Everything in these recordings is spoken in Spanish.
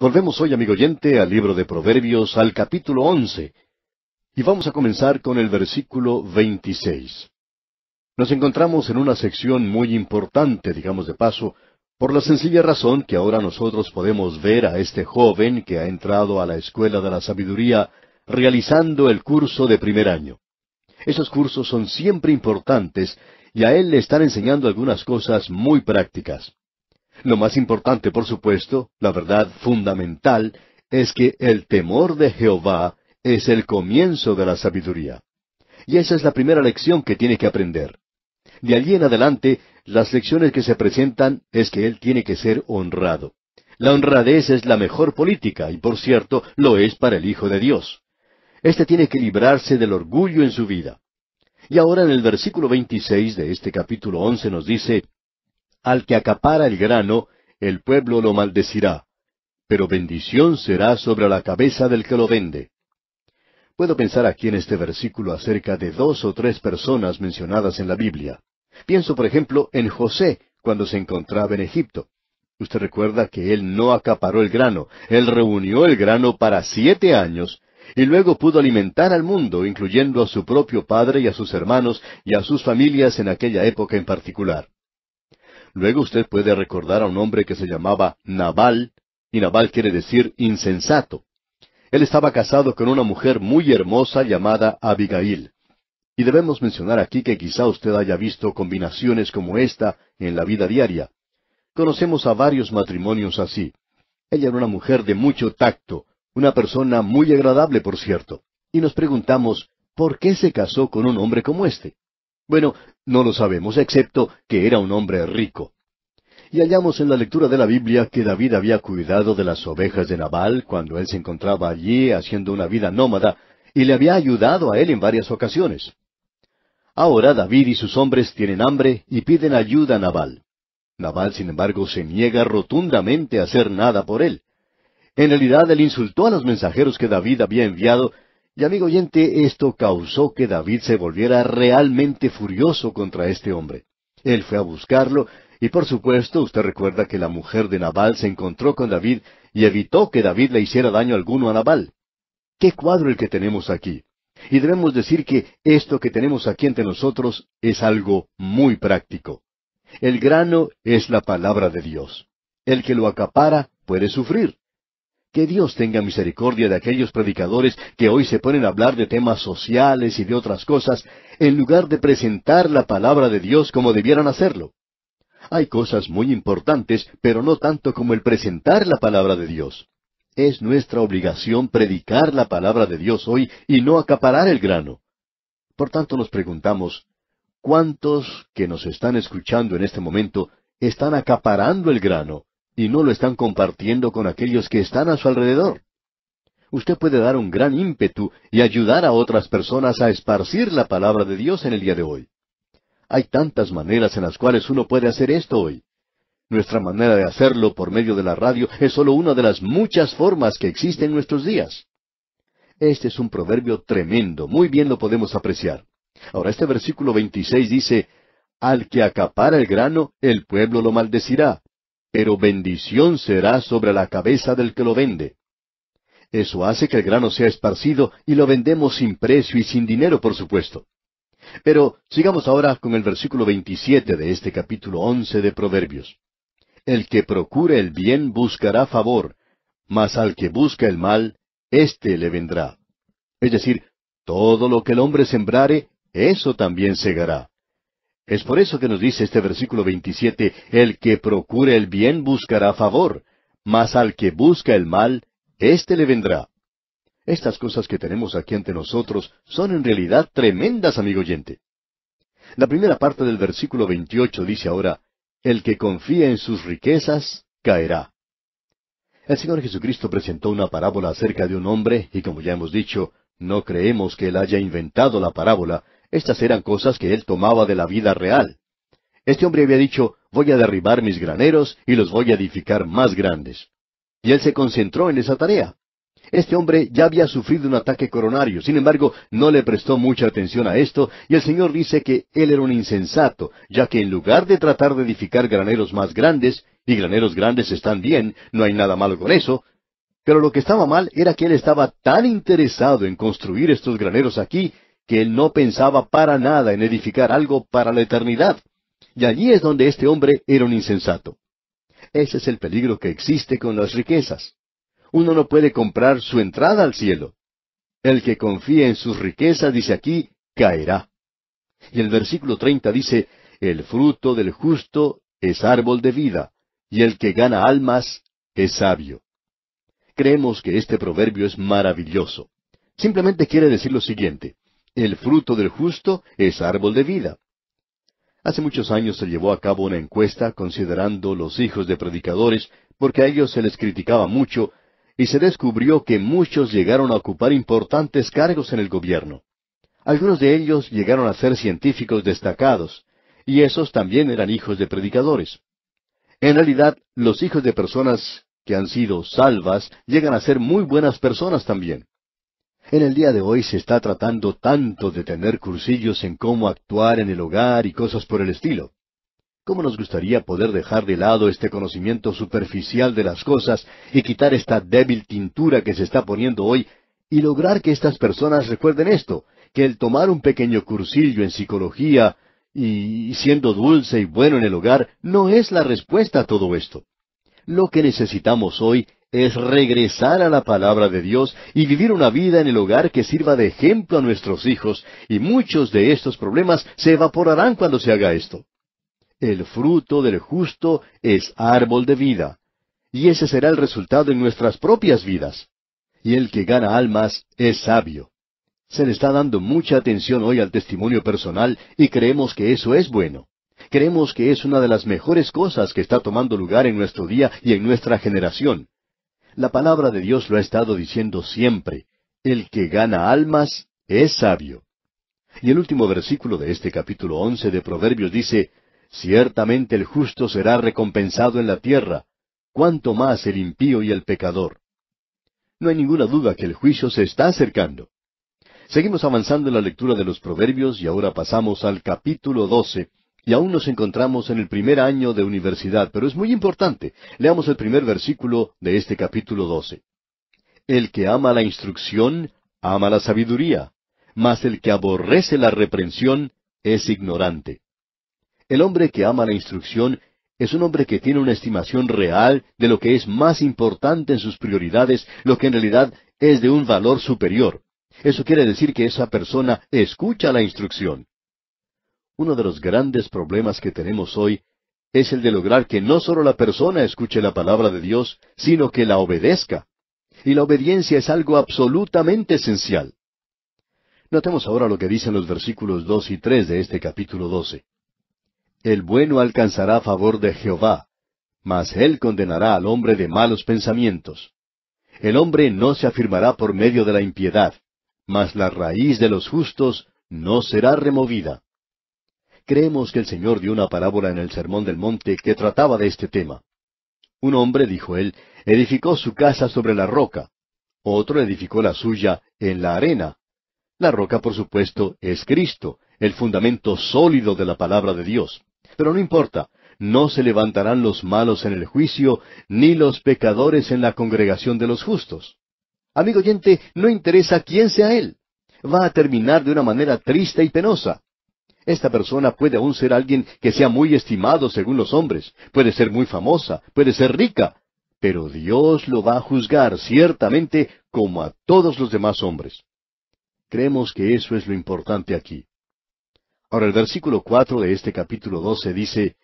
Volvemos hoy, amigo oyente, al libro de Proverbios, al capítulo once, y vamos a comenzar con el versículo veintiséis. Nos encontramos en una sección muy importante, digamos de paso, por la sencilla razón que ahora nosotros podemos ver a este joven que ha entrado a la Escuela de la Sabiduría realizando el curso de primer año. Esos cursos son siempre importantes y a él le están enseñando algunas cosas muy prácticas. Lo más importante, por supuesto, la verdad fundamental, es que el temor de Jehová es el comienzo de la sabiduría. Y esa es la primera lección que tiene que aprender. De allí en adelante, las lecciones que se presentan es que él tiene que ser honrado. La honradez es la mejor política, y por cierto, lo es para el Hijo de Dios. Este tiene que librarse del orgullo en su vida. Y ahora en el versículo 26 de este capítulo 11 nos dice, al que acapara el grano, el pueblo lo maldecirá, pero bendición será sobre la cabeza del que lo vende. Puedo pensar aquí en este versículo acerca de dos o tres personas mencionadas en la Biblia. Pienso, por ejemplo, en José cuando se encontraba en Egipto. Usted recuerda que él no acaparó el grano, él reunió el grano para siete años y luego pudo alimentar al mundo, incluyendo a su propio padre y a sus hermanos y a sus familias en aquella época en particular. Luego usted puede recordar a un hombre que se llamaba Nabal, y Nabal quiere decir insensato. Él estaba casado con una mujer muy hermosa llamada Abigail. Y debemos mencionar aquí que quizá usted haya visto combinaciones como esta en la vida diaria. Conocemos a varios matrimonios así. Ella era una mujer de mucho tacto, una persona muy agradable, por cierto. Y nos preguntamos, ¿por qué se casó con un hombre como este? Bueno, no lo sabemos, excepto que era un hombre rico. Y hallamos en la lectura de la Biblia que David había cuidado de las ovejas de Nabal cuando él se encontraba allí haciendo una vida nómada, y le había ayudado a él en varias ocasiones. Ahora David y sus hombres tienen hambre y piden ayuda a Nabal. Nabal, sin embargo, se niega rotundamente a hacer nada por él. En realidad, él insultó a los mensajeros que David había enviado y amigo oyente, esto causó que David se volviera realmente furioso contra este hombre. Él fue a buscarlo, y por supuesto usted recuerda que la mujer de Nabal se encontró con David y evitó que David le hiciera daño alguno a Nabal. Qué cuadro el que tenemos aquí. Y debemos decir que esto que tenemos aquí entre nosotros es algo muy práctico. El grano es la palabra de Dios. El que lo acapara puede sufrir. Que Dios tenga misericordia de aquellos predicadores que hoy se ponen a hablar de temas sociales y de otras cosas, en lugar de presentar la palabra de Dios como debieran hacerlo. Hay cosas muy importantes, pero no tanto como el presentar la palabra de Dios. Es nuestra obligación predicar la palabra de Dios hoy y no acaparar el grano. Por tanto nos preguntamos, ¿cuántos que nos están escuchando en este momento están acaparando el grano? y no lo están compartiendo con aquellos que están a su alrededor. Usted puede dar un gran ímpetu y ayudar a otras personas a esparcir la palabra de Dios en el día de hoy. Hay tantas maneras en las cuales uno puede hacer esto hoy. Nuestra manera de hacerlo por medio de la radio es solo una de las muchas formas que existen en nuestros días. Este es un proverbio tremendo, muy bien lo podemos apreciar. Ahora este versículo 26 dice, Al que acapara el grano, el pueblo lo maldecirá, pero bendición será sobre la cabeza del que lo vende. Eso hace que el grano sea esparcido y lo vendemos sin precio y sin dinero, por supuesto. Pero sigamos ahora con el versículo 27 de este capítulo 11 de Proverbios. El que procure el bien buscará favor, mas al que busca el mal, éste le vendrá. Es decir, todo lo que el hombre sembrare, eso también segará. Es por eso que nos dice este versículo 27, el que procure el bien buscará favor, mas al que busca el mal, éste le vendrá. Estas cosas que tenemos aquí ante nosotros son en realidad tremendas, amigo oyente. La primera parte del versículo 28 dice ahora, el que confía en sus riquezas caerá. El Señor Jesucristo presentó una parábola acerca de un hombre, y como ya hemos dicho, no creemos que él haya inventado la parábola, estas eran cosas que él tomaba de la vida real. Este hombre había dicho, voy a derribar mis graneros y los voy a edificar más grandes. Y él se concentró en esa tarea. Este hombre ya había sufrido un ataque coronario, sin embargo, no le prestó mucha atención a esto, y el Señor dice que él era un insensato, ya que en lugar de tratar de edificar graneros más grandes, y graneros grandes están bien, no hay nada malo con eso, pero lo que estaba mal era que él estaba tan interesado en construir estos graneros aquí que él no pensaba para nada en edificar algo para la eternidad. Y allí es donde este hombre era un insensato. Ese es el peligro que existe con las riquezas. Uno no puede comprar su entrada al cielo. El que confía en sus riquezas, dice aquí, caerá. Y el versículo 30 dice, el fruto del justo es árbol de vida, y el que gana almas es sabio. Creemos que este proverbio es maravilloso. Simplemente quiere decir lo siguiente. El fruto del justo es árbol de vida. Hace muchos años se llevó a cabo una encuesta considerando los hijos de predicadores, porque a ellos se les criticaba mucho, y se descubrió que muchos llegaron a ocupar importantes cargos en el gobierno. Algunos de ellos llegaron a ser científicos destacados, y esos también eran hijos de predicadores. En realidad, los hijos de personas que han sido salvas llegan a ser muy buenas personas también. En el día de hoy se está tratando tanto de tener cursillos en cómo actuar en el hogar y cosas por el estilo. ¿Cómo nos gustaría poder dejar de lado este conocimiento superficial de las cosas y quitar esta débil tintura que se está poniendo hoy y lograr que estas personas recuerden esto, que el tomar un pequeño cursillo en psicología y siendo dulce y bueno en el hogar no es la respuesta a todo esto? Lo que necesitamos hoy es regresar a la palabra de Dios y vivir una vida en el hogar que sirva de ejemplo a nuestros hijos, y muchos de estos problemas se evaporarán cuando se haga esto. El fruto del justo es árbol de vida, y ese será el resultado en nuestras propias vidas. Y el que gana almas es sabio. Se le está dando mucha atención hoy al testimonio personal y creemos que eso es bueno. Creemos que es una de las mejores cosas que está tomando lugar en nuestro día y en nuestra generación. La palabra de Dios lo ha estado diciendo siempre. El que gana almas es sabio. Y el último versículo de este capítulo once de Proverbios dice, Ciertamente el justo será recompensado en la tierra, cuanto más el impío y el pecador. No hay ninguna duda que el juicio se está acercando. Seguimos avanzando en la lectura de los Proverbios y ahora pasamos al capítulo doce, y aún nos encontramos en el primer año de universidad, pero es muy importante. Leamos el primer versículo de este capítulo 12. El que ama la instrucción, ama la sabiduría, mas el que aborrece la reprensión es ignorante. El hombre que ama la instrucción es un hombre que tiene una estimación real de lo que es más importante en sus prioridades, lo que en realidad es de un valor superior. Eso quiere decir que esa persona escucha la instrucción. Uno de los grandes problemas que tenemos hoy es el de lograr que no solo la persona escuche la palabra de Dios, sino que la obedezca. Y la obediencia es algo absolutamente esencial. Notemos ahora lo que dicen los versículos dos y tres de este capítulo doce. El bueno alcanzará favor de Jehová, mas él condenará al hombre de malos pensamientos. El hombre no se afirmará por medio de la impiedad, mas la raíz de los justos no será removida. Creemos que el Señor dio una parábola en el Sermón del Monte que trataba de este tema. Un hombre, dijo él, edificó su casa sobre la roca. Otro edificó la suya en la arena. La roca, por supuesto, es Cristo, el fundamento sólido de la palabra de Dios. Pero no importa, no se levantarán los malos en el juicio, ni los pecadores en la congregación de los justos. Amigo oyente, no interesa quién sea él. Va a terminar de una manera triste y penosa. Esta persona puede aún ser alguien que sea muy estimado según los hombres, puede ser muy famosa, puede ser rica, pero Dios lo va a juzgar ciertamente como a todos los demás hombres. Creemos que eso es lo importante aquí. Ahora el versículo cuatro de este capítulo doce dice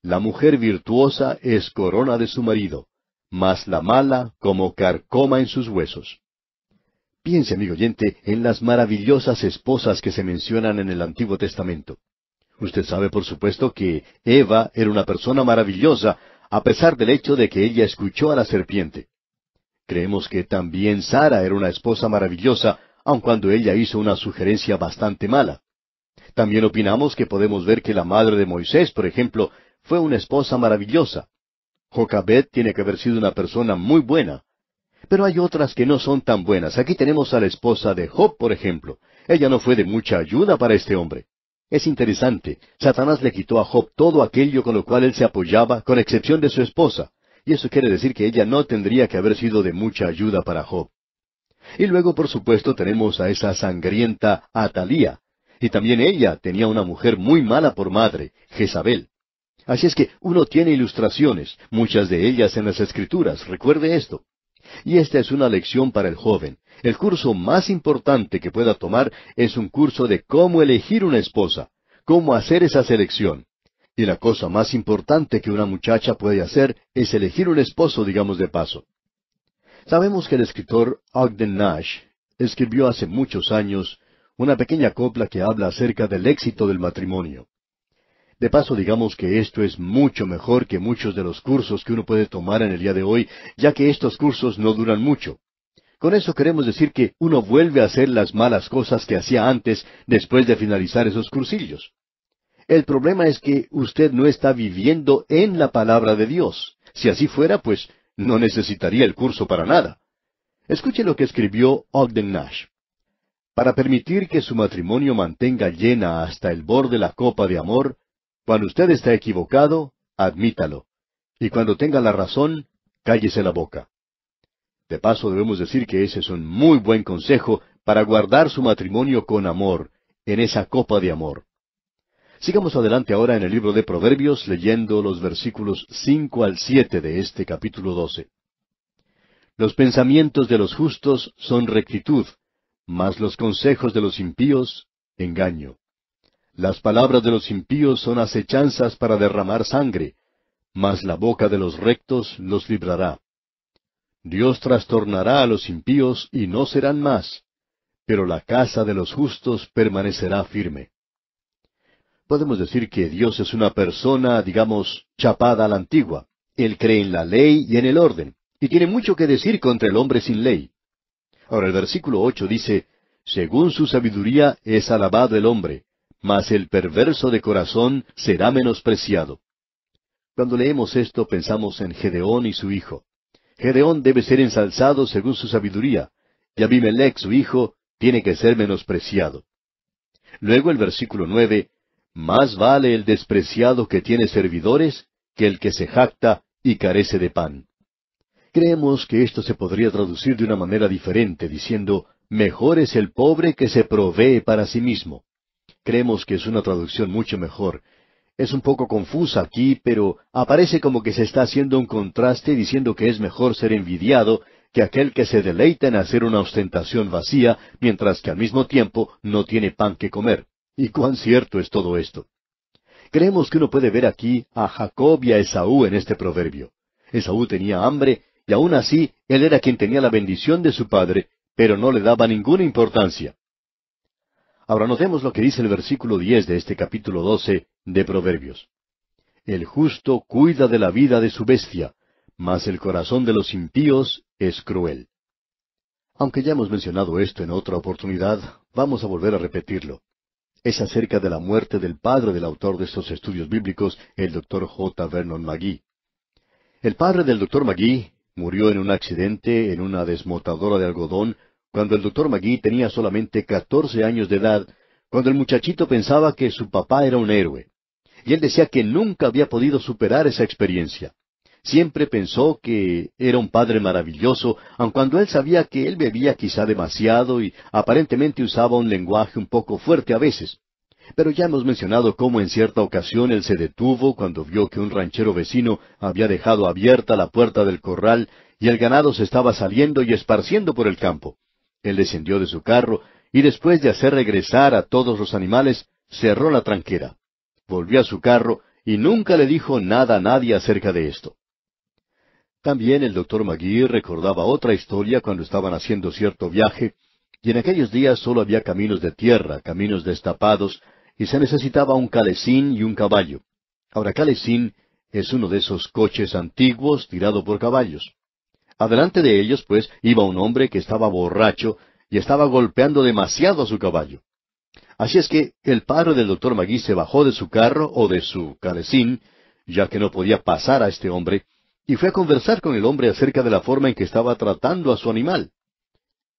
La mujer virtuosa es corona de su marido, mas la mala como carcoma en sus huesos. Piense, amigo oyente, en las maravillosas esposas que se mencionan en el Antiguo Testamento. Usted sabe, por supuesto, que Eva era una persona maravillosa, a pesar del hecho de que ella escuchó a la serpiente. Creemos que también Sara era una esposa maravillosa, aun cuando ella hizo una sugerencia bastante mala. También opinamos que podemos ver que la madre de Moisés, por ejemplo, fue una esposa maravillosa. Jocabet tiene que haber sido una persona muy buena. Pero hay otras que no son tan buenas. Aquí tenemos a la esposa de Job, por ejemplo. Ella no fue de mucha ayuda para este hombre. Es interesante, Satanás le quitó a Job todo aquello con lo cual él se apoyaba, con excepción de su esposa, y eso quiere decir que ella no tendría que haber sido de mucha ayuda para Job. Y luego, por supuesto, tenemos a esa sangrienta Atalía, y también ella tenía una mujer muy mala por madre, Jezabel. Así es que uno tiene ilustraciones, muchas de ellas en las Escrituras, recuerde esto. Y esta es una lección para el joven. El curso más importante que pueda tomar es un curso de cómo elegir una esposa, cómo hacer esa selección. Y la cosa más importante que una muchacha puede hacer es elegir un esposo, digamos de paso. Sabemos que el escritor Ogden Nash escribió hace muchos años una pequeña copla que habla acerca del éxito del matrimonio. De paso, digamos que esto es mucho mejor que muchos de los cursos que uno puede tomar en el día de hoy, ya que estos cursos no duran mucho. Con eso queremos decir que uno vuelve a hacer las malas cosas que hacía antes después de finalizar esos cursillos. El problema es que usted no está viviendo en la palabra de Dios. Si así fuera, pues no necesitaría el curso para nada. Escuche lo que escribió Ogden Nash. Para permitir que su matrimonio mantenga llena hasta el borde la copa de amor, cuando usted está equivocado, admítalo. Y cuando tenga la razón, cállese la boca. De paso debemos decir que ese es un muy buen consejo para guardar su matrimonio con amor, en esa copa de amor. Sigamos adelante ahora en el libro de Proverbios leyendo los versículos cinco al siete de este capítulo 12 Los pensamientos de los justos son rectitud, mas los consejos de los impíos engaño. Las palabras de los impíos son acechanzas para derramar sangre, mas la boca de los rectos los librará. Dios trastornará a los impíos y no serán más, pero la casa de los justos permanecerá firme. Podemos decir que Dios es una persona, digamos, chapada a la antigua. Él cree en la ley y en el orden, y tiene mucho que decir contra el hombre sin ley. Ahora el versículo ocho dice, Según su sabiduría es alabado el hombre, mas el perverso de corazón será menospreciado. Cuando leemos esto pensamos en Gedeón y su hijo. Gedeón debe ser ensalzado según su sabiduría, y Abimelech su hijo tiene que ser menospreciado. Luego el versículo nueve, más vale el despreciado que tiene servidores que el que se jacta y carece de pan. Creemos que esto se podría traducir de una manera diferente, diciendo, mejor es el pobre que se provee para sí mismo creemos que es una traducción mucho mejor. Es un poco confusa aquí, pero aparece como que se está haciendo un contraste diciendo que es mejor ser envidiado que aquel que se deleita en hacer una ostentación vacía, mientras que al mismo tiempo no tiene pan que comer. ¿Y cuán cierto es todo esto? Creemos que uno puede ver aquí a Jacob y a Esaú en este proverbio. Esaú tenía hambre, y aun así él era quien tenía la bendición de su padre, pero no le daba ninguna importancia. Ahora notemos lo que dice el versículo 10 de este capítulo 12 de Proverbios. El justo cuida de la vida de su bestia, mas el corazón de los impíos es cruel. Aunque ya hemos mencionado esto en otra oportunidad, vamos a volver a repetirlo. Es acerca de la muerte del padre del autor de estos estudios bíblicos, el doctor J. Vernon McGee. El padre del doctor McGee murió en un accidente en una desmotadora de algodón cuando el doctor Magui tenía solamente catorce años de edad, cuando el muchachito pensaba que su papá era un héroe. Y él decía que nunca había podido superar esa experiencia. Siempre pensó que era un padre maravilloso, aun cuando él sabía que él bebía quizá demasiado y aparentemente usaba un lenguaje un poco fuerte a veces. Pero ya hemos mencionado cómo en cierta ocasión él se detuvo cuando vio que un ranchero vecino había dejado abierta la puerta del corral y el ganado se estaba saliendo y esparciendo por el campo. Él descendió de su carro y después de hacer regresar a todos los animales, cerró la tranquera. Volvió a su carro y nunca le dijo nada a nadie acerca de esto. También el doctor Magui recordaba otra historia cuando estaban haciendo cierto viaje, y en aquellos días solo había caminos de tierra, caminos destapados, y se necesitaba un calesín y un caballo. Ahora, calesín es uno de esos coches antiguos tirado por caballos. Adelante de ellos, pues, iba un hombre que estaba borracho y estaba golpeando demasiado a su caballo. Así es que el padre del doctor Magui se bajó de su carro o de su carecín, ya que no podía pasar a este hombre, y fue a conversar con el hombre acerca de la forma en que estaba tratando a su animal.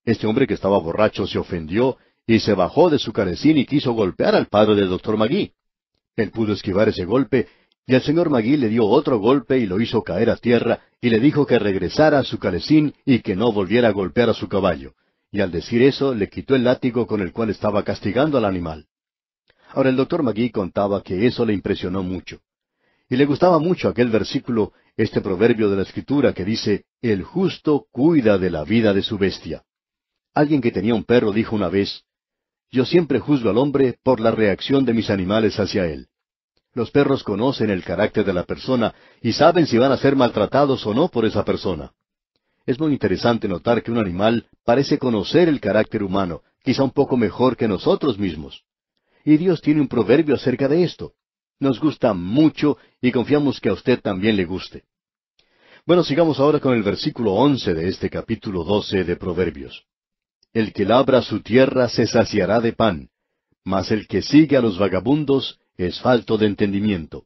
Este hombre que estaba borracho se ofendió y se bajó de su carecín y quiso golpear al padre del doctor Magui. Él pudo esquivar ese golpe y el señor Magui le dio otro golpe y lo hizo caer a tierra y le dijo que regresara a su calesín y que no volviera a golpear a su caballo. Y al decir eso, le quitó el látigo con el cual estaba castigando al animal. Ahora el doctor Magui contaba que eso le impresionó mucho. Y le gustaba mucho aquel versículo, este proverbio de la escritura que dice, El justo cuida de la vida de su bestia. Alguien que tenía un perro dijo una vez, Yo siempre juzgo al hombre por la reacción de mis animales hacia él. Los perros conocen el carácter de la persona y saben si van a ser maltratados o no por esa persona. Es muy interesante notar que un animal parece conocer el carácter humano, quizá un poco mejor que nosotros mismos. Y Dios tiene un proverbio acerca de esto. Nos gusta mucho y confiamos que a usted también le guste. Bueno, sigamos ahora con el versículo once de este capítulo doce de Proverbios. El que labra su tierra se saciará de pan, mas el que sigue a los vagabundos es falto de entendimiento.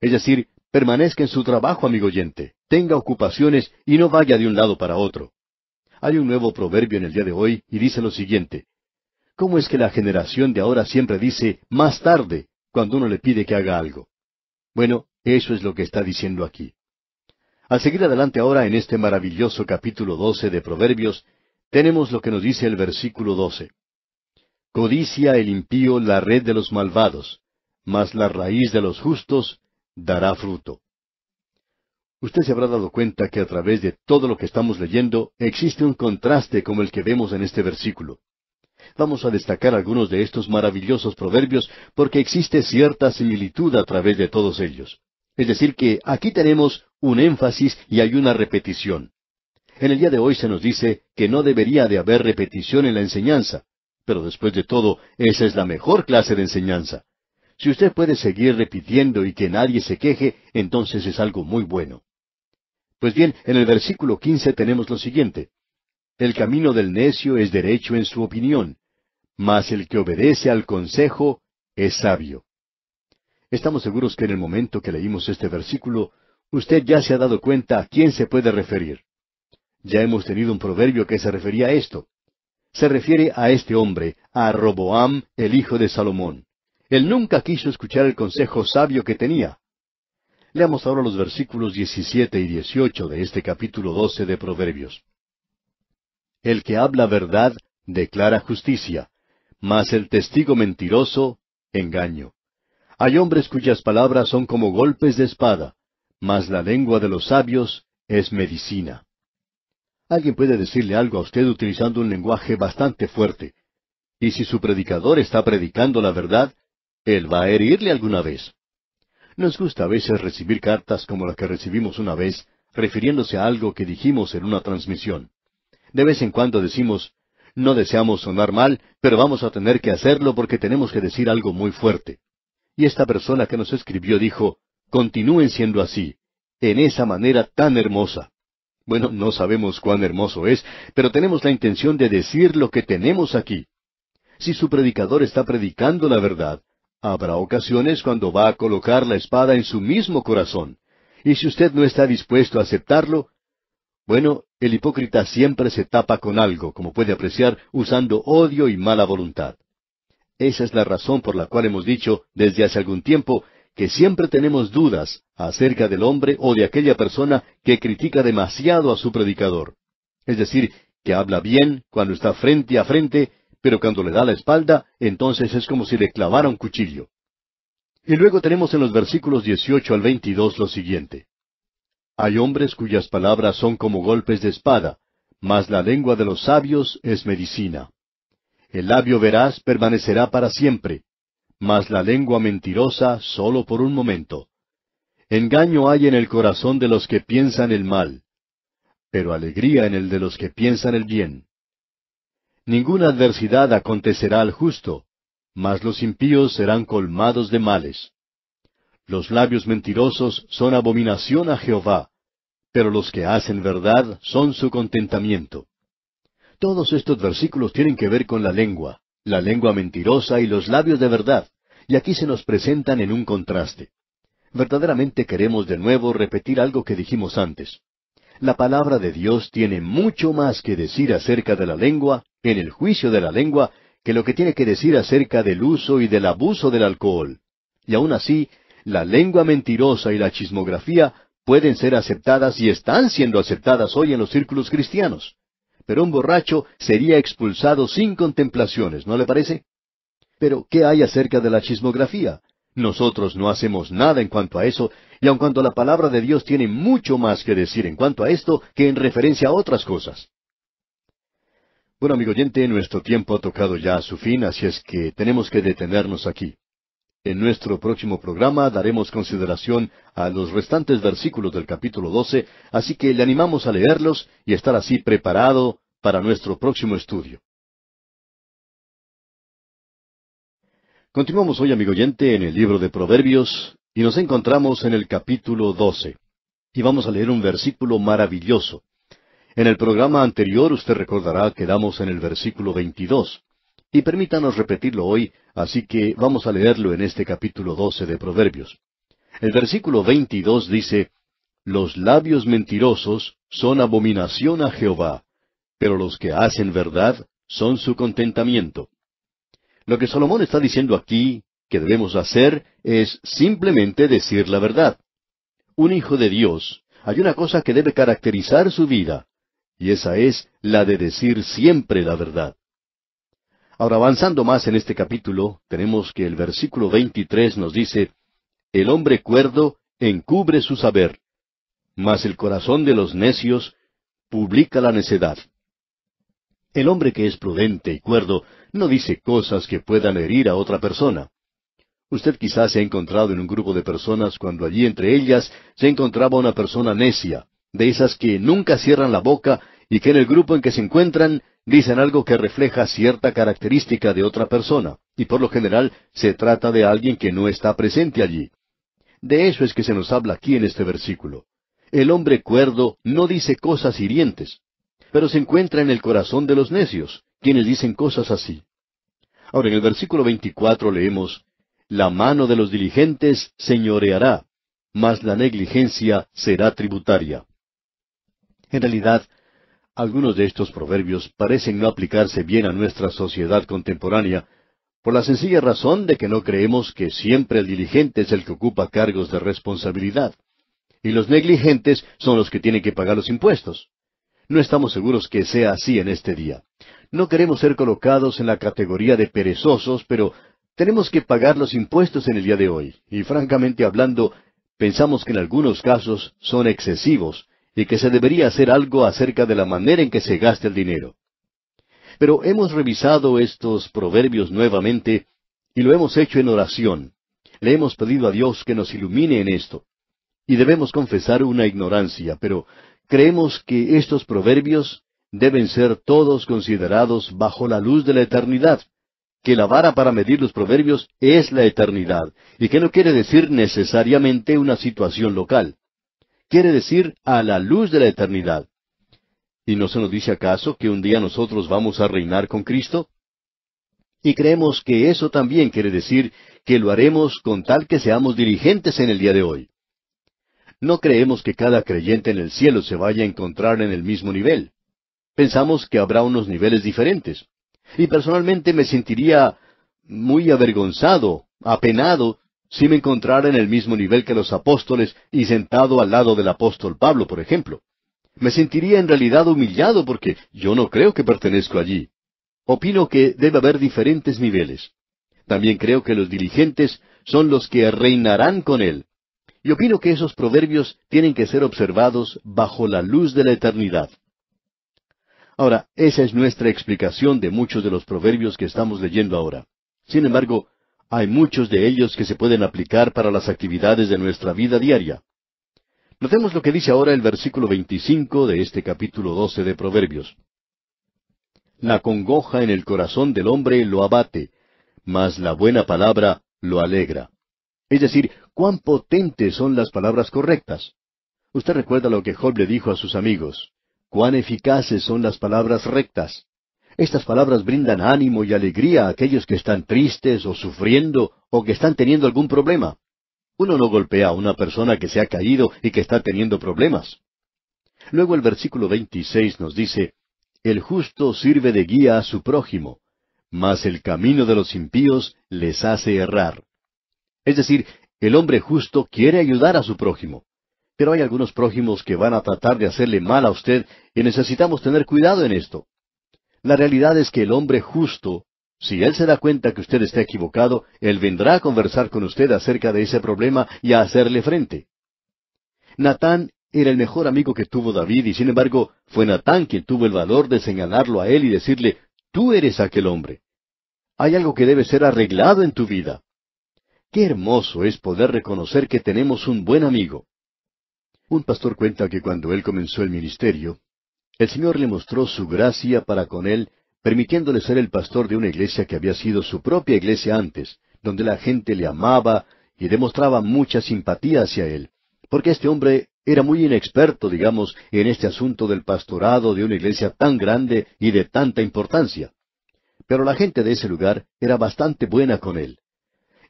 Es decir, permanezca en su trabajo, amigo oyente, tenga ocupaciones y no vaya de un lado para otro. Hay un nuevo proverbio en el día de hoy y dice lo siguiente. ¿Cómo es que la generación de ahora siempre dice más tarde cuando uno le pide que haga algo? Bueno, eso es lo que está diciendo aquí. Al seguir adelante ahora en este maravilloso capítulo 12 de Proverbios, tenemos lo que nos dice el versículo 12. Codicia el impío la red de los malvados, mas la raíz de los justos dará fruto. Usted se habrá dado cuenta que a través de todo lo que estamos leyendo existe un contraste como el que vemos en este versículo. Vamos a destacar algunos de estos maravillosos proverbios porque existe cierta similitud a través de todos ellos. Es decir, que aquí tenemos un énfasis y hay una repetición. En el día de hoy se nos dice que no debería de haber repetición en la enseñanza, pero después de todo, esa es la mejor clase de enseñanza. Si usted puede seguir repitiendo y que nadie se queje, entonces es algo muy bueno. Pues bien, en el versículo 15 tenemos lo siguiente. El camino del necio es derecho en su opinión, mas el que obedece al consejo es sabio. Estamos seguros que en el momento que leímos este versículo, usted ya se ha dado cuenta a quién se puede referir. Ya hemos tenido un proverbio que se refería a esto se refiere a este hombre, a Roboam, el hijo de Salomón. Él nunca quiso escuchar el consejo sabio que tenía. Leamos ahora los versículos 17 y 18 de este capítulo 12 de Proverbios. El que habla verdad declara justicia, mas el testigo mentiroso, engaño. Hay hombres cuyas palabras son como golpes de espada, mas la lengua de los sabios es medicina. Alguien puede decirle algo a usted utilizando un lenguaje bastante fuerte. Y si su predicador está predicando la verdad, él va a herirle alguna vez. Nos gusta a veces recibir cartas como la que recibimos una vez, refiriéndose a algo que dijimos en una transmisión. De vez en cuando decimos, no deseamos sonar mal, pero vamos a tener que hacerlo porque tenemos que decir algo muy fuerte. Y esta persona que nos escribió dijo, continúen siendo así, en esa manera tan hermosa. Bueno, no sabemos cuán hermoso es, pero tenemos la intención de decir lo que tenemos aquí. Si su predicador está predicando la verdad, habrá ocasiones cuando va a colocar la espada en su mismo corazón. Y si usted no está dispuesto a aceptarlo, bueno, el hipócrita siempre se tapa con algo, como puede apreciar, usando odio y mala voluntad. Esa es la razón por la cual hemos dicho desde hace algún tiempo que siempre tenemos dudas acerca del hombre o de aquella persona que critica demasiado a su predicador. Es decir, que habla bien cuando está frente a frente, pero cuando le da la espalda, entonces es como si le clavara un cuchillo. Y luego tenemos en los versículos 18 al 22 lo siguiente. Hay hombres cuyas palabras son como golpes de espada, mas la lengua de los sabios es medicina. El labio veraz permanecerá para siempre, mas la lengua mentirosa sólo por un momento. Engaño hay en el corazón de los que piensan el mal, pero alegría en el de los que piensan el bien. Ninguna adversidad acontecerá al justo, mas los impíos serán colmados de males. Los labios mentirosos son abominación a Jehová, pero los que hacen verdad son su contentamiento. Todos estos versículos tienen que ver con la lengua la lengua mentirosa y los labios de verdad, y aquí se nos presentan en un contraste. Verdaderamente queremos de nuevo repetir algo que dijimos antes. La palabra de Dios tiene mucho más que decir acerca de la lengua, en el juicio de la lengua, que lo que tiene que decir acerca del uso y del abuso del alcohol. Y aun así, la lengua mentirosa y la chismografía pueden ser aceptadas y están siendo aceptadas hoy en los círculos cristianos pero un borracho sería expulsado sin contemplaciones, ¿no le parece? Pero, ¿qué hay acerca de la chismografía? Nosotros no hacemos nada en cuanto a eso, y aun cuando la palabra de Dios tiene mucho más que decir en cuanto a esto que en referencia a otras cosas. Bueno, amigo oyente, nuestro tiempo ha tocado ya a su fin, así es que tenemos que detenernos aquí. En nuestro próximo programa daremos consideración a los restantes versículos del capítulo 12, así que le animamos a leerlos y estar así preparado para nuestro próximo estudio. Continuamos hoy, amigo oyente, en el libro de Proverbios y nos encontramos en el capítulo 12. Y vamos a leer un versículo maravilloso. En el programa anterior usted recordará que damos en el versículo 22 y permítanos repetirlo hoy, así que vamos a leerlo en este capítulo 12 de Proverbios. El versículo 22 dice, Los labios mentirosos son abominación a Jehová, pero los que hacen verdad son su contentamiento. Lo que Salomón está diciendo aquí que debemos hacer es simplemente decir la verdad. Un hijo de Dios, hay una cosa que debe caracterizar su vida, y esa es la de decir siempre la verdad. Ahora, avanzando más en este capítulo, tenemos que el versículo 23 nos dice, El hombre cuerdo encubre su saber, mas el corazón de los necios publica la necedad. El hombre que es prudente y cuerdo no dice cosas que puedan herir a otra persona. Usted quizás se ha encontrado en un grupo de personas cuando allí entre ellas se encontraba una persona necia, de esas que nunca cierran la boca y que en el grupo en que se encuentran dicen algo que refleja cierta característica de otra persona, y por lo general se trata de alguien que no está presente allí. De eso es que se nos habla aquí en este versículo. El hombre cuerdo no dice cosas hirientes, pero se encuentra en el corazón de los necios, quienes dicen cosas así. Ahora, en el versículo 24 leemos, La mano de los diligentes señoreará, mas la negligencia será tributaria. En realidad, algunos de estos proverbios parecen no aplicarse bien a nuestra sociedad contemporánea por la sencilla razón de que no creemos que siempre el diligente es el que ocupa cargos de responsabilidad y los negligentes son los que tienen que pagar los impuestos. No estamos seguros que sea así en este día. No queremos ser colocados en la categoría de perezosos, pero tenemos que pagar los impuestos en el día de hoy, y francamente hablando, pensamos que en algunos casos son excesivos, y que se debería hacer algo acerca de la manera en que se gasta el dinero. Pero hemos revisado estos proverbios nuevamente y lo hemos hecho en oración. Le hemos pedido a Dios que nos ilumine en esto. Y debemos confesar una ignorancia, pero creemos que estos proverbios deben ser todos considerados bajo la luz de la eternidad, que la vara para medir los proverbios es la eternidad, y que no quiere decir necesariamente una situación local quiere decir a la luz de la eternidad. ¿Y no se nos dice acaso que un día nosotros vamos a reinar con Cristo? Y creemos que eso también quiere decir que lo haremos con tal que seamos dirigentes en el día de hoy. No creemos que cada creyente en el cielo se vaya a encontrar en el mismo nivel. Pensamos que habrá unos niveles diferentes. Y personalmente me sentiría muy avergonzado, apenado, si me encontrara en el mismo nivel que los apóstoles y sentado al lado del apóstol Pablo, por ejemplo. Me sentiría en realidad humillado porque yo no creo que pertenezco allí. Opino que debe haber diferentes niveles. También creo que los diligentes son los que reinarán con él. Y opino que esos proverbios tienen que ser observados bajo la luz de la eternidad. Ahora, esa es nuestra explicación de muchos de los proverbios que estamos leyendo ahora. Sin embargo, hay muchos de ellos que se pueden aplicar para las actividades de nuestra vida diaria. Notemos lo que dice ahora el versículo 25 de este capítulo 12 de Proverbios. La congoja en el corazón del hombre lo abate, mas la buena palabra lo alegra. Es decir, cuán potentes son las palabras correctas. Usted recuerda lo que Job le dijo a sus amigos, cuán eficaces son las palabras rectas. Estas palabras brindan ánimo y alegría a aquellos que están tristes o sufriendo o que están teniendo algún problema. Uno no golpea a una persona que se ha caído y que está teniendo problemas. Luego el versículo 26 nos dice, El justo sirve de guía a su prójimo, mas el camino de los impíos les hace errar. Es decir, el hombre justo quiere ayudar a su prójimo. Pero hay algunos prójimos que van a tratar de hacerle mal a usted y necesitamos tener cuidado en esto. La realidad es que el hombre justo, si él se da cuenta que usted está equivocado, él vendrá a conversar con usted acerca de ese problema y a hacerle frente. Natán era el mejor amigo que tuvo David y sin embargo fue Natán quien tuvo el valor de señalarlo a él y decirle, tú eres aquel hombre. Hay algo que debe ser arreglado en tu vida. Qué hermoso es poder reconocer que tenemos un buen amigo. Un pastor cuenta que cuando él comenzó el ministerio, el Señor le mostró su gracia para con él, permitiéndole ser el pastor de una iglesia que había sido su propia iglesia antes, donde la gente le amaba y demostraba mucha simpatía hacia él, porque este hombre era muy inexperto, digamos, en este asunto del pastorado de una iglesia tan grande y de tanta importancia. Pero la gente de ese lugar era bastante buena con él.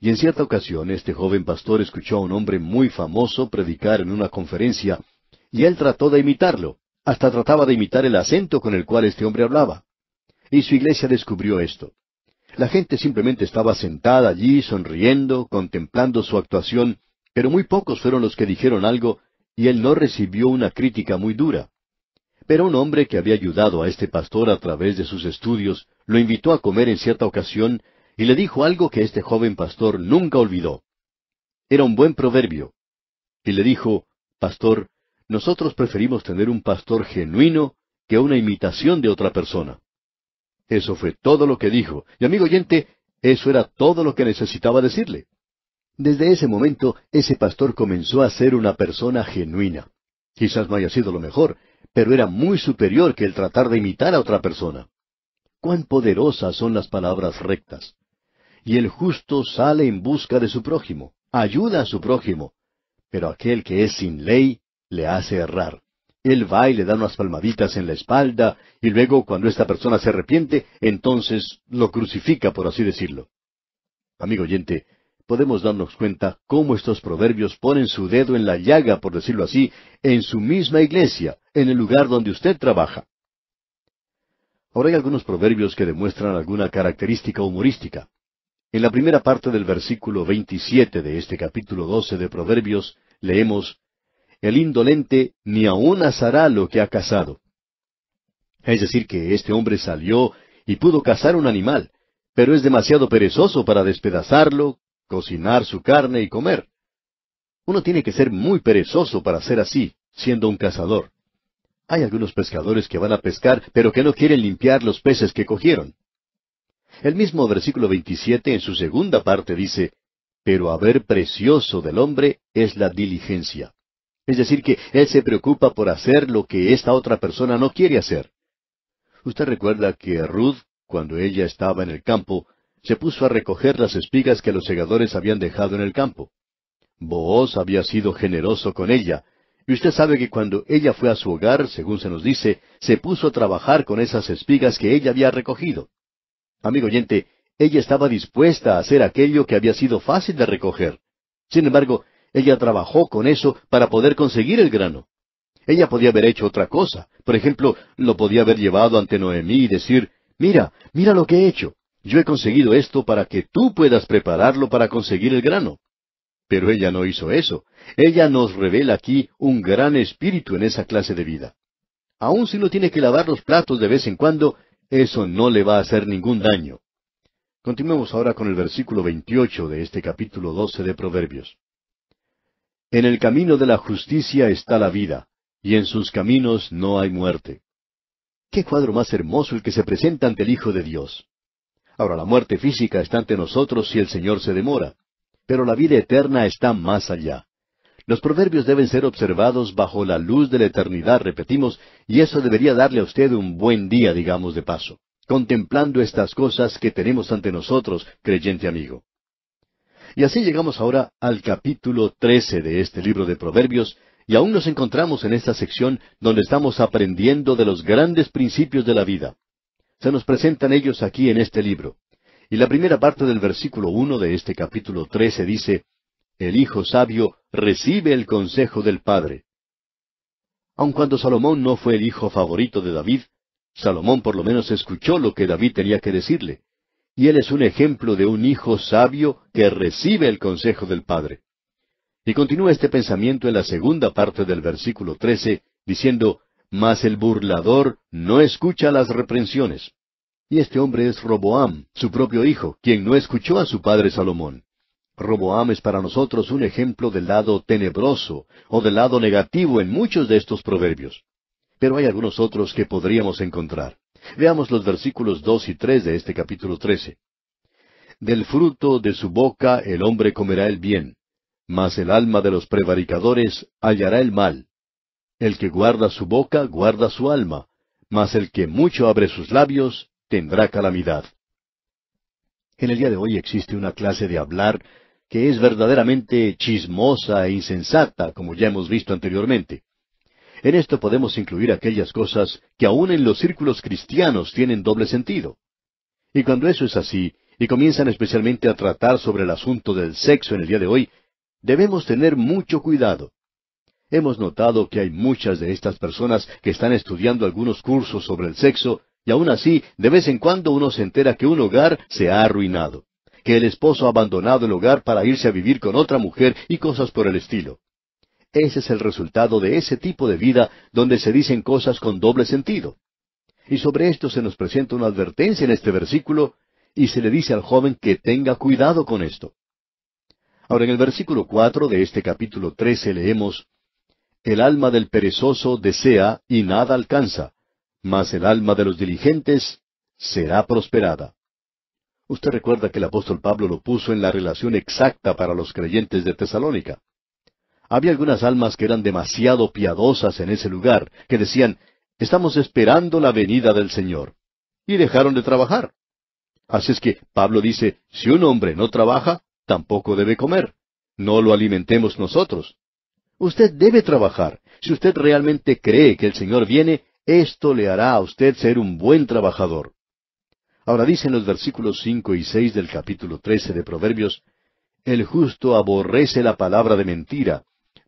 Y en cierta ocasión este joven pastor escuchó a un hombre muy famoso predicar en una conferencia, y él trató de imitarlo. Hasta trataba de imitar el acento con el cual este hombre hablaba. Y su iglesia descubrió esto. La gente simplemente estaba sentada allí, sonriendo, contemplando su actuación, pero muy pocos fueron los que dijeron algo, y él no recibió una crítica muy dura. Pero un hombre que había ayudado a este pastor a través de sus estudios lo invitó a comer en cierta ocasión y le dijo algo que este joven pastor nunca olvidó. Era un buen proverbio. Y le dijo, Pastor, nosotros preferimos tener un pastor genuino que una imitación de otra persona. Eso fue todo lo que dijo. Y amigo oyente, eso era todo lo que necesitaba decirle. Desde ese momento, ese pastor comenzó a ser una persona genuina. Quizás no haya sido lo mejor, pero era muy superior que el tratar de imitar a otra persona. Cuán poderosas son las palabras rectas. Y el justo sale en busca de su prójimo, ayuda a su prójimo, pero aquel que es sin ley le hace errar. Él va y le da unas palmaditas en la espalda, y luego cuando esta persona se arrepiente, entonces lo crucifica, por así decirlo. Amigo oyente, podemos darnos cuenta cómo estos proverbios ponen su dedo en la llaga, por decirlo así, en su misma iglesia, en el lugar donde usted trabaja. Ahora hay algunos proverbios que demuestran alguna característica humorística. En la primera parte del versículo 27 de este capítulo 12 de Proverbios leemos, el indolente ni aun asará lo que ha cazado. Es decir, que este hombre salió y pudo cazar un animal, pero es demasiado perezoso para despedazarlo, cocinar su carne y comer. Uno tiene que ser muy perezoso para ser así, siendo un cazador. Hay algunos pescadores que van a pescar, pero que no quieren limpiar los peces que cogieron. El mismo versículo 27 en su segunda parte dice, Pero haber precioso del hombre es la diligencia. Es decir, que Él se preocupa por hacer lo que esta otra persona no quiere hacer. Usted recuerda que Ruth, cuando ella estaba en el campo, se puso a recoger las espigas que los segadores habían dejado en el campo. Booz había sido generoso con ella, y usted sabe que cuando ella fue a su hogar, según se nos dice, se puso a trabajar con esas espigas que ella había recogido. Amigo oyente, ella estaba dispuesta a hacer aquello que había sido fácil de recoger. Sin embargo, ella trabajó con eso para poder conseguir el grano. Ella podía haber hecho otra cosa. Por ejemplo, lo podía haber llevado ante Noemí y decir, mira, mira lo que he hecho. Yo he conseguido esto para que tú puedas prepararlo para conseguir el grano. Pero ella no hizo eso. Ella nos revela aquí un gran espíritu en esa clase de vida. Aun si no tiene que lavar los platos de vez en cuando, eso no le va a hacer ningún daño. Continuemos ahora con el versículo 28 de este capítulo 12 de Proverbios. En el camino de la justicia está la vida, y en sus caminos no hay muerte. Qué cuadro más hermoso el que se presenta ante el Hijo de Dios. Ahora la muerte física está ante nosotros si el Señor se demora, pero la vida eterna está más allá. Los proverbios deben ser observados bajo la luz de la eternidad, repetimos, y eso debería darle a usted un buen día, digamos de paso, contemplando estas cosas que tenemos ante nosotros, creyente amigo. Y así llegamos ahora al capítulo 13 de este libro de Proverbios, y aún nos encontramos en esta sección donde estamos aprendiendo de los grandes principios de la vida. Se nos presentan ellos aquí en este libro. Y la primera parte del versículo uno de este capítulo 13 dice El hijo sabio recibe el consejo del padre. Aun cuando Salomón no fue el hijo favorito de David, Salomón por lo menos escuchó lo que David tenía que decirle y él es un ejemplo de un hijo sabio que recibe el consejo del Padre. Y continúa este pensamiento en la segunda parte del versículo 13, diciendo, Mas el burlador no escucha las reprensiones. Y este hombre es Roboam, su propio hijo, quien no escuchó a su padre Salomón. Roboam es para nosotros un ejemplo del lado tenebroso o del lado negativo en muchos de estos proverbios. Pero hay algunos otros que podríamos encontrar. Veamos los versículos dos y tres de este capítulo trece. Del fruto de su boca el hombre comerá el bien, mas el alma de los prevaricadores hallará el mal. El que guarda su boca guarda su alma, mas el que mucho abre sus labios tendrá calamidad. En el día de hoy existe una clase de hablar que es verdaderamente chismosa e insensata, como ya hemos visto anteriormente. En esto podemos incluir aquellas cosas que aún en los círculos cristianos tienen doble sentido. Y cuando eso es así, y comienzan especialmente a tratar sobre el asunto del sexo en el día de hoy, debemos tener mucho cuidado. Hemos notado que hay muchas de estas personas que están estudiando algunos cursos sobre el sexo, y aún así, de vez en cuando uno se entera que un hogar se ha arruinado, que el esposo ha abandonado el hogar para irse a vivir con otra mujer y cosas por el estilo. Ese es el resultado de ese tipo de vida donde se dicen cosas con doble sentido. Y sobre esto se nos presenta una advertencia en este versículo y se le dice al joven que tenga cuidado con esto. Ahora en el versículo 4 de este capítulo trece leemos El alma del perezoso desea y nada alcanza, mas el alma de los diligentes será prosperada. Usted recuerda que el apóstol Pablo lo puso en la relación exacta para los creyentes de Tesalónica. Había algunas almas que eran demasiado piadosas en ese lugar, que decían, estamos esperando la venida del Señor. Y dejaron de trabajar. Así es que Pablo dice, si un hombre no trabaja, tampoco debe comer. No lo alimentemos nosotros. Usted debe trabajar. Si usted realmente cree que el Señor viene, esto le hará a usted ser un buen trabajador. Ahora dicen los versículos cinco y seis del capítulo trece de Proverbios, El justo aborrece la palabra de mentira,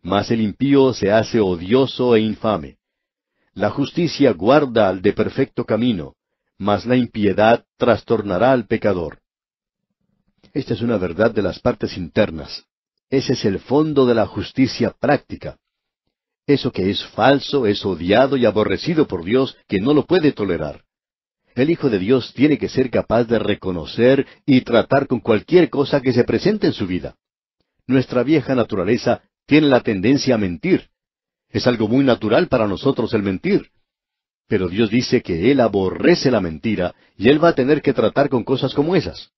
mas el impío se hace odioso e infame. La justicia guarda al de perfecto camino, mas la impiedad trastornará al pecador. Esta es una verdad de las partes internas. Ese es el fondo de la justicia práctica. Eso que es falso es odiado y aborrecido por Dios, que no lo puede tolerar. El Hijo de Dios tiene que ser capaz de reconocer y tratar con cualquier cosa que se presente en su vida. Nuestra vieja naturaleza tiene la tendencia a mentir. Es algo muy natural para nosotros el mentir. Pero Dios dice que Él aborrece la mentira y Él va a tener que tratar con cosas como esas.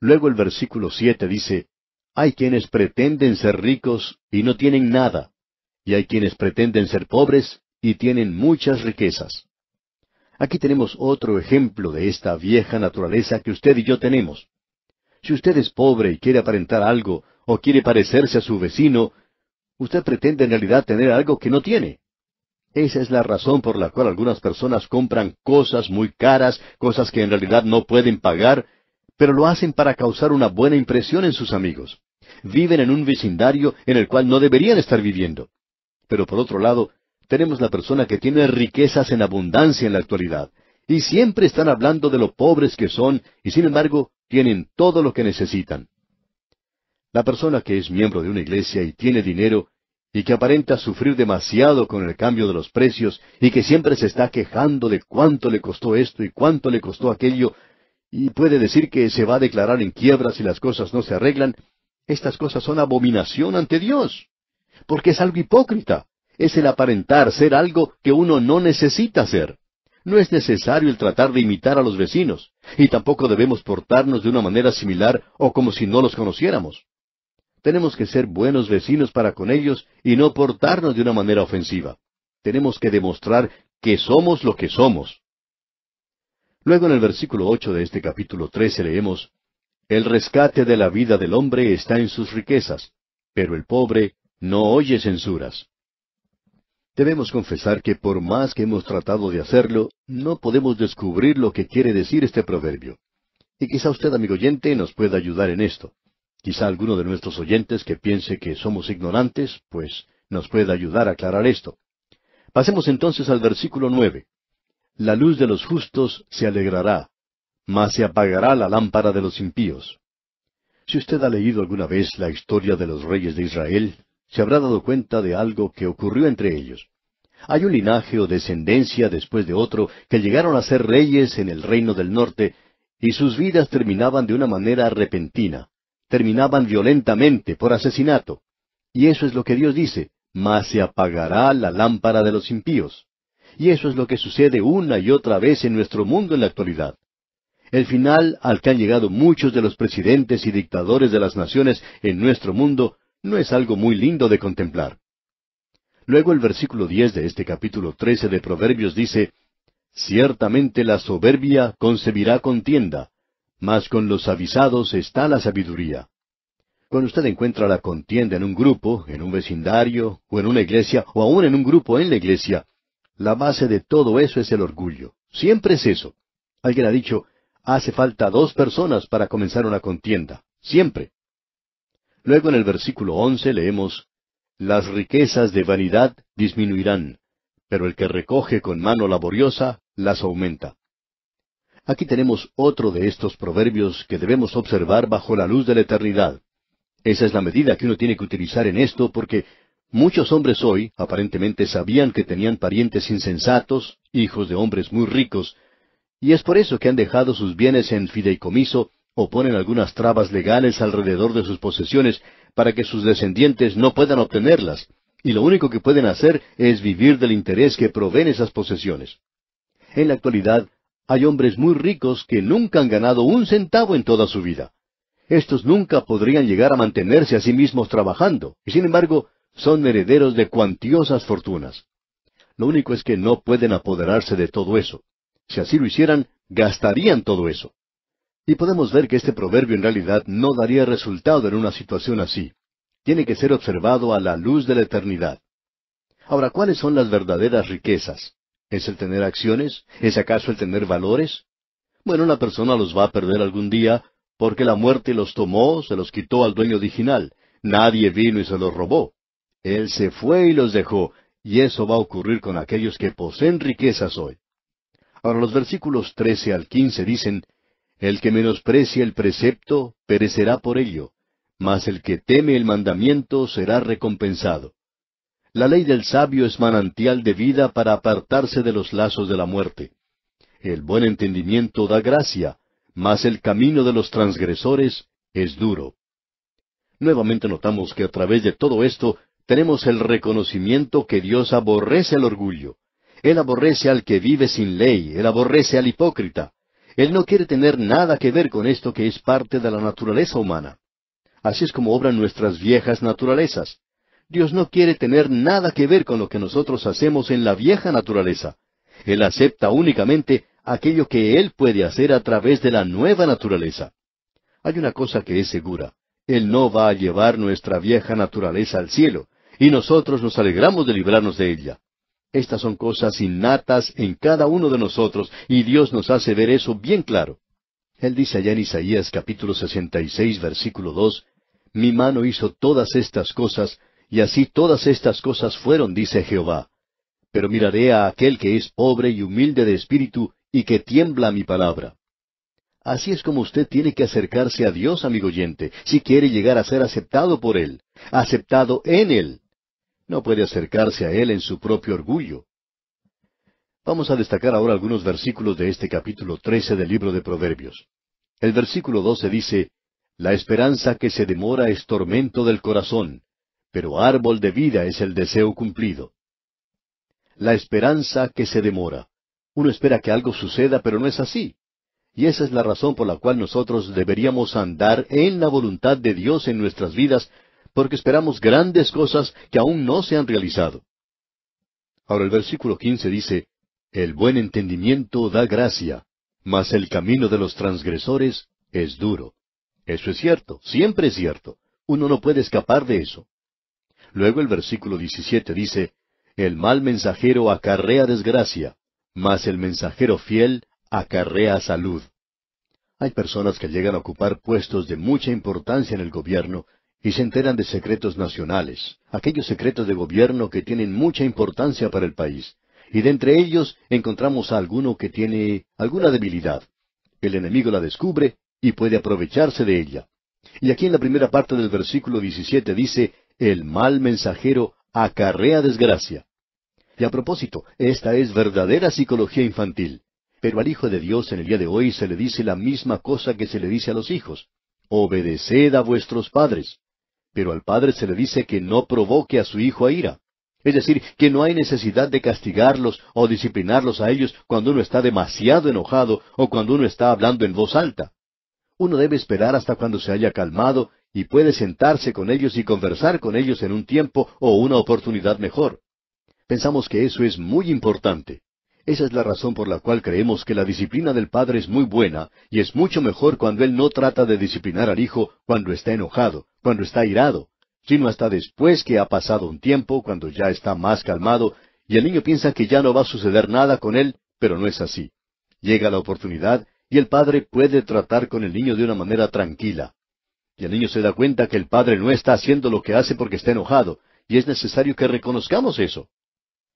Luego el versículo siete dice, Hay quienes pretenden ser ricos y no tienen nada, y hay quienes pretenden ser pobres y tienen muchas riquezas. Aquí tenemos otro ejemplo de esta vieja naturaleza que usted y yo tenemos. Si usted es pobre y quiere aparentar algo, o quiere parecerse a su vecino, usted pretende en realidad tener algo que no tiene. Esa es la razón por la cual algunas personas compran cosas muy caras, cosas que en realidad no pueden pagar, pero lo hacen para causar una buena impresión en sus amigos. Viven en un vecindario en el cual no deberían estar viviendo. Pero por otro lado, tenemos la persona que tiene riquezas en abundancia en la actualidad, y siempre están hablando de lo pobres que son, y sin embargo, tienen todo lo que necesitan. La persona que es miembro de una iglesia y tiene dinero y que aparenta sufrir demasiado con el cambio de los precios y que siempre se está quejando de cuánto le costó esto y cuánto le costó aquello, y puede decir que se va a declarar en quiebra si las cosas no se arreglan, estas cosas son abominación ante Dios, porque es algo hipócrita, es el aparentar ser algo que uno no necesita ser. No es necesario el tratar de imitar a los vecinos, y tampoco debemos portarnos de una manera similar o como si no los conociéramos. Tenemos que ser buenos vecinos para con ellos y no portarnos de una manera ofensiva. Tenemos que demostrar que somos lo que somos. Luego en el versículo ocho de este capítulo 13 leemos El rescate de la vida del hombre está en sus riquezas, pero el pobre no oye censuras. Debemos confesar que por más que hemos tratado de hacerlo, no podemos descubrir lo que quiere decir este proverbio. Y quizá usted, amigo oyente, nos pueda ayudar en esto. Quizá alguno de nuestros oyentes que piense que somos ignorantes, pues nos pueda ayudar a aclarar esto. Pasemos entonces al versículo nueve. La luz de los justos se alegrará, mas se apagará la lámpara de los impíos. Si usted ha leído alguna vez la historia de los reyes de Israel, se habrá dado cuenta de algo que ocurrió entre ellos. Hay un linaje o descendencia después de otro que llegaron a ser reyes en el reino del norte y sus vidas terminaban de una manera repentina, terminaban violentamente por asesinato. Y eso es lo que Dios dice, mas se apagará la lámpara de los impíos. Y eso es lo que sucede una y otra vez en nuestro mundo en la actualidad. El final al que han llegado muchos de los presidentes y dictadores de las naciones en nuestro mundo no es algo muy lindo de contemplar. Luego el versículo diez de este capítulo trece de Proverbios dice Ciertamente la soberbia concebirá contienda, mas con los avisados está la sabiduría. Cuando usted encuentra la contienda en un grupo, en un vecindario, o en una iglesia, o aún en un grupo en la iglesia, la base de todo eso es el orgullo. Siempre es eso. Alguien ha dicho, hace falta dos personas para comenzar una contienda. Siempre. Luego en el versículo once leemos, Las riquezas de vanidad disminuirán, pero el que recoge con mano laboriosa las aumenta. Aquí tenemos otro de estos proverbios que debemos observar bajo la luz de la eternidad. Esa es la medida que uno tiene que utilizar en esto porque muchos hombres hoy aparentemente sabían que tenían parientes insensatos, hijos de hombres muy ricos, y es por eso que han dejado sus bienes en fideicomiso o ponen algunas trabas legales alrededor de sus posesiones para que sus descendientes no puedan obtenerlas, y lo único que pueden hacer es vivir del interés que proveen esas posesiones. En la actualidad, hay hombres muy ricos que nunca han ganado un centavo en toda su vida. Estos nunca podrían llegar a mantenerse a sí mismos trabajando, y sin embargo, son herederos de cuantiosas fortunas. Lo único es que no pueden apoderarse de todo eso. Si así lo hicieran, gastarían todo eso. Y podemos ver que este proverbio en realidad no daría resultado en una situación así. Tiene que ser observado a la luz de la eternidad. Ahora, ¿cuáles son las verdaderas riquezas? ¿Es el tener acciones? ¿Es acaso el tener valores? Bueno, una persona los va a perder algún día porque la muerte los tomó, se los quitó al dueño original. Nadie vino y se los robó. Él se fue y los dejó, y eso va a ocurrir con aquellos que poseen riquezas hoy. Ahora los versículos 13 al 15 dicen, el que menosprecia el precepto perecerá por ello, mas el que teme el mandamiento será recompensado. La ley del sabio es manantial de vida para apartarse de los lazos de la muerte. El buen entendimiento da gracia, mas el camino de los transgresores es duro. Nuevamente notamos que a través de todo esto tenemos el reconocimiento que Dios aborrece el orgullo. Él aborrece al que vive sin ley, él aborrece al hipócrita. Él no quiere tener nada que ver con esto que es parte de la naturaleza humana. Así es como obran nuestras viejas naturalezas. Dios no quiere tener nada que ver con lo que nosotros hacemos en la vieja naturaleza. Él acepta únicamente aquello que Él puede hacer a través de la nueva naturaleza. Hay una cosa que es segura. Él no va a llevar nuestra vieja naturaleza al cielo, y nosotros nos alegramos de librarnos de ella. Estas son cosas innatas en cada uno de nosotros y Dios nos hace ver eso bien claro. Él dice allá en Isaías capítulo 66 versículo 2, Mi mano hizo todas estas cosas, y así todas estas cosas fueron, dice Jehová. Pero miraré a aquel que es pobre y humilde de espíritu y que tiembla mi palabra. Así es como usted tiene que acercarse a Dios, amigo oyente, si quiere llegar a ser aceptado por Él, aceptado en Él. No puede acercarse a Él en su propio orgullo. Vamos a destacar ahora algunos versículos de este capítulo 13 del libro de Proverbios. El versículo 12 dice, La esperanza que se demora es tormento del corazón, pero árbol de vida es el deseo cumplido. La esperanza que se demora. Uno espera que algo suceda, pero no es así. Y esa es la razón por la cual nosotros deberíamos andar en la voluntad de Dios en nuestras vidas porque esperamos grandes cosas que aún no se han realizado. Ahora el versículo quince dice, El buen entendimiento da gracia, mas el camino de los transgresores es duro. Eso es cierto, siempre es cierto. Uno no puede escapar de eso. Luego el versículo 17 dice, El mal mensajero acarrea desgracia, mas el mensajero fiel acarrea salud. Hay personas que llegan a ocupar puestos de mucha importancia en el gobierno y se enteran de secretos nacionales, aquellos secretos de gobierno que tienen mucha importancia para el país. Y de entre ellos encontramos a alguno que tiene alguna debilidad. El enemigo la descubre y puede aprovecharse de ella. Y aquí en la primera parte del versículo 17 dice, el mal mensajero acarrea desgracia. Y a propósito, esta es verdadera psicología infantil. Pero al Hijo de Dios en el día de hoy se le dice la misma cosa que se le dice a los hijos. Obedeced a vuestros padres. Pero al padre se le dice que no provoque a su hijo a ira. Es decir, que no hay necesidad de castigarlos o disciplinarlos a ellos cuando uno está demasiado enojado o cuando uno está hablando en voz alta. Uno debe esperar hasta cuando se haya calmado y puede sentarse con ellos y conversar con ellos en un tiempo o una oportunidad mejor. Pensamos que eso es muy importante. Esa es la razón por la cual creemos que la disciplina del padre es muy buena y es mucho mejor cuando él no trata de disciplinar al hijo cuando está enojado, cuando está irado, sino hasta después que ha pasado un tiempo, cuando ya está más calmado y el niño piensa que ya no va a suceder nada con él, pero no es así. Llega la oportunidad y el padre puede tratar con el niño de una manera tranquila. Y el niño se da cuenta que el padre no está haciendo lo que hace porque está enojado, y es necesario que reconozcamos eso.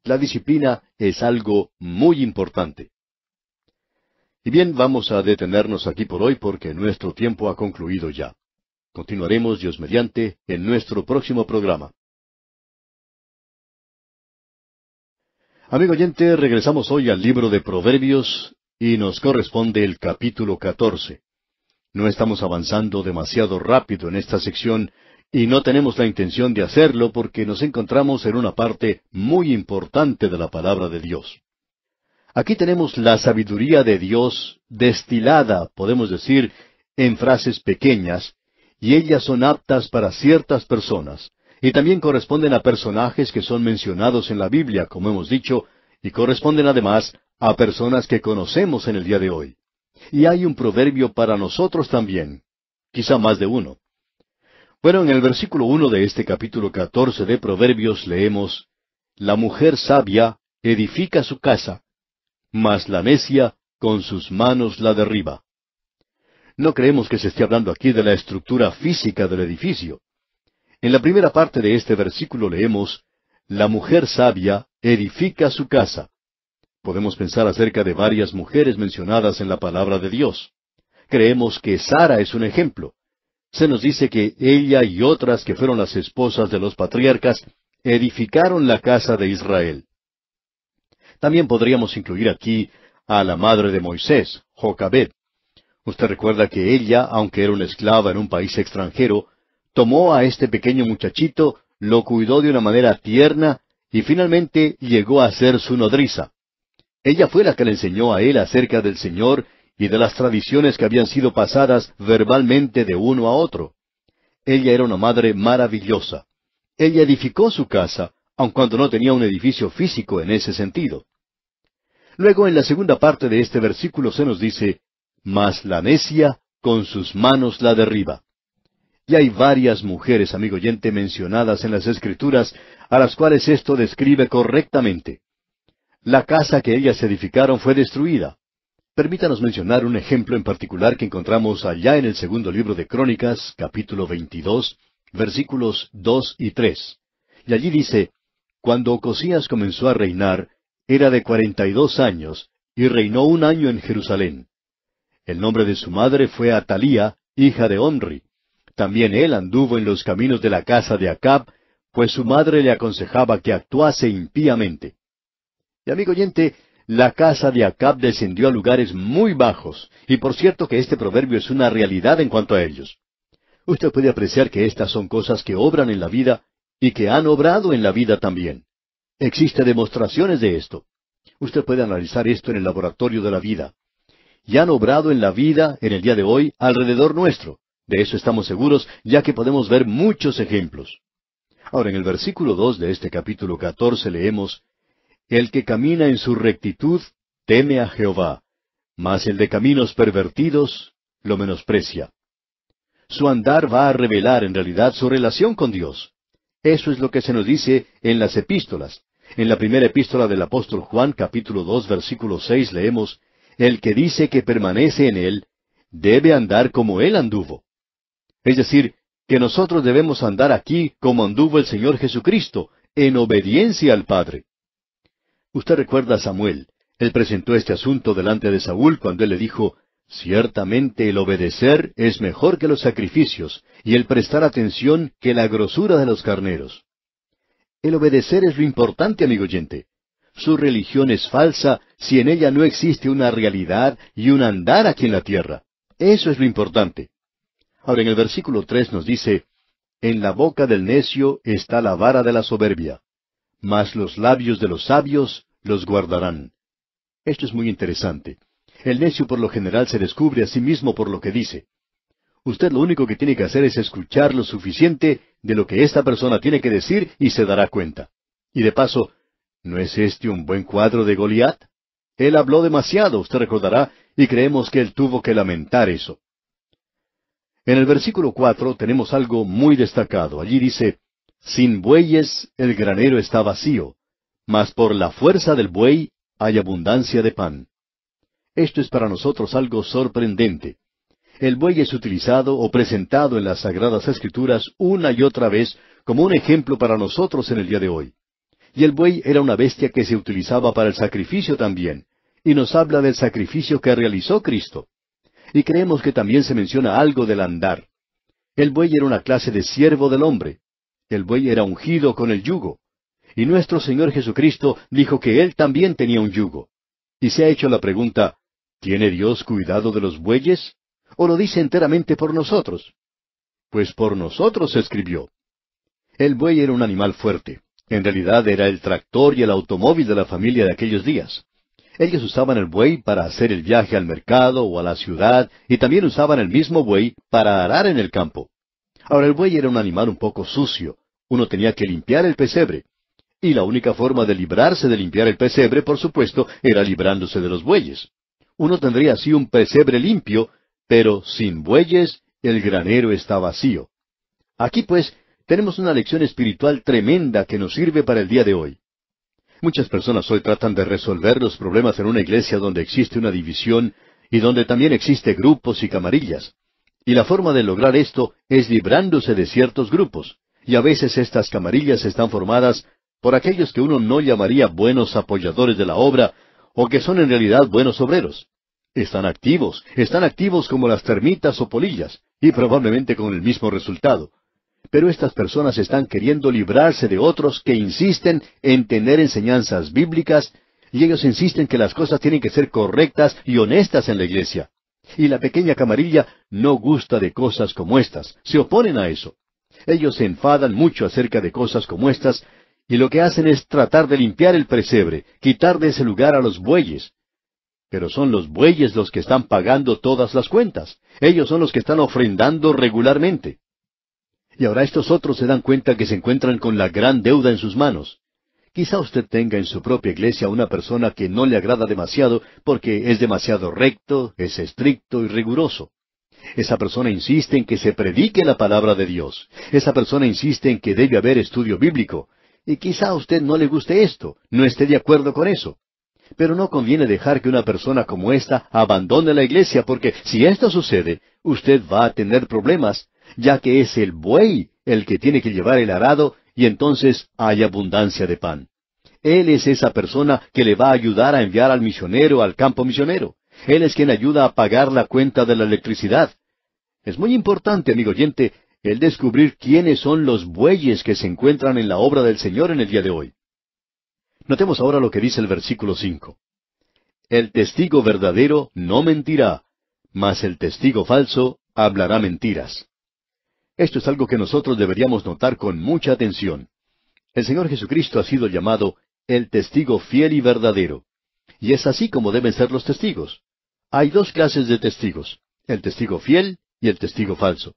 La disciplina es algo muy importante. Y bien, vamos a detenernos aquí por hoy porque nuestro tiempo ha concluido ya. Continuaremos, Dios mediante, en nuestro próximo programa. Amigo oyente, regresamos hoy al libro de Proverbios y nos corresponde el capítulo 14. No estamos avanzando demasiado rápido en esta sección y no tenemos la intención de hacerlo porque nos encontramos en una parte muy importante de la palabra de Dios. Aquí tenemos la sabiduría de Dios destilada, podemos decir, en frases pequeñas, y ellas son aptas para ciertas personas, y también corresponden a personajes que son mencionados en la Biblia, como hemos dicho, y corresponden además a personas que conocemos en el día de hoy. Y hay un proverbio para nosotros también, quizá más de uno. Bueno, en el versículo uno de este capítulo catorce de Proverbios leemos La mujer sabia edifica su casa, mas la necia con sus manos la derriba. No creemos que se esté hablando aquí de la estructura física del edificio. En la primera parte de este versículo leemos La mujer sabia edifica su casa. Podemos pensar acerca de varias mujeres mencionadas en la palabra de Dios. Creemos que Sara es un ejemplo se nos dice que ella y otras que fueron las esposas de los patriarcas edificaron la casa de Israel. También podríamos incluir aquí a la madre de Moisés, Jocabed. Usted recuerda que ella, aunque era una esclava en un país extranjero, tomó a este pequeño muchachito, lo cuidó de una manera tierna y finalmente llegó a ser su nodriza. Ella fue la que le enseñó a él acerca del Señor y de las tradiciones que habían sido pasadas verbalmente de uno a otro. Ella era una madre maravillosa. Ella edificó su casa, aun cuando no tenía un edificio físico en ese sentido. Luego en la segunda parte de este versículo se nos dice, Mas la necia con sus manos la derriba. Y hay varias mujeres, amigo oyente, mencionadas en las Escrituras, a las cuales esto describe correctamente. La casa que ellas edificaron fue destruida. Permítanos mencionar un ejemplo en particular que encontramos allá en el segundo libro de Crónicas, capítulo 22, versículos dos y tres. Y allí dice, Cuando Ocosías comenzó a reinar, era de cuarenta y dos años, y reinó un año en Jerusalén. El nombre de su madre fue Atalía, hija de Omri. También él anduvo en los caminos de la casa de Acab, pues su madre le aconsejaba que actuase impíamente. Y amigo oyente, la casa de Acab descendió a lugares muy bajos, y por cierto que este proverbio es una realidad en cuanto a ellos. Usted puede apreciar que estas son cosas que obran en la vida y que han obrado en la vida también. Existen demostraciones de esto. Usted puede analizar esto en el laboratorio de la vida. Y han obrado en la vida, en el día de hoy, alrededor nuestro. De eso estamos seguros, ya que podemos ver muchos ejemplos. Ahora, en el versículo dos de este capítulo catorce leemos el que camina en su rectitud teme a Jehová, mas el de caminos pervertidos lo menosprecia. Su andar va a revelar en realidad su relación con Dios. Eso es lo que se nos dice en las epístolas. En la primera epístola del apóstol Juan capítulo dos versículo seis leemos, El que dice que permanece en él, debe andar como él anduvo. Es decir, que nosotros debemos andar aquí como anduvo el Señor Jesucristo, en obediencia al Padre. Usted recuerda a Samuel. Él presentó este asunto delante de Saúl cuando él le dijo, Ciertamente el obedecer es mejor que los sacrificios, y el prestar atención que la grosura de los carneros. El obedecer es lo importante, amigo oyente. Su religión es falsa si en ella no existe una realidad y un andar aquí en la tierra. Eso es lo importante. Ahora en el versículo 3 nos dice, En la boca del necio está la vara de la soberbia, mas los labios de los sabios los guardarán. Esto es muy interesante. El necio por lo general se descubre a sí mismo por lo que dice. Usted lo único que tiene que hacer es escuchar lo suficiente de lo que esta persona tiene que decir y se dará cuenta. Y de paso, ¿no es este un buen cuadro de Goliat? Él habló demasiado, usted recordará, y creemos que él tuvo que lamentar eso. En el versículo cuatro tenemos algo muy destacado. Allí dice Sin bueyes el granero está vacío, mas por la fuerza del buey hay abundancia de pan. Esto es para nosotros algo sorprendente. El buey es utilizado o presentado en las Sagradas Escrituras una y otra vez como un ejemplo para nosotros en el día de hoy. Y el buey era una bestia que se utilizaba para el sacrificio también, y nos habla del sacrificio que realizó Cristo. Y creemos que también se menciona algo del andar. El buey era una clase de siervo del hombre. El buey era ungido con el yugo. Y nuestro Señor Jesucristo dijo que Él también tenía un yugo. Y se ha hecho la pregunta, ¿tiene Dios cuidado de los bueyes? ¿O lo dice enteramente por nosotros? Pues por nosotros escribió. El buey era un animal fuerte. En realidad era el tractor y el automóvil de la familia de aquellos días. Ellos usaban el buey para hacer el viaje al mercado o a la ciudad y también usaban el mismo buey para arar en el campo. Ahora el buey era un animal un poco sucio. Uno tenía que limpiar el pesebre. Y la única forma de librarse de limpiar el pesebre, por supuesto, era librándose de los bueyes. Uno tendría así un pesebre limpio, pero sin bueyes el granero está vacío. Aquí, pues, tenemos una lección espiritual tremenda que nos sirve para el día de hoy. Muchas personas hoy tratan de resolver los problemas en una iglesia donde existe una división y donde también existe grupos y camarillas. Y la forma de lograr esto es librándose de ciertos grupos. Y a veces estas camarillas están formadas por aquellos que uno no llamaría buenos apoyadores de la obra o que son en realidad buenos obreros. Están activos, están activos como las termitas o polillas, y probablemente con el mismo resultado. Pero estas personas están queriendo librarse de otros que insisten en tener enseñanzas bíblicas y ellos insisten que las cosas tienen que ser correctas y honestas en la iglesia. Y la pequeña camarilla no gusta de cosas como estas, se oponen a eso. Ellos se enfadan mucho acerca de cosas como estas y lo que hacen es tratar de limpiar el pesebre, quitar de ese lugar a los bueyes. Pero son los bueyes los que están pagando todas las cuentas. Ellos son los que están ofrendando regularmente. Y ahora estos otros se dan cuenta que se encuentran con la gran deuda en sus manos. Quizá usted tenga en su propia iglesia una persona que no le agrada demasiado porque es demasiado recto, es estricto y riguroso. Esa persona insiste en que se predique la palabra de Dios. Esa persona insiste en que debe haber estudio bíblico. Y quizá a usted no le guste esto, no esté de acuerdo con eso. Pero no conviene dejar que una persona como esta abandone la iglesia, porque si esto sucede, usted va a tener problemas, ya que es el buey el que tiene que llevar el arado y entonces hay abundancia de pan. Él es esa persona que le va a ayudar a enviar al misionero al campo misionero. Él es quien ayuda a pagar la cuenta de la electricidad. Es muy importante, amigo oyente, el descubrir quiénes son los bueyes que se encuentran en la obra del Señor en el día de hoy. Notemos ahora lo que dice el versículo 5 El testigo verdadero no mentirá, mas el testigo falso hablará mentiras. Esto es algo que nosotros deberíamos notar con mucha atención. El Señor Jesucristo ha sido llamado el testigo fiel y verdadero. Y es así como deben ser los testigos. Hay dos clases de testigos, el testigo fiel y el testigo falso.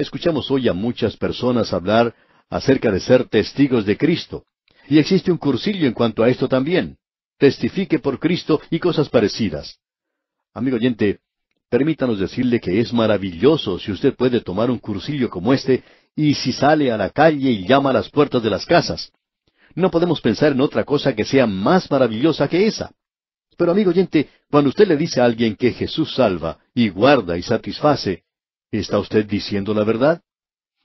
Escuchamos hoy a muchas personas hablar acerca de ser testigos de Cristo. Y existe un cursillo en cuanto a esto también. Testifique por Cristo y cosas parecidas. Amigo oyente, permítanos decirle que es maravilloso si usted puede tomar un cursillo como este y si sale a la calle y llama a las puertas de las casas. No podemos pensar en otra cosa que sea más maravillosa que esa. Pero amigo oyente, cuando usted le dice a alguien que Jesús salva y guarda y satisface, ¿Está usted diciendo la verdad?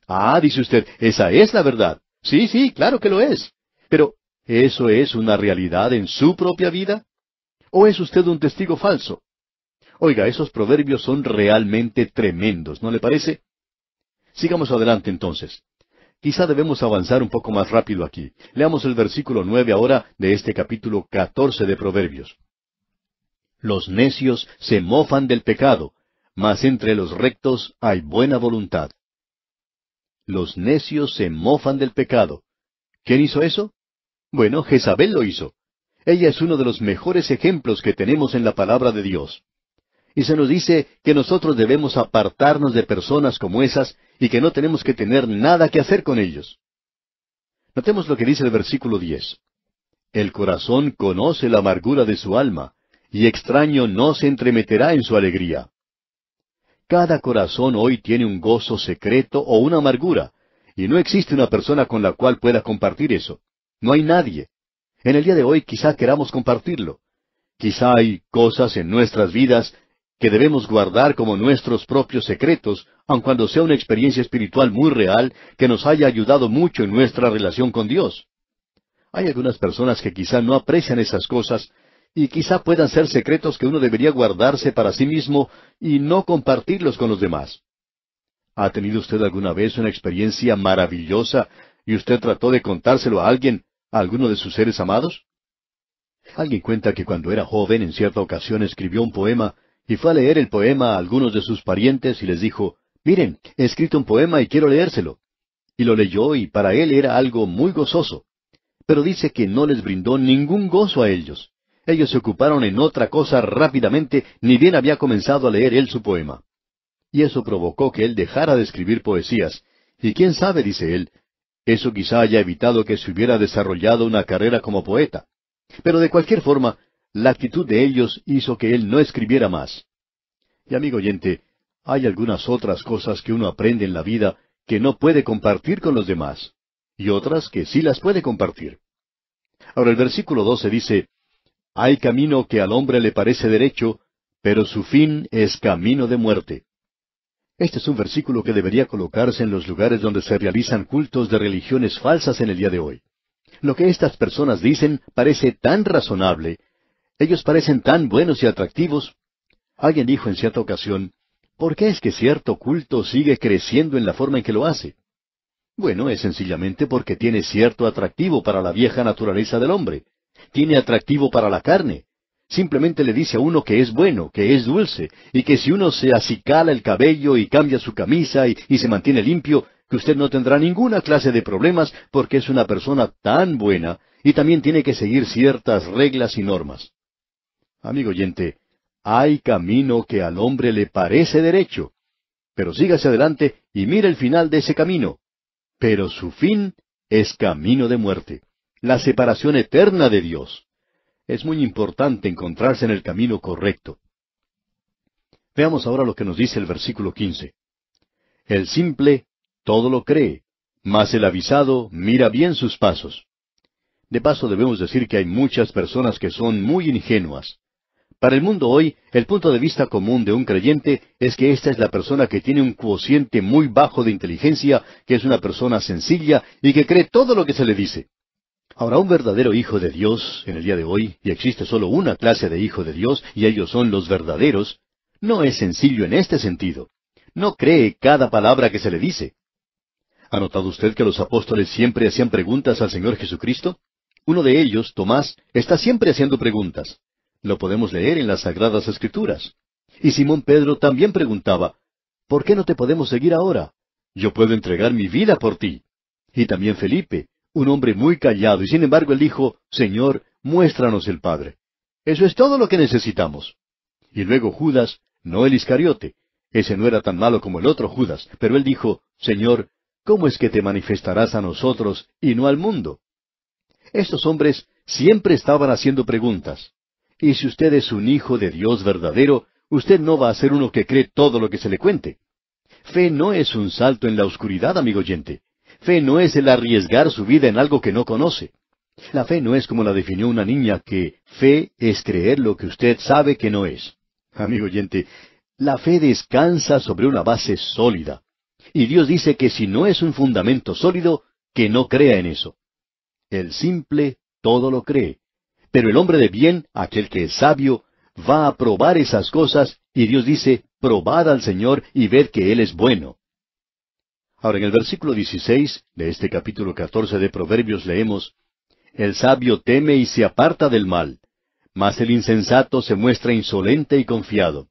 Ah, dice usted, esa es la verdad. Sí, sí, claro que lo es. Pero, ¿eso es una realidad en su propia vida? ¿O es usted un testigo falso? Oiga, esos proverbios son realmente tremendos, ¿no le parece? Sigamos adelante entonces. Quizá debemos avanzar un poco más rápido aquí. Leamos el versículo nueve ahora de este capítulo catorce de Proverbios. Los necios se mofan del pecado, mas entre los rectos hay buena voluntad. Los necios se mofan del pecado. ¿Quién hizo eso? Bueno, Jezabel lo hizo. Ella es uno de los mejores ejemplos que tenemos en la palabra de Dios. Y se nos dice que nosotros debemos apartarnos de personas como esas y que no tenemos que tener nada que hacer con ellos. Notemos lo que dice el versículo 10. El corazón conoce la amargura de su alma, y extraño no se entremeterá en su alegría. Cada corazón hoy tiene un gozo secreto o una amargura, y no existe una persona con la cual pueda compartir eso. No hay nadie. En el día de hoy quizá queramos compartirlo. Quizá hay cosas en nuestras vidas que debemos guardar como nuestros propios secretos, aun cuando sea una experiencia espiritual muy real que nos haya ayudado mucho en nuestra relación con Dios. Hay algunas personas que quizá no aprecian esas cosas y quizá puedan ser secretos que uno debería guardarse para sí mismo y no compartirlos con los demás. ¿Ha tenido usted alguna vez una experiencia maravillosa y usted trató de contárselo a alguien, a alguno de sus seres amados? Alguien cuenta que cuando era joven en cierta ocasión escribió un poema y fue a leer el poema a algunos de sus parientes y les dijo, miren, he escrito un poema y quiero leérselo. Y lo leyó y para él era algo muy gozoso. Pero dice que no les brindó ningún gozo a ellos. Ellos se ocuparon en otra cosa rápidamente, ni bien había comenzado a leer él su poema. Y eso provocó que él dejara de escribir poesías. Y quién sabe, dice él, eso quizá haya evitado que se hubiera desarrollado una carrera como poeta. Pero de cualquier forma, la actitud de ellos hizo que él no escribiera más. Y amigo oyente, hay algunas otras cosas que uno aprende en la vida que no puede compartir con los demás, y otras que sí las puede compartir. Ahora el versículo 12 dice, hay camino que al hombre le parece derecho, pero su fin es camino de muerte. Este es un versículo que debería colocarse en los lugares donde se realizan cultos de religiones falsas en el día de hoy. Lo que estas personas dicen parece tan razonable, ellos parecen tan buenos y atractivos. Alguien dijo en cierta ocasión, ¿por qué es que cierto culto sigue creciendo en la forma en que lo hace? Bueno, es sencillamente porque tiene cierto atractivo para la vieja naturaleza del hombre tiene atractivo para la carne. Simplemente le dice a uno que es bueno, que es dulce, y que si uno se acicala el cabello y cambia su camisa y, se mantiene limpio, que usted no tendrá ninguna clase de problemas porque es una persona tan buena y también tiene que seguir ciertas reglas y normas. Amigo oyente, hay camino que al hombre le parece derecho, pero sígase adelante y mire el final de ese camino. Pero su fin es camino de muerte la separación eterna de Dios. Es muy importante encontrarse en el camino correcto. Veamos ahora lo que nos dice el versículo 15. El simple todo lo cree, mas el avisado mira bien sus pasos. De paso debemos decir que hay muchas personas que son muy ingenuas. Para el mundo hoy, el punto de vista común de un creyente es que esta es la persona que tiene un cuociente muy bajo de inteligencia, que es una persona sencilla y que cree todo lo que se le dice. Ahora, un verdadero hijo de Dios, en el día de hoy, y existe solo una clase de hijo de Dios, y ellos son los verdaderos, no es sencillo en este sentido. No cree cada palabra que se le dice. ¿Ha notado usted que los apóstoles siempre hacían preguntas al Señor Jesucristo? Uno de ellos, Tomás, está siempre haciendo preguntas. Lo podemos leer en las Sagradas Escrituras. Y Simón Pedro también preguntaba, ¿Por qué no te podemos seguir ahora? Yo puedo entregar mi vida por ti. Y también Felipe, un hombre muy callado, y sin embargo él dijo, Señor, muéstranos el Padre. Eso es todo lo que necesitamos. Y luego Judas, no el Iscariote, ese no era tan malo como el otro Judas, pero él dijo, Señor, ¿cómo es que te manifestarás a nosotros y no al mundo? Estos hombres siempre estaban haciendo preguntas. Y si usted es un hijo de Dios verdadero, usted no va a ser uno que cree todo lo que se le cuente. Fe no es un salto en la oscuridad, amigo oyente. Fe no es el arriesgar su vida en algo que no conoce. La fe no es como la definió una niña que fe es creer lo que usted sabe que no es. Amigo oyente, la fe descansa sobre una base sólida. Y Dios dice que si no es un fundamento sólido, que no crea en eso. El simple todo lo cree. Pero el hombre de bien, aquel que es sabio, va a probar esas cosas y Dios dice, probad al Señor y ved que Él es bueno. Ahora, en el versículo 16 de este capítulo 14 de Proverbios leemos, El sabio teme y se aparta del mal, mas el insensato se muestra insolente y confiado.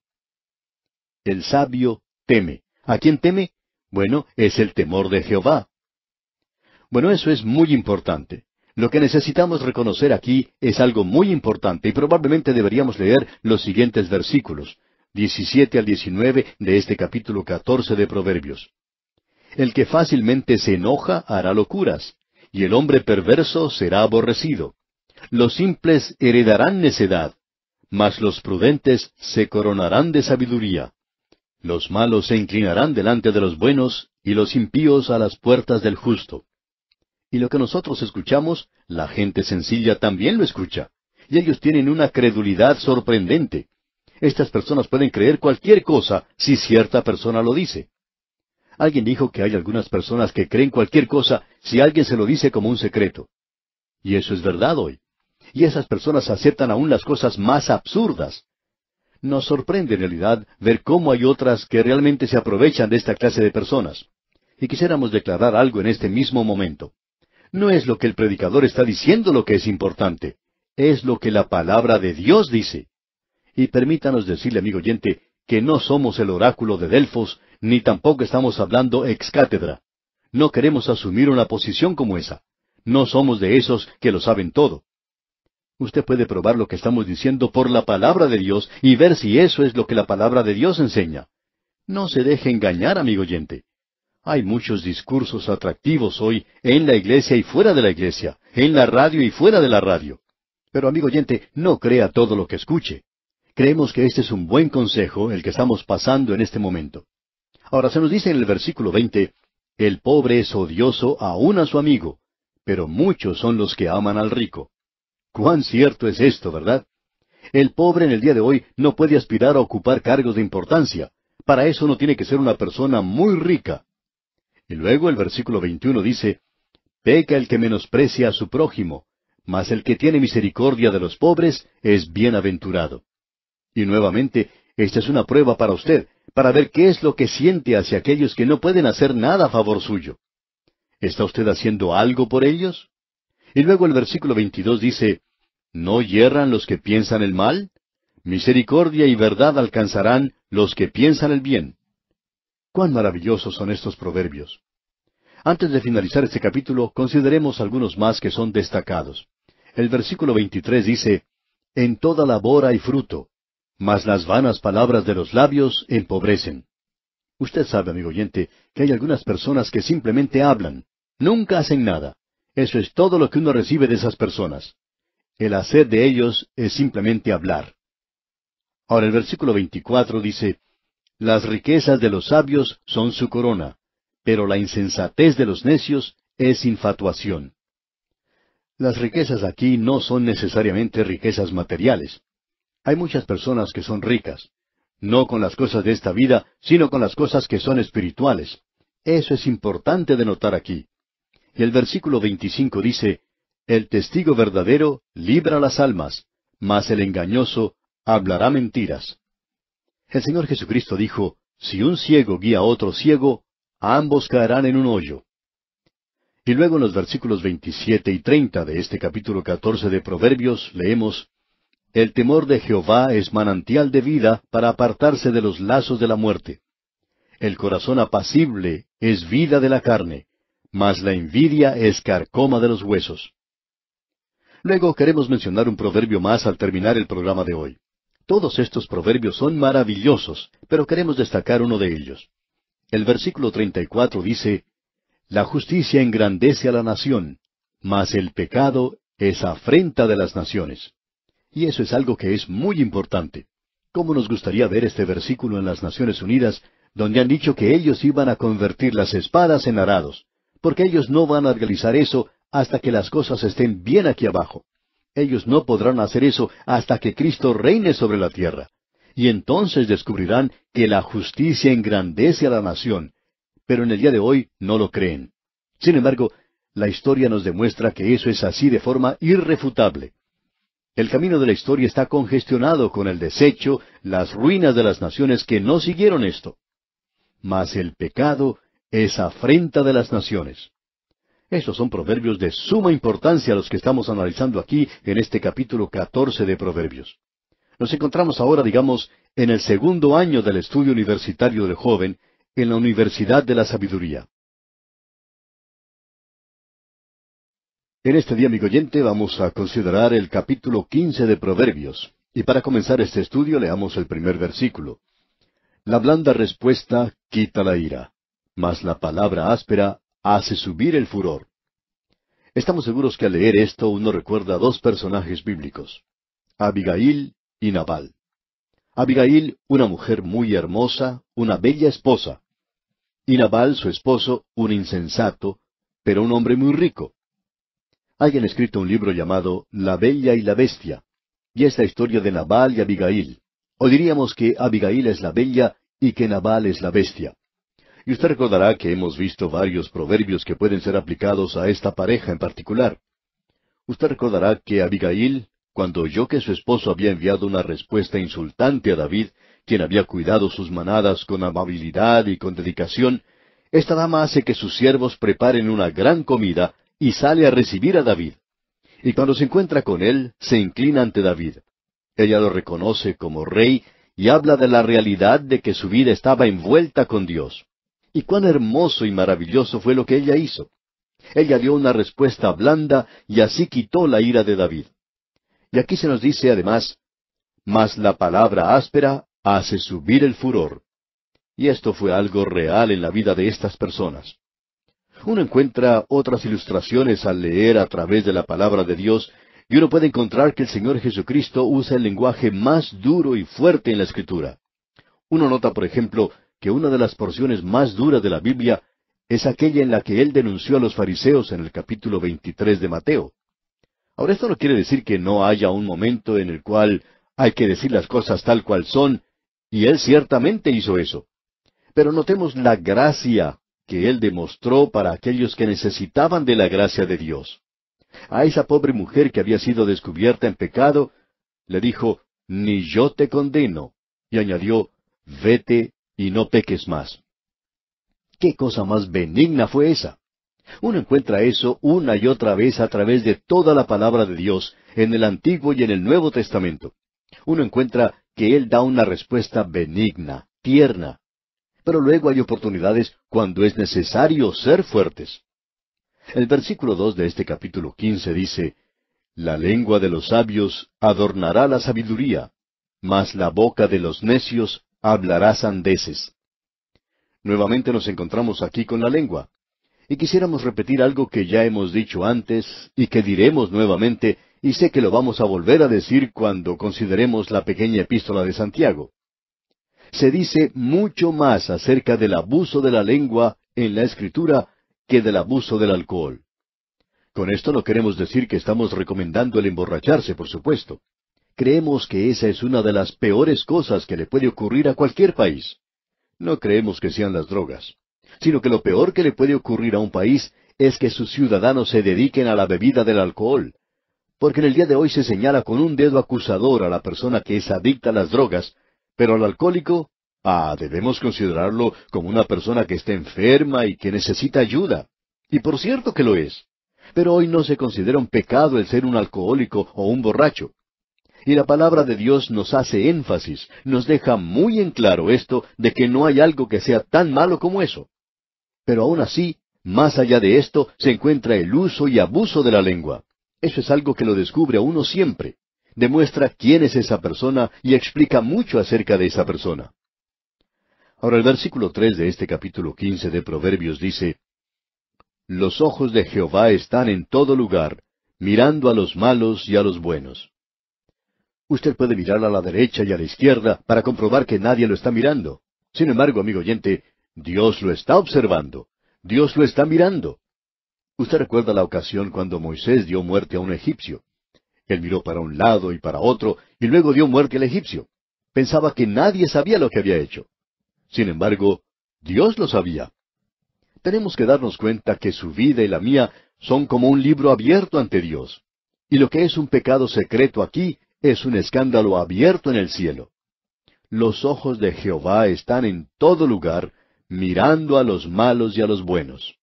El sabio teme. ¿A quién teme? Bueno, es el temor de Jehová. Bueno, eso es muy importante. Lo que necesitamos reconocer aquí es algo muy importante y probablemente deberíamos leer los siguientes versículos, 17 al 19 de este capítulo 14 de Proverbios. El que fácilmente se enoja hará locuras, y el hombre perverso será aborrecido. Los simples heredarán necedad, mas los prudentes se coronarán de sabiduría. Los malos se inclinarán delante de los buenos, y los impíos a las puertas del justo. Y lo que nosotros escuchamos, la gente sencilla también lo escucha. Y ellos tienen una credulidad sorprendente. Estas personas pueden creer cualquier cosa si cierta persona lo dice. Alguien dijo que hay algunas personas que creen cualquier cosa si alguien se lo dice como un secreto. Y eso es verdad hoy. Y esas personas aceptan aún las cosas más absurdas. Nos sorprende en realidad ver cómo hay otras que realmente se aprovechan de esta clase de personas. Y quisiéramos declarar algo en este mismo momento. No es lo que el predicador está diciendo lo que es importante, es lo que la palabra de Dios dice. Y permítanos decirle, amigo oyente, que no somos el oráculo de Delfos, ni tampoco estamos hablando ex cátedra. No queremos asumir una posición como esa. No somos de esos que lo saben todo. Usted puede probar lo que estamos diciendo por la palabra de Dios y ver si eso es lo que la palabra de Dios enseña. No se deje engañar, amigo oyente. Hay muchos discursos atractivos hoy en la iglesia y fuera de la iglesia, en la radio y fuera de la radio. Pero, amigo oyente, no crea todo lo que escuche. Creemos que este es un buen consejo el que estamos pasando en este momento. Ahora se nos dice en el versículo 20, el pobre es odioso aún a su amigo, pero muchos son los que aman al rico. Cuán cierto es esto, ¿verdad? El pobre en el día de hoy no puede aspirar a ocupar cargos de importancia. Para eso no tiene que ser una persona muy rica. Y luego el versículo 21 dice, Peca el que menosprecia a su prójimo, mas el que tiene misericordia de los pobres es bienaventurado. Y nuevamente esta es una prueba para usted, para ver qué es lo que siente hacia aquellos que no pueden hacer nada a favor suyo. ¿Está usted haciendo algo por ellos? Y luego el versículo 22 dice, ¿No yerran los que piensan el mal? Misericordia y verdad alcanzarán los que piensan el bien. Cuán maravillosos son estos proverbios. Antes de finalizar este capítulo, consideremos algunos más que son destacados. El versículo 23 dice, En toda labor hay fruto, mas las vanas palabras de los labios empobrecen. Usted sabe, amigo oyente, que hay algunas personas que simplemente hablan, nunca hacen nada. Eso es todo lo que uno recibe de esas personas. El hacer de ellos es simplemente hablar. Ahora el versículo 24 dice, Las riquezas de los sabios son su corona, pero la insensatez de los necios es infatuación. Las riquezas aquí no son necesariamente riquezas materiales. Hay muchas personas que son ricas, no con las cosas de esta vida, sino con las cosas que son espirituales. Eso es importante de notar aquí. Y el versículo 25 dice, El testigo verdadero libra las almas, mas el engañoso hablará mentiras. El Señor Jesucristo dijo, Si un ciego guía a otro ciego, ambos caerán en un hoyo. Y luego en los versículos 27 y 30 de este capítulo 14 de Proverbios leemos, el temor de Jehová es manantial de vida para apartarse de los lazos de la muerte. El corazón apacible es vida de la carne, mas la envidia es carcoma de los huesos. Luego queremos mencionar un proverbio más al terminar el programa de hoy. Todos estos proverbios son maravillosos, pero queremos destacar uno de ellos. El versículo 34 dice, La justicia engrandece a la nación, mas el pecado es afrenta de las naciones. Y eso es algo que es muy importante. ¿Cómo nos gustaría ver este versículo en las Naciones Unidas, donde han dicho que ellos iban a convertir las espadas en arados? Porque ellos no van a realizar eso hasta que las cosas estén bien aquí abajo. Ellos no podrán hacer eso hasta que Cristo reine sobre la tierra. Y entonces descubrirán que la justicia engrandece a la nación. Pero en el día de hoy no lo creen. Sin embargo, la historia nos demuestra que eso es así de forma irrefutable. El camino de la historia está congestionado con el desecho, las ruinas de las naciones que no siguieron esto. Mas el pecado es afrenta de las naciones. Estos son proverbios de suma importancia los que estamos analizando aquí en este capítulo 14 de Proverbios. Nos encontramos ahora, digamos, en el segundo año del estudio universitario del joven, en la Universidad de la Sabiduría. En este día, amigo oyente, vamos a considerar el capítulo quince de Proverbios. Y para comenzar este estudio, leamos el primer versículo. La blanda respuesta quita la ira, mas la palabra áspera hace subir el furor. Estamos seguros que al leer esto uno recuerda dos personajes bíblicos, Abigail y Nabal. Abigail, una mujer muy hermosa, una bella esposa. Y Nabal, su esposo, un insensato, pero un hombre muy rico hayan escrito un libro llamado La Bella y la Bestia, y es historia de Nabal y Abigail. O diríamos que Abigail es la bella y que Nabal es la bestia. Y usted recordará que hemos visto varios proverbios que pueden ser aplicados a esta pareja en particular. Usted recordará que Abigail, cuando oyó que su esposo había enviado una respuesta insultante a David, quien había cuidado sus manadas con amabilidad y con dedicación, esta dama hace que sus siervos preparen una gran comida y sale a recibir a David. Y cuando se encuentra con él, se inclina ante David. Ella lo reconoce como rey y habla de la realidad de que su vida estaba envuelta con Dios. Y cuán hermoso y maravilloso fue lo que ella hizo. Ella dio una respuesta blanda y así quitó la ira de David. Y aquí se nos dice además, mas la palabra áspera hace subir el furor. Y esto fue algo real en la vida de estas personas. Uno encuentra otras ilustraciones al leer a través de la palabra de Dios y uno puede encontrar que el Señor Jesucristo usa el lenguaje más duro y fuerte en la Escritura. Uno nota, por ejemplo, que una de las porciones más duras de la Biblia es aquella en la que él denunció a los fariseos en el capítulo 23 de Mateo. Ahora esto no quiere decir que no haya un momento en el cual hay que decir las cosas tal cual son, y él ciertamente hizo eso. Pero notemos la gracia que él demostró para aquellos que necesitaban de la gracia de Dios. A esa pobre mujer que había sido descubierta en pecado, le dijo, Ni yo te condeno, y añadió, Vete y no peques más. ¿Qué cosa más benigna fue esa? Uno encuentra eso una y otra vez a través de toda la palabra de Dios, en el Antiguo y en el Nuevo Testamento. Uno encuentra que Él da una respuesta benigna, tierna, pero luego hay oportunidades cuando es necesario ser fuertes. El versículo 2 de este capítulo 15 dice, La lengua de los sabios adornará la sabiduría, mas la boca de los necios hablará sandeces. Nuevamente nos encontramos aquí con la lengua. Y quisiéramos repetir algo que ya hemos dicho antes y que diremos nuevamente, y sé que lo vamos a volver a decir cuando consideremos la pequeña epístola de Santiago se dice mucho más acerca del abuso de la lengua en la escritura que del abuso del alcohol. Con esto no queremos decir que estamos recomendando el emborracharse, por supuesto. Creemos que esa es una de las peores cosas que le puede ocurrir a cualquier país. No creemos que sean las drogas, sino que lo peor que le puede ocurrir a un país es que sus ciudadanos se dediquen a la bebida del alcohol. Porque en el día de hoy se señala con un dedo acusador a la persona que es adicta a las drogas, pero al alcohólico, ah, debemos considerarlo como una persona que está enferma y que necesita ayuda. Y por cierto que lo es. Pero hoy no se considera un pecado el ser un alcohólico o un borracho. Y la palabra de Dios nos hace énfasis, nos deja muy en claro esto de que no hay algo que sea tan malo como eso. Pero aún así, más allá de esto, se encuentra el uso y abuso de la lengua. Eso es algo que lo descubre a uno siempre demuestra quién es esa persona y explica mucho acerca de esa persona. Ahora el versículo tres de este capítulo quince de Proverbios dice Los ojos de Jehová están en todo lugar, mirando a los malos y a los buenos. Usted puede mirar a la derecha y a la izquierda para comprobar que nadie lo está mirando. Sin embargo, amigo oyente, Dios lo está observando. Dios lo está mirando. Usted recuerda la ocasión cuando Moisés dio muerte a un egipcio. Él miró para un lado y para otro, y luego dio muerte al egipcio. Pensaba que nadie sabía lo que había hecho. Sin embargo, Dios lo sabía. Tenemos que darnos cuenta que su vida y la mía son como un libro abierto ante Dios. Y lo que es un pecado secreto aquí es un escándalo abierto en el cielo. Los ojos de Jehová están en todo lugar, mirando a los malos y a los buenos.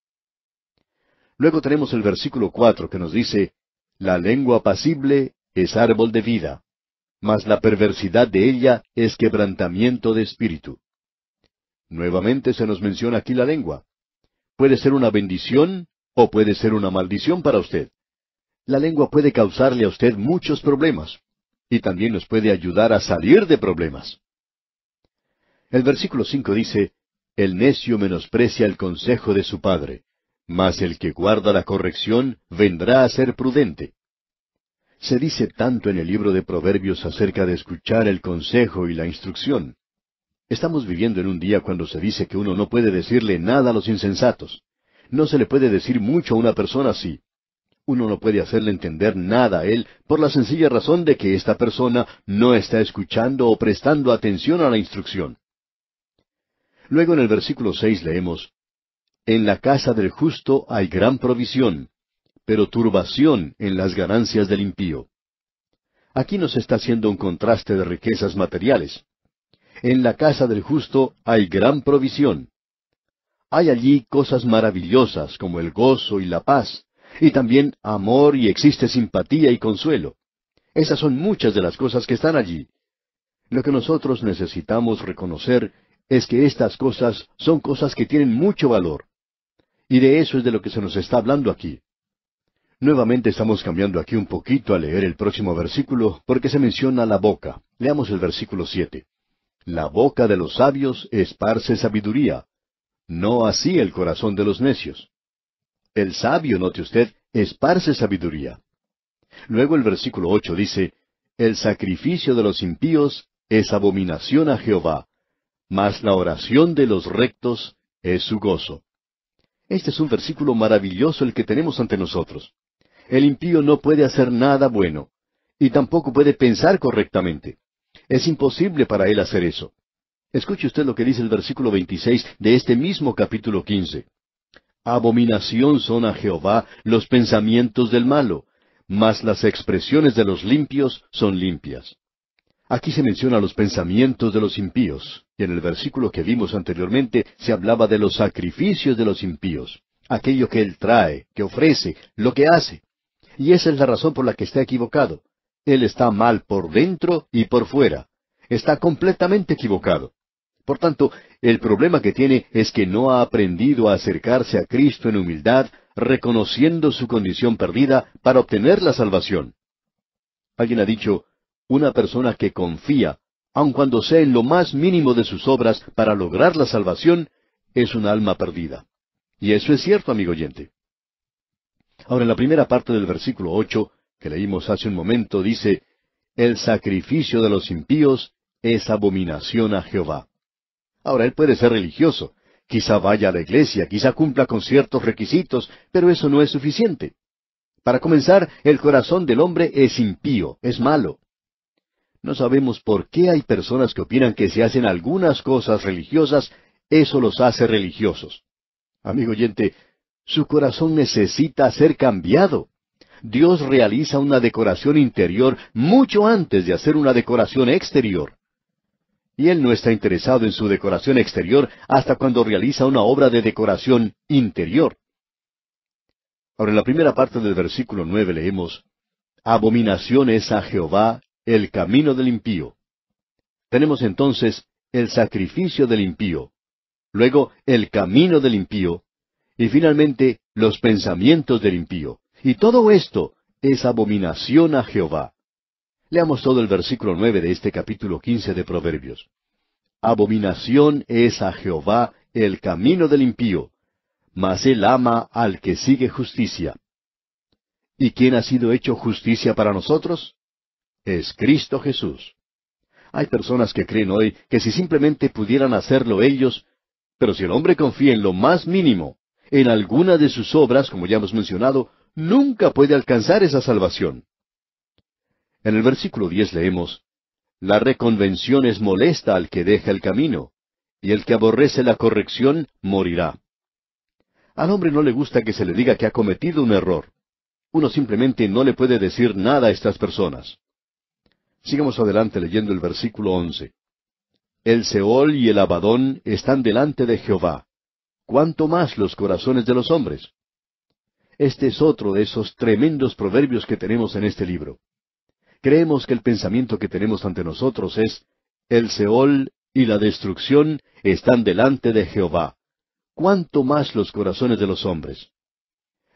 Luego tenemos el versículo cuatro que nos dice, la lengua pasible, es árbol de vida, mas la perversidad de ella es quebrantamiento de espíritu. Nuevamente se nos menciona aquí la lengua. Puede ser una bendición o puede ser una maldición para usted. La lengua puede causarle a usted muchos problemas y también nos puede ayudar a salir de problemas. El versículo cinco dice, El necio menosprecia el consejo de su padre, mas el que guarda la corrección vendrá a ser prudente. Se dice tanto en el libro de Proverbios acerca de escuchar el consejo y la instrucción. Estamos viviendo en un día cuando se dice que uno no puede decirle nada a los insensatos. No se le puede decir mucho a una persona así. Uno no puede hacerle entender nada a él por la sencilla razón de que esta persona no está escuchando o prestando atención a la instrucción. Luego en el versículo seis leemos en la casa del justo hay gran provisión, pero turbación en las ganancias del impío. Aquí nos está haciendo un contraste de riquezas materiales. En la casa del justo hay gran provisión. Hay allí cosas maravillosas como el gozo y la paz, y también amor y existe simpatía y consuelo. Esas son muchas de las cosas que están allí. Lo que nosotros necesitamos reconocer es que estas cosas son cosas que tienen mucho valor. Y de eso es de lo que se nos está hablando aquí. Nuevamente estamos cambiando aquí un poquito a leer el próximo versículo porque se menciona la boca. Leamos el versículo siete. La boca de los sabios esparce sabiduría, no así el corazón de los necios. El sabio, note usted, esparce sabiduría. Luego el versículo ocho dice, El sacrificio de los impíos es abominación a Jehová, mas la oración de los rectos es su gozo. Este es un versículo maravilloso el que tenemos ante nosotros. El impío no puede hacer nada bueno, y tampoco puede pensar correctamente. Es imposible para él hacer eso. Escuche usted lo que dice el versículo 26 de este mismo capítulo 15. Abominación son a Jehová los pensamientos del malo, mas las expresiones de los limpios son limpias. Aquí se menciona los pensamientos de los impíos en el versículo que vimos anteriormente se hablaba de los sacrificios de los impíos, aquello que él trae, que ofrece, lo que hace. Y esa es la razón por la que está equivocado. Él está mal por dentro y por fuera. Está completamente equivocado. Por tanto, el problema que tiene es que no ha aprendido a acercarse a Cristo en humildad, reconociendo su condición perdida para obtener la salvación. Alguien ha dicho, una persona que confía aun cuando sea en lo más mínimo de sus obras para lograr la salvación, es un alma perdida. Y eso es cierto, amigo oyente. Ahora, en la primera parte del versículo ocho, que leímos hace un momento, dice El sacrificio de los impíos es abominación a Jehová. Ahora, él puede ser religioso, quizá vaya a la iglesia, quizá cumpla con ciertos requisitos, pero eso no es suficiente. Para comenzar, el corazón del hombre es impío, es malo. No sabemos por qué hay personas que opinan que si hacen algunas cosas religiosas, eso los hace religiosos. Amigo oyente, su corazón necesita ser cambiado. Dios realiza una decoración interior mucho antes de hacer una decoración exterior. Y Él no está interesado en su decoración exterior hasta cuando realiza una obra de decoración interior. Ahora en la primera parte del versículo nueve leemos «Abominaciones a Jehová el camino del impío. Tenemos entonces el sacrificio del impío, luego el camino del impío, y finalmente los pensamientos del impío. Y todo esto es abominación a Jehová. Leamos todo el versículo nueve de este capítulo quince de Proverbios. Abominación es a Jehová el camino del impío, mas él ama al que sigue justicia. ¿Y quién ha sido hecho justicia para nosotros? es Cristo Jesús. Hay personas que creen hoy que si simplemente pudieran hacerlo ellos, pero si el hombre confía en lo más mínimo, en alguna de sus obras, como ya hemos mencionado, nunca puede alcanzar esa salvación. En el versículo diez leemos, La reconvención es molesta al que deja el camino, y el que aborrece la corrección morirá. Al hombre no le gusta que se le diga que ha cometido un error. Uno simplemente no le puede decir nada a estas personas. Sigamos adelante leyendo el versículo once. El Seol y el Abadón están delante de Jehová, cuánto más los corazones de los hombres. Este es otro de esos tremendos proverbios que tenemos en este libro. Creemos que el pensamiento que tenemos ante nosotros es, el Seol y la destrucción están delante de Jehová, cuánto más los corazones de los hombres.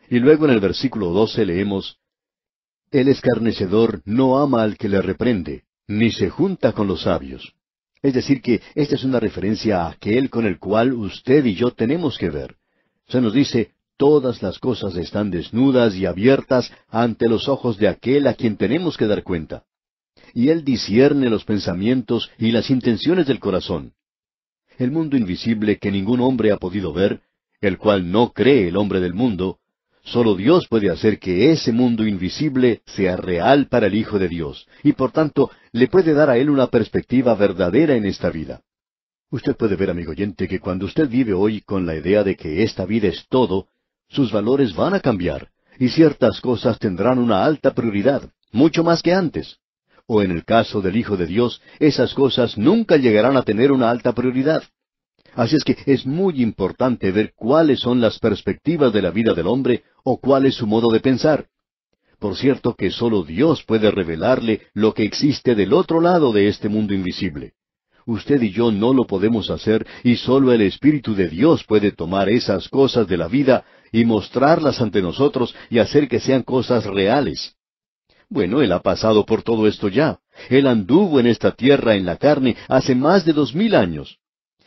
Y luego en el versículo doce leemos, el escarnecedor no ama al que le reprende, ni se junta con los sabios. Es decir, que esta es una referencia a aquel con el cual usted y yo tenemos que ver. Se nos dice, todas las cosas están desnudas y abiertas ante los ojos de aquel a quien tenemos que dar cuenta. Y Él discierne los pensamientos y las intenciones del corazón. El mundo invisible que ningún hombre ha podido ver, el cual no cree el hombre del mundo, Solo Dios puede hacer que ese mundo invisible sea real para el Hijo de Dios, y por tanto le puede dar a él una perspectiva verdadera en esta vida. Usted puede ver, amigo oyente, que cuando usted vive hoy con la idea de que esta vida es todo, sus valores van a cambiar, y ciertas cosas tendrán una alta prioridad, mucho más que antes. O en el caso del Hijo de Dios, esas cosas nunca llegarán a tener una alta prioridad. Así es que es muy importante ver cuáles son las perspectivas de la vida del hombre o cuál es su modo de pensar. Por cierto que solo Dios puede revelarle lo que existe del otro lado de este mundo invisible. Usted y yo no lo podemos hacer y solo el Espíritu de Dios puede tomar esas cosas de la vida y mostrarlas ante nosotros y hacer que sean cosas reales. Bueno, Él ha pasado por todo esto ya. Él anduvo en esta tierra en la carne hace más de dos mil años.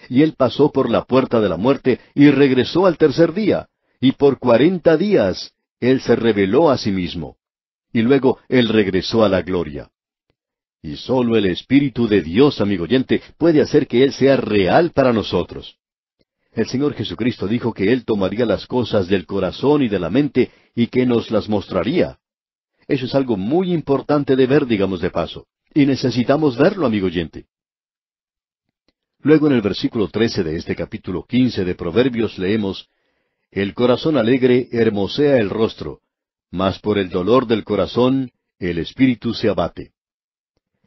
Y él pasó por la puerta de la muerte y regresó al tercer día, y por cuarenta días él se reveló a sí mismo. Y luego él regresó a la gloria. Y sólo el Espíritu de Dios, amigo oyente, puede hacer que Él sea real para nosotros. El Señor Jesucristo dijo que Él tomaría las cosas del corazón y de la mente y que nos las mostraría. Eso es algo muy importante de ver, digamos de paso. Y necesitamos verlo, amigo oyente. Luego en el versículo trece de este capítulo quince de Proverbios leemos El corazón alegre hermosea el rostro, mas por el dolor del corazón el espíritu se abate.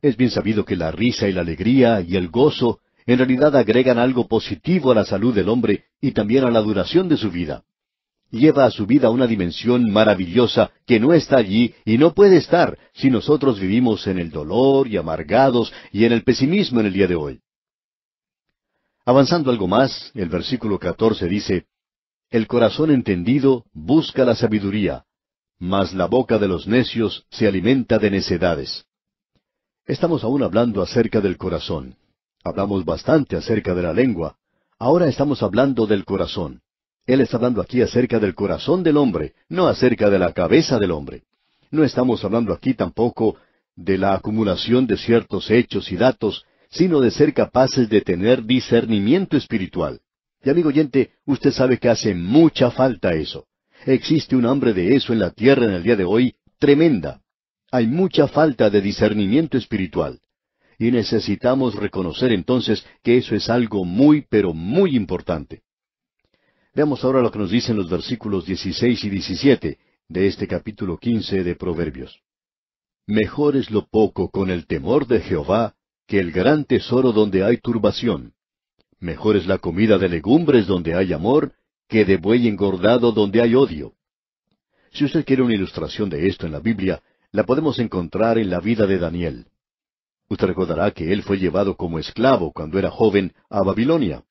Es bien sabido que la risa y la alegría y el gozo en realidad agregan algo positivo a la salud del hombre y también a la duración de su vida. Lleva a su vida una dimensión maravillosa que no está allí y no puede estar si nosotros vivimos en el dolor y amargados y en el pesimismo en el día de hoy. Avanzando algo más, el versículo 14 dice, El corazón entendido busca la sabiduría, mas la boca de los necios se alimenta de necedades. Estamos aún hablando acerca del corazón. Hablamos bastante acerca de la lengua. Ahora estamos hablando del corazón. Él está hablando aquí acerca del corazón del hombre, no acerca de la cabeza del hombre. No estamos hablando aquí tampoco de la acumulación de ciertos hechos y datos, sino de ser capaces de tener discernimiento espiritual. Y amigo oyente, usted sabe que hace mucha falta eso. Existe un hambre de eso en la tierra en el día de hoy tremenda. Hay mucha falta de discernimiento espiritual. Y necesitamos reconocer entonces que eso es algo muy, pero muy importante. Veamos ahora lo que nos dicen los versículos 16 y 17 de este capítulo 15 de Proverbios. Mejor es lo poco con el temor de Jehová que el gran tesoro donde hay turbación. Mejor es la comida de legumbres donde hay amor que de buey engordado donde hay odio. Si usted quiere una ilustración de esto en la Biblia, la podemos encontrar en la vida de Daniel. Usted recordará que él fue llevado como esclavo cuando era joven a Babilonia.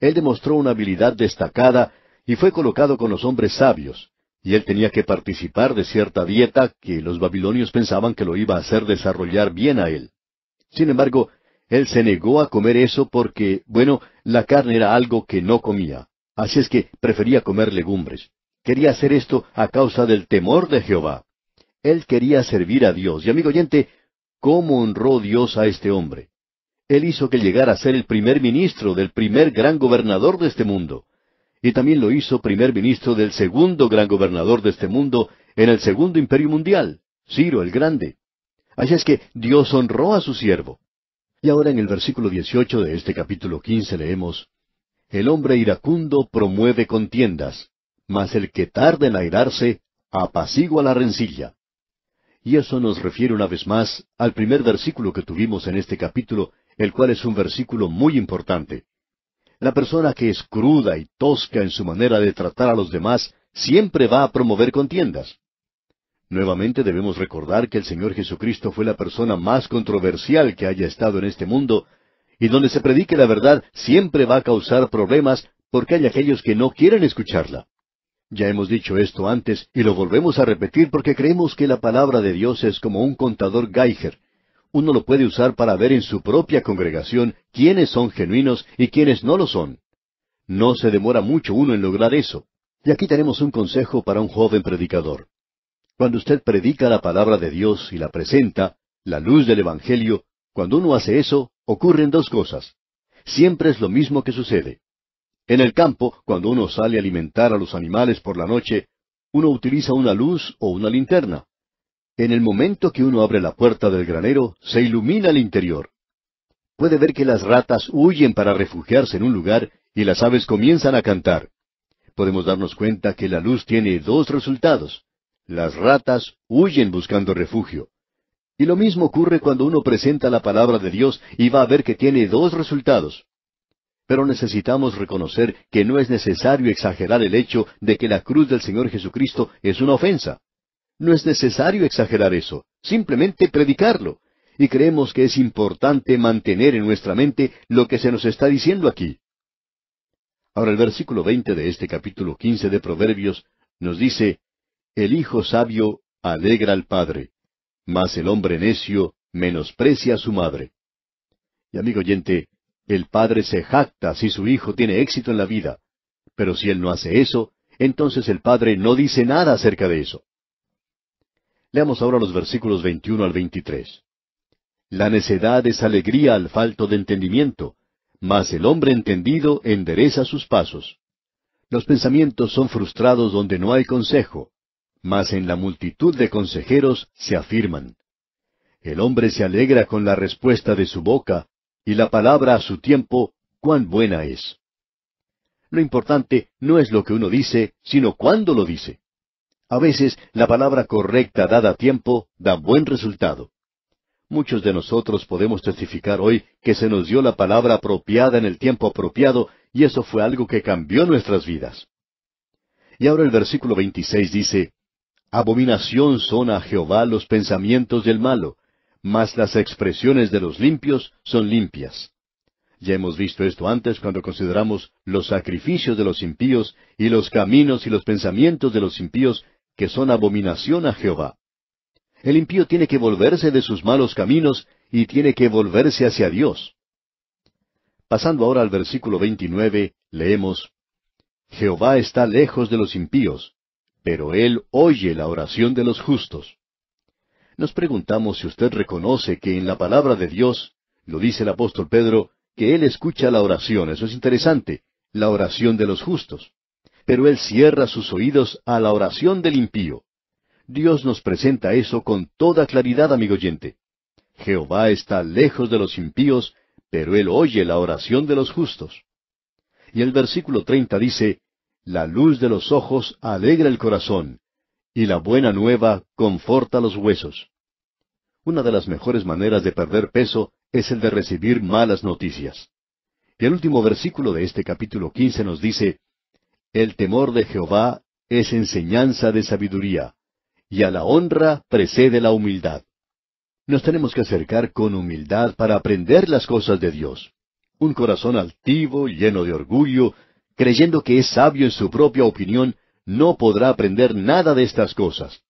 Él demostró una habilidad destacada y fue colocado con los hombres sabios, y él tenía que participar de cierta dieta que los babilonios pensaban que lo iba a hacer desarrollar bien a él. Sin embargo, él se negó a comer eso porque, bueno, la carne era algo que no comía. Así es que prefería comer legumbres. Quería hacer esto a causa del temor de Jehová. Él quería servir a Dios. Y amigo oyente, ¿cómo honró Dios a este hombre? Él hizo que llegara a ser el primer ministro del primer gran gobernador de este mundo. Y también lo hizo primer ministro del segundo gran gobernador de este mundo en el segundo imperio mundial, Ciro el Grande. Así es que Dios honró a su siervo. Y ahora en el versículo 18 de este capítulo 15 leemos, El hombre iracundo promueve contiendas, mas el que tarda en airarse apacigua la rencilla. Y eso nos refiere una vez más al primer versículo que tuvimos en este capítulo, el cual es un versículo muy importante. La persona que es cruda y tosca en su manera de tratar a los demás siempre va a promover contiendas. Nuevamente debemos recordar que el Señor Jesucristo fue la persona más controversial que haya estado en este mundo, y donde se predique la verdad siempre va a causar problemas porque hay aquellos que no quieren escucharla. Ya hemos dicho esto antes y lo volvemos a repetir porque creemos que la palabra de Dios es como un contador Geiger. Uno lo puede usar para ver en su propia congregación quiénes son genuinos y quiénes no lo son. No se demora mucho uno en lograr eso. Y aquí tenemos un consejo para un joven predicador. Cuando usted predica la palabra de Dios y la presenta, la luz del Evangelio, cuando uno hace eso, ocurren dos cosas. Siempre es lo mismo que sucede. En el campo, cuando uno sale a alimentar a los animales por la noche, uno utiliza una luz o una linterna. En el momento que uno abre la puerta del granero, se ilumina el interior. Puede ver que las ratas huyen para refugiarse en un lugar y las aves comienzan a cantar. Podemos darnos cuenta que la luz tiene dos resultados. Las ratas huyen buscando refugio. Y lo mismo ocurre cuando uno presenta la palabra de Dios y va a ver que tiene dos resultados. Pero necesitamos reconocer que no es necesario exagerar el hecho de que la cruz del Señor Jesucristo es una ofensa. No es necesario exagerar eso, simplemente predicarlo. Y creemos que es importante mantener en nuestra mente lo que se nos está diciendo aquí. Ahora el versículo veinte de este capítulo quince de Proverbios nos dice el hijo sabio alegra al padre, mas el hombre necio menosprecia a su madre. Y amigo oyente, el padre se jacta si su hijo tiene éxito en la vida, pero si él no hace eso, entonces el padre no dice nada acerca de eso. Leamos ahora los versículos 21 al 23. La necedad es alegría al falto de entendimiento, mas el hombre entendido endereza sus pasos. Los pensamientos son frustrados donde no hay consejo, mas en la multitud de consejeros se afirman. El hombre se alegra con la respuesta de su boca, y la palabra a su tiempo, cuán buena es. Lo importante no es lo que uno dice, sino cuándo lo dice. A veces la palabra correcta dada a tiempo da buen resultado. Muchos de nosotros podemos testificar hoy que se nos dio la palabra apropiada en el tiempo apropiado y eso fue algo que cambió nuestras vidas. Y ahora el versículo 26 dice, Abominación son a Jehová los pensamientos del malo, mas las expresiones de los limpios son limpias. Ya hemos visto esto antes cuando consideramos los sacrificios de los impíos y los caminos y los pensamientos de los impíos que son abominación a Jehová. El impío tiene que volverse de sus malos caminos y tiene que volverse hacia Dios. Pasando ahora al versículo 29, leemos, Jehová está lejos de los impíos, pero Él oye la oración de los justos. Nos preguntamos si usted reconoce que en la palabra de Dios, lo dice el apóstol Pedro, que Él escucha la oración, eso es interesante, la oración de los justos. Pero Él cierra sus oídos a la oración del impío. Dios nos presenta eso con toda claridad, amigo oyente. Jehová está lejos de los impíos, pero Él oye la oración de los justos. Y el versículo treinta dice, la luz de los ojos alegra el corazón, y la buena nueva conforta los huesos. Una de las mejores maneras de perder peso es el de recibir malas noticias. Y el último versículo de este capítulo quince nos dice, El temor de Jehová es enseñanza de sabiduría, y a la honra precede la humildad. Nos tenemos que acercar con humildad para aprender las cosas de Dios. Un corazón altivo, lleno de orgullo, creyendo que es sabio en su propia opinión, no podrá aprender nada de estas cosas.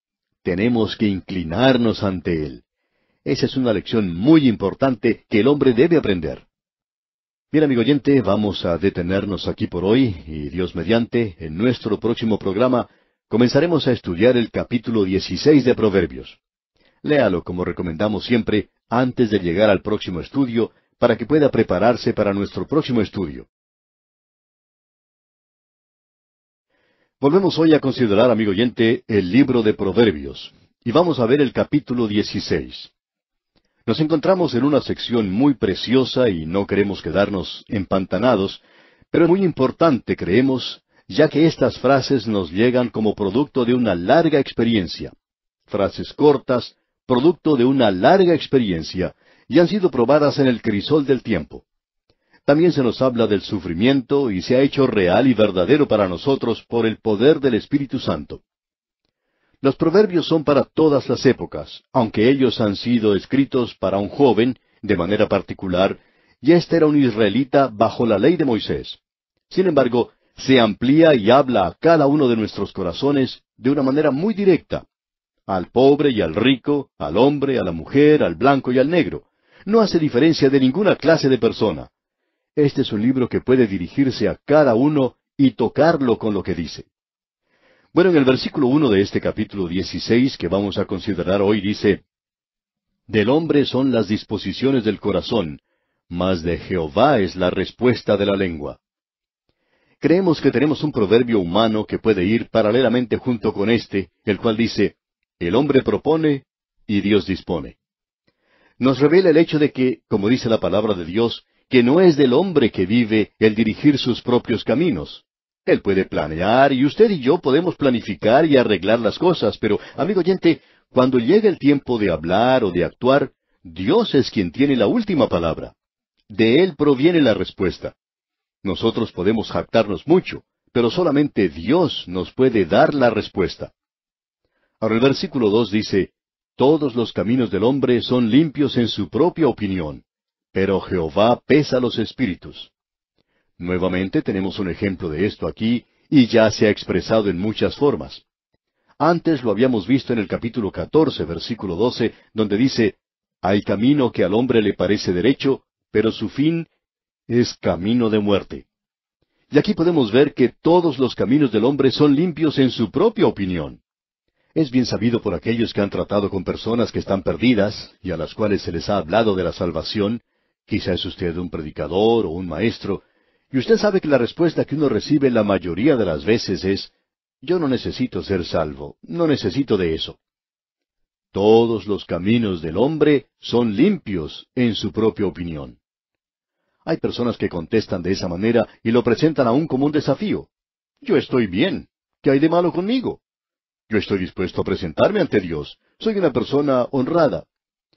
Tenemos que inclinarnos ante Él. Esa es una lección muy importante que el hombre debe aprender. Bien, amigo oyente, vamos a detenernos aquí por hoy y Dios mediante, en nuestro próximo programa comenzaremos a estudiar el capítulo 16 de Proverbios. Léalo como recomendamos siempre antes de llegar al próximo estudio para que pueda prepararse para nuestro próximo estudio. Volvemos hoy a considerar, amigo oyente, el libro de Proverbios, y vamos a ver el capítulo 16. Nos encontramos en una sección muy preciosa y no queremos quedarnos empantanados, pero es muy importante, creemos, ya que estas frases nos llegan como producto de una larga experiencia. Frases cortas, producto de una larga experiencia, y han sido probadas en el crisol del tiempo. También se nos habla del sufrimiento y se ha hecho real y verdadero para nosotros por el poder del Espíritu Santo. Los proverbios son para todas las épocas, aunque ellos han sido escritos para un joven, de manera particular, y éste era un israelita bajo la ley de Moisés. Sin embargo, se amplía y habla a cada uno de nuestros corazones de una manera muy directa. Al pobre y al rico, al hombre, a la mujer, al blanco y al negro. No hace diferencia de ninguna clase de persona. Este es un libro que puede dirigirse a cada uno y tocarlo con lo que dice. Bueno, en el versículo uno de este capítulo dieciséis que vamos a considerar hoy dice Del hombre son las disposiciones del corazón, mas de Jehová es la respuesta de la lengua. Creemos que tenemos un proverbio humano que puede ir paralelamente junto con este, el cual dice El hombre propone y Dios dispone. Nos revela el hecho de que, como dice la palabra de Dios, que no es del hombre que vive el dirigir sus propios caminos. Él puede planear y usted y yo podemos planificar y arreglar las cosas, pero, amigo oyente, cuando llega el tiempo de hablar o de actuar, Dios es quien tiene la última palabra. De Él proviene la respuesta. Nosotros podemos jactarnos mucho, pero solamente Dios nos puede dar la respuesta. Ahora el versículo dos dice, Todos los caminos del hombre son limpios en su propia opinión, pero Jehová pesa los espíritus. Nuevamente tenemos un ejemplo de esto aquí, y ya se ha expresado en muchas formas. Antes lo habíamos visto en el capítulo 14, versículo 12, donde dice, Hay camino que al hombre le parece derecho, pero su fin es camino de muerte. Y aquí podemos ver que todos los caminos del hombre son limpios en su propia opinión. Es bien sabido por aquellos que han tratado con personas que están perdidas y a las cuales se les ha hablado de la salvación, Quizá es usted un predicador o un maestro, y usted sabe que la respuesta que uno recibe la mayoría de las veces es, yo no necesito ser salvo, no necesito de eso. Todos los caminos del hombre son limpios en su propia opinión. Hay personas que contestan de esa manera y lo presentan aún como un desafío. Yo estoy bien. ¿Qué hay de malo conmigo? Yo estoy dispuesto a presentarme ante Dios. Soy una persona honrada.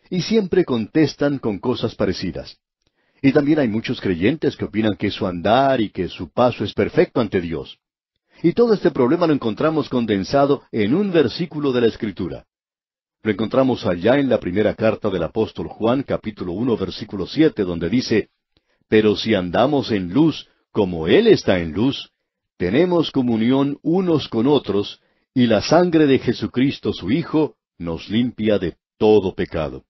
Y siempre contestan con cosas parecidas. Y también hay muchos creyentes que opinan que su andar y que su paso es perfecto ante Dios. Y todo este problema lo encontramos condensado en un versículo de la Escritura. Lo encontramos allá en la primera carta del apóstol Juan, capítulo 1, versículo 7, donde dice, Pero si andamos en luz, como Él está en luz, tenemos comunión unos con otros, y la sangre de Jesucristo su Hijo nos limpia de todo pecado.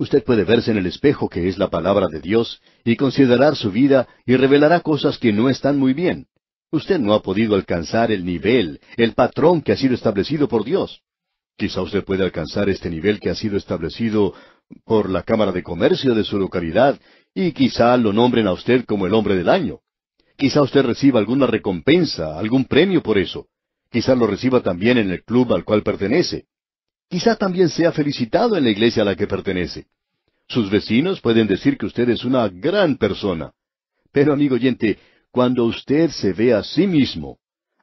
Usted puede verse en el espejo que es la palabra de Dios y considerar su vida y revelará cosas que no están muy bien. Usted no ha podido alcanzar el nivel, el patrón que ha sido establecido por Dios. Quizá usted puede alcanzar este nivel que ha sido establecido por la Cámara de Comercio de su localidad y quizá lo nombren a usted como el hombre del año. Quizá usted reciba alguna recompensa, algún premio por eso. Quizá lo reciba también en el club al cual pertenece. Quizá también sea felicitado en la iglesia a la que pertenece. Sus vecinos pueden decir que usted es una gran persona. Pero, amigo oyente, cuando usted se ve a sí mismo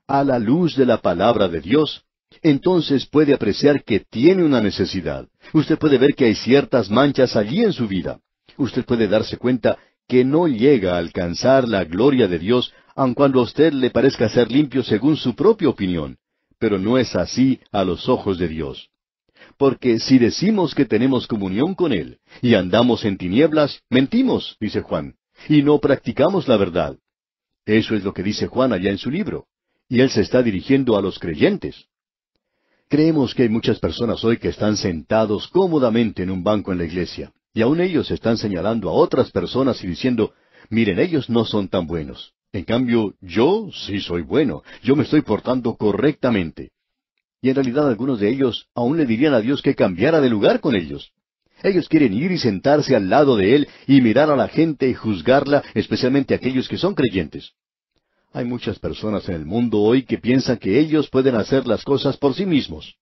a la luz de la palabra de Dios, entonces puede apreciar que tiene una necesidad. Usted puede ver que hay ciertas manchas allí en su vida. Usted puede darse cuenta que no llega a alcanzar la gloria de Dios, aun cuando a usted le parezca ser limpio según su propia opinión. Pero no es así a los ojos de Dios porque si decimos que tenemos comunión con Él y andamos en tinieblas, mentimos, dice Juan, y no practicamos la verdad. Eso es lo que dice Juan allá en su libro, y él se está dirigiendo a los creyentes. Creemos que hay muchas personas hoy que están sentados cómodamente en un banco en la iglesia, y aun ellos están señalando a otras personas y diciendo, miren, ellos no son tan buenos. En cambio, yo sí soy bueno, yo me estoy portando correctamente. Y en realidad algunos de ellos aún le dirían a Dios que cambiara de lugar con ellos. Ellos quieren ir y sentarse al lado de Él y mirar a la gente y juzgarla, especialmente aquellos que son creyentes. Hay muchas personas en el mundo hoy que piensan que ellos pueden hacer las cosas por sí mismos.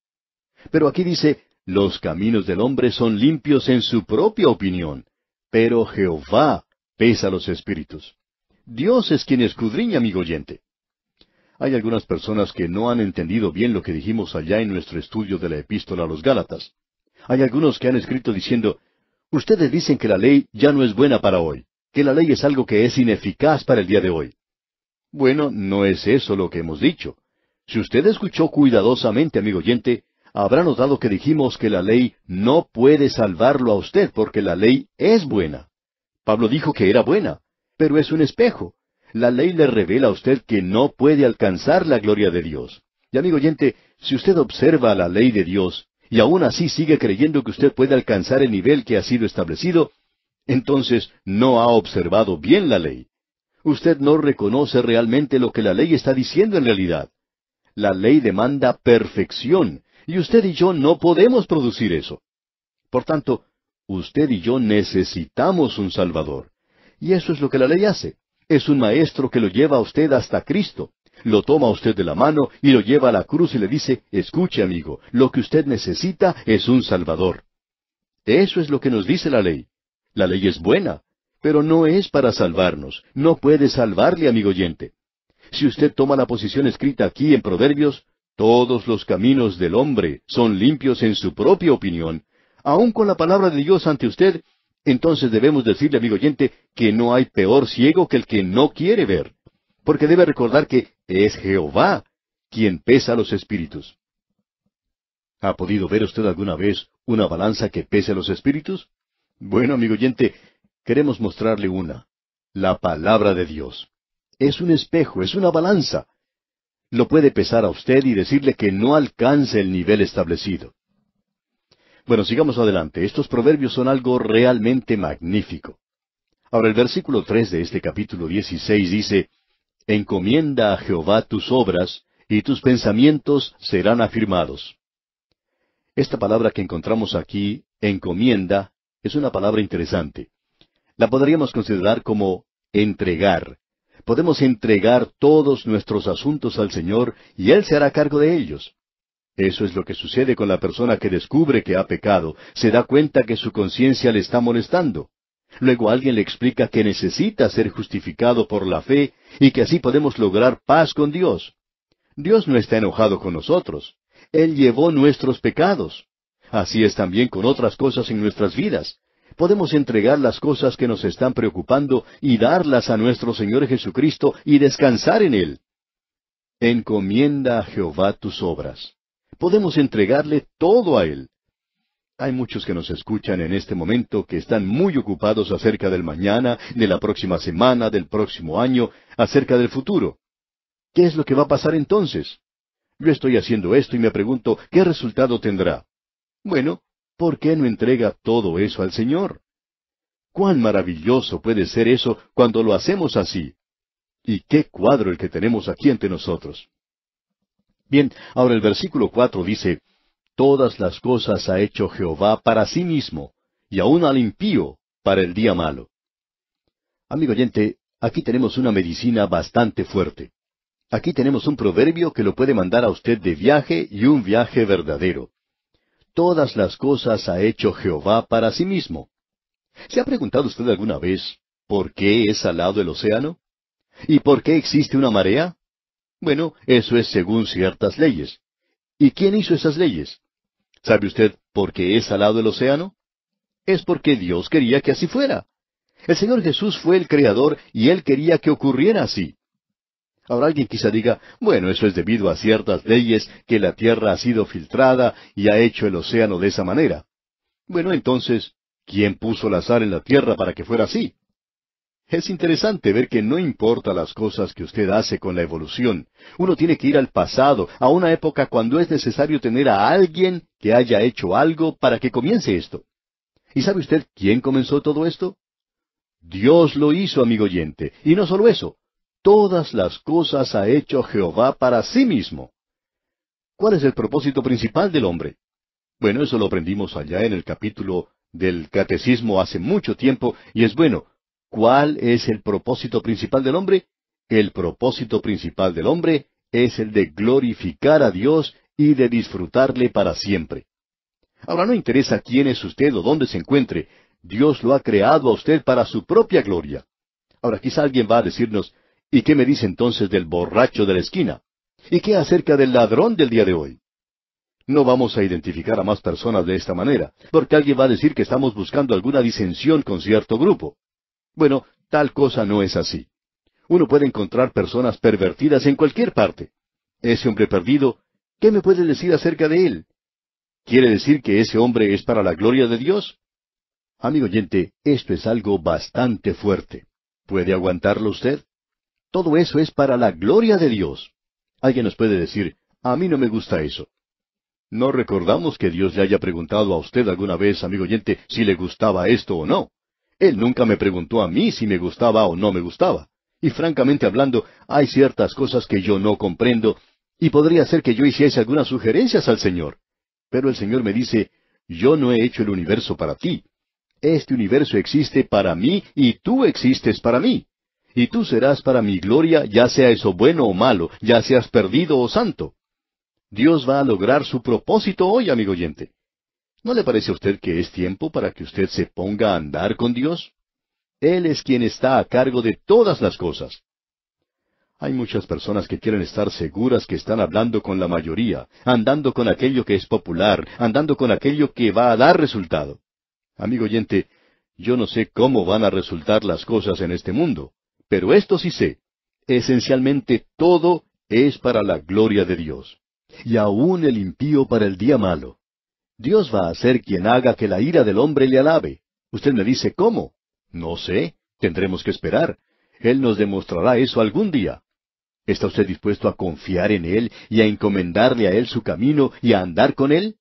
Pero aquí dice, los caminos del hombre son limpios en su propia opinión, pero Jehová pesa los espíritus. Dios es quien escudriña, amigo oyente. Hay algunas personas que no han entendido bien lo que dijimos allá en nuestro estudio de la epístola a los Gálatas. Hay algunos que han escrito diciendo, ustedes dicen que la ley ya no es buena para hoy, que la ley es algo que es ineficaz para el día de hoy. Bueno, no es eso lo que hemos dicho. Si usted escuchó cuidadosamente, amigo oyente, habrá notado que dijimos que la ley no puede salvarlo a usted porque la ley es buena. Pablo dijo que era buena, pero es un espejo, la ley le revela a usted que no puede alcanzar la gloria de Dios. Y amigo oyente, si usted observa la ley de Dios y aún así sigue creyendo que usted puede alcanzar el nivel que ha sido establecido, entonces no ha observado bien la ley. Usted no reconoce realmente lo que la ley está diciendo en realidad. La ley demanda perfección, y usted y yo no podemos producir eso. Por tanto, usted y yo necesitamos un Salvador. Y eso es lo que la ley hace es un maestro que lo lleva a usted hasta Cristo. Lo toma usted de la mano y lo lleva a la cruz y le dice, escuche amigo, lo que usted necesita es un Salvador. Eso es lo que nos dice la ley. La ley es buena, pero no es para salvarnos. No puede salvarle, amigo oyente. Si usted toma la posición escrita aquí en Proverbios, todos los caminos del hombre son limpios en su propia opinión, aun con la palabra de Dios ante usted, entonces debemos decirle, amigo oyente, que no hay peor ciego que el que no quiere ver, porque debe recordar que es Jehová quien pesa los espíritus. ¿Ha podido ver usted alguna vez una balanza que pese a los espíritus? Bueno, amigo oyente, queremos mostrarle una, la palabra de Dios. Es un espejo, es una balanza. Lo puede pesar a usted y decirle que no alcanza el nivel establecido. Bueno, sigamos adelante. Estos proverbios son algo realmente magnífico. Ahora el versículo tres de este capítulo dieciséis dice Encomienda a Jehová tus obras, y tus pensamientos serán afirmados. Esta palabra que encontramos aquí, encomienda, es una palabra interesante. La podríamos considerar como entregar. Podemos entregar todos nuestros asuntos al Señor y Él se hará cargo de ellos. Eso es lo que sucede con la persona que descubre que ha pecado, se da cuenta que su conciencia le está molestando. Luego alguien le explica que necesita ser justificado por la fe y que así podemos lograr paz con Dios. Dios no está enojado con nosotros. Él llevó nuestros pecados. Así es también con otras cosas en nuestras vidas. Podemos entregar las cosas que nos están preocupando y darlas a nuestro Señor Jesucristo y descansar en Él. Encomienda a Jehová tus obras. Podemos entregarle todo a Él. Hay muchos que nos escuchan en este momento que están muy ocupados acerca del mañana, de la próxima semana, del próximo año, acerca del futuro. ¿Qué es lo que va a pasar entonces? Yo estoy haciendo esto y me pregunto, ¿qué resultado tendrá? Bueno, ¿por qué no entrega todo eso al Señor? Cuán maravilloso puede ser eso cuando lo hacemos así. Y qué cuadro el que tenemos aquí ante nosotros. Bien, ahora el versículo cuatro dice, Todas las cosas ha hecho Jehová para sí mismo, y aún al impío para el día malo. Amigo oyente, aquí tenemos una medicina bastante fuerte. Aquí tenemos un proverbio que lo puede mandar a usted de viaje y un viaje verdadero. Todas las cosas ha hecho Jehová para sí mismo. ¿Se ha preguntado usted alguna vez por qué es al lado el océano? ¿Y por qué existe una marea? Bueno, eso es según ciertas leyes. ¿Y quién hizo esas leyes? ¿Sabe usted por qué es salado el océano? Es porque Dios quería que así fuera. El Señor Jesús fue el Creador y Él quería que ocurriera así. Ahora alguien quizá diga, bueno, eso es debido a ciertas leyes que la tierra ha sido filtrada y ha hecho el océano de esa manera. Bueno, entonces, ¿quién puso la sal en la tierra para que fuera así? Es interesante ver que no importa las cosas que usted hace con la evolución, uno tiene que ir al pasado, a una época cuando es necesario tener a alguien que haya hecho algo para que comience esto. ¿Y sabe usted quién comenzó todo esto? Dios lo hizo, amigo oyente, y no solo eso, todas las cosas ha hecho Jehová para sí mismo. ¿Cuál es el propósito principal del hombre? Bueno, eso lo aprendimos allá en el capítulo del catecismo hace mucho tiempo, y es bueno, ¿Cuál es el propósito principal del hombre? El propósito principal del hombre es el de glorificar a Dios y de disfrutarle para siempre. Ahora no interesa quién es usted o dónde se encuentre, Dios lo ha creado a usted para su propia gloria. Ahora quizá alguien va a decirnos, ¿y qué me dice entonces del borracho de la esquina? ¿Y qué acerca del ladrón del día de hoy? No vamos a identificar a más personas de esta manera, porque alguien va a decir que estamos buscando alguna disensión con cierto grupo. Bueno, tal cosa no es así. Uno puede encontrar personas pervertidas en cualquier parte. Ese hombre perdido, ¿qué me puede decir acerca de él? ¿Quiere decir que ese hombre es para la gloria de Dios? Amigo oyente, esto es algo bastante fuerte. ¿Puede aguantarlo usted? Todo eso es para la gloria de Dios. Alguien nos puede decir, a mí no me gusta eso. No recordamos que Dios le haya preguntado a usted alguna vez, amigo oyente, si le gustaba esto o no. Él nunca me preguntó a mí si me gustaba o no me gustaba. Y francamente hablando, hay ciertas cosas que yo no comprendo y podría ser que yo hiciese algunas sugerencias al Señor. Pero el Señor me dice, yo no he hecho el universo para ti. Este universo existe para mí y tú existes para mí. Y tú serás para mi gloria, ya sea eso bueno o malo, ya seas perdido o santo. Dios va a lograr su propósito hoy, amigo oyente. ¿No le parece a usted que es tiempo para que usted se ponga a andar con Dios? Él es quien está a cargo de todas las cosas. Hay muchas personas que quieren estar seguras que están hablando con la mayoría, andando con aquello que es popular, andando con aquello que va a dar resultado. Amigo oyente, yo no sé cómo van a resultar las cosas en este mundo, pero esto sí sé. Esencialmente todo es para la gloria de Dios, y aún el impío para el día malo. Dios va a ser quien haga que la ira del hombre le alabe. Usted me dice, ¿cómo? No sé, tendremos que esperar. Él nos demostrará eso algún día. ¿Está usted dispuesto a confiar en Él y a encomendarle a Él su camino y a andar con Él?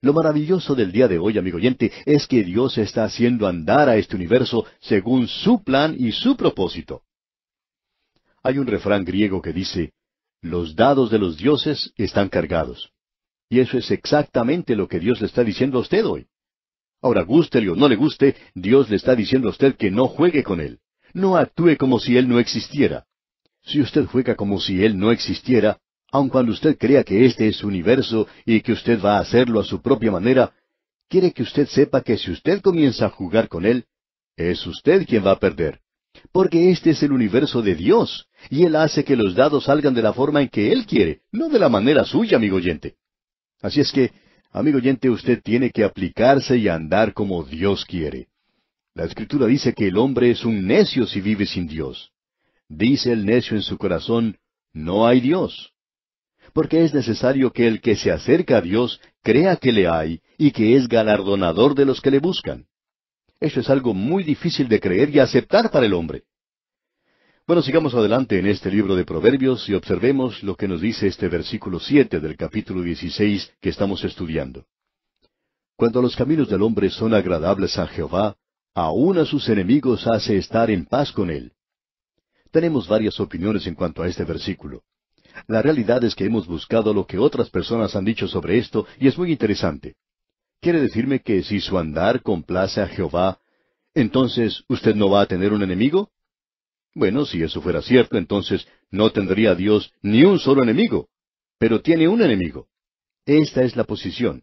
Lo maravilloso del día de hoy, amigo oyente, es que Dios está haciendo andar a este universo según su plan y su propósito. Hay un refrán griego que dice, los dados de los dioses están cargados. Y eso es exactamente lo que Dios le está diciendo a usted hoy. Ahora, guste o no le guste, Dios le está diciendo a usted que no juegue con él. No actúe como si él no existiera. Si usted juega como si él no existiera, aun cuando usted crea que este es su universo y que usted va a hacerlo a su propia manera, quiere que usted sepa que si usted comienza a jugar con él, es usted quien va a perder. Porque este es el universo de Dios, y Él hace que los dados salgan de la forma en que Él quiere, no de la manera suya, amigo oyente. Así es que, amigo oyente, usted tiene que aplicarse y andar como Dios quiere. La Escritura dice que el hombre es un necio si vive sin Dios. Dice el necio en su corazón, no hay Dios. Porque es necesario que el que se acerca a Dios crea que le hay y que es galardonador de los que le buscan. Eso es algo muy difícil de creer y aceptar para el hombre. Bueno, sigamos adelante en este libro de Proverbios y observemos lo que nos dice este versículo siete del capítulo dieciséis que estamos estudiando. Cuando los caminos del hombre son agradables a Jehová, aun a sus enemigos hace estar en paz con él. Tenemos varias opiniones en cuanto a este versículo. La realidad es que hemos buscado lo que otras personas han dicho sobre esto y es muy interesante. Quiere decirme que si su andar complace a Jehová, entonces usted no va a tener un enemigo? Bueno, si eso fuera cierto, entonces no tendría Dios ni un solo enemigo. Pero tiene un enemigo. Esta es la posición.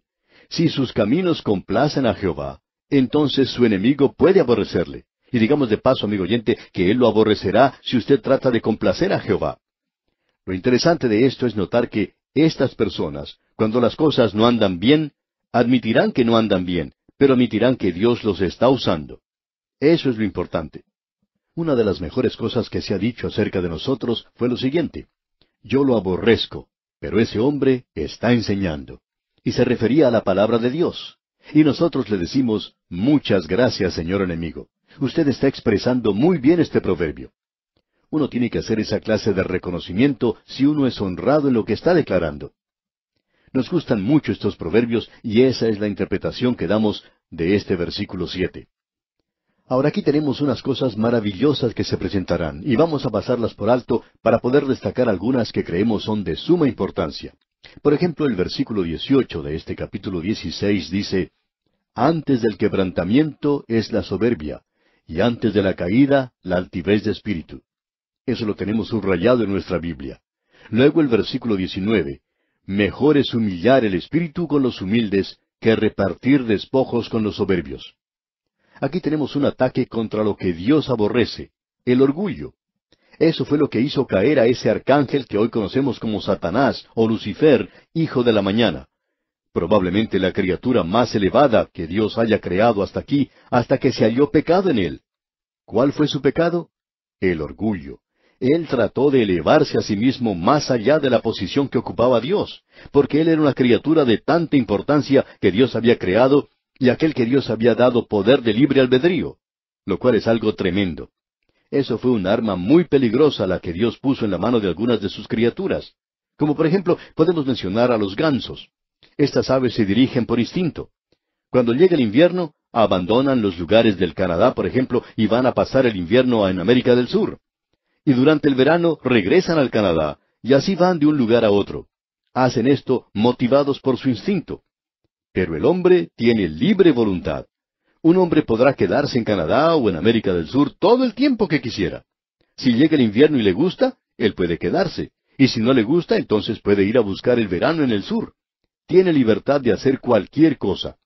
Si sus caminos complacen a Jehová, entonces su enemigo puede aborrecerle. Y digamos de paso, amigo oyente, que él lo aborrecerá si usted trata de complacer a Jehová. Lo interesante de esto es notar que estas personas, cuando las cosas no andan bien, admitirán que no andan bien, pero admitirán que Dios los está usando. Eso es lo importante. Una de las mejores cosas que se ha dicho acerca de nosotros fue lo siguiente. Yo lo aborrezco, pero ese hombre está enseñando. Y se refería a la palabra de Dios. Y nosotros le decimos, muchas gracias, señor enemigo. Usted está expresando muy bien este proverbio. Uno tiene que hacer esa clase de reconocimiento si uno es honrado en lo que está declarando. Nos gustan mucho estos proverbios y esa es la interpretación que damos de este versículo siete. Ahora aquí tenemos unas cosas maravillosas que se presentarán y vamos a pasarlas por alto para poder destacar algunas que creemos son de suma importancia. Por ejemplo, el versículo 18 de este capítulo 16 dice, Antes del quebrantamiento es la soberbia, y antes de la caída la altivez de espíritu. Eso lo tenemos subrayado en nuestra Biblia. Luego el versículo 19, Mejor es humillar el espíritu con los humildes que repartir despojos con los soberbios. Aquí tenemos un ataque contra lo que Dios aborrece, el orgullo. Eso fue lo que hizo caer a ese arcángel que hoy conocemos como Satanás o Lucifer, hijo de la mañana. Probablemente la criatura más elevada que Dios haya creado hasta aquí, hasta que se halló pecado en él. ¿Cuál fue su pecado? El orgullo. Él trató de elevarse a sí mismo más allá de la posición que ocupaba Dios, porque él era una criatura de tanta importancia que Dios había creado y aquel que Dios había dado poder de libre albedrío, lo cual es algo tremendo. Eso fue un arma muy peligrosa la que Dios puso en la mano de algunas de sus criaturas. Como por ejemplo, podemos mencionar a los gansos. Estas aves se dirigen por instinto. Cuando llega el invierno, abandonan los lugares del Canadá, por ejemplo, y van a pasar el invierno en América del Sur. Y durante el verano regresan al Canadá, y así van de un lugar a otro. Hacen esto motivados por su instinto. Pero el hombre tiene libre voluntad. Un hombre podrá quedarse en Canadá o en América del Sur todo el tiempo que quisiera. Si llega el invierno y le gusta, él puede quedarse. Y si no le gusta, entonces puede ir a buscar el verano en el sur. Tiene libertad de hacer cualquier cosa.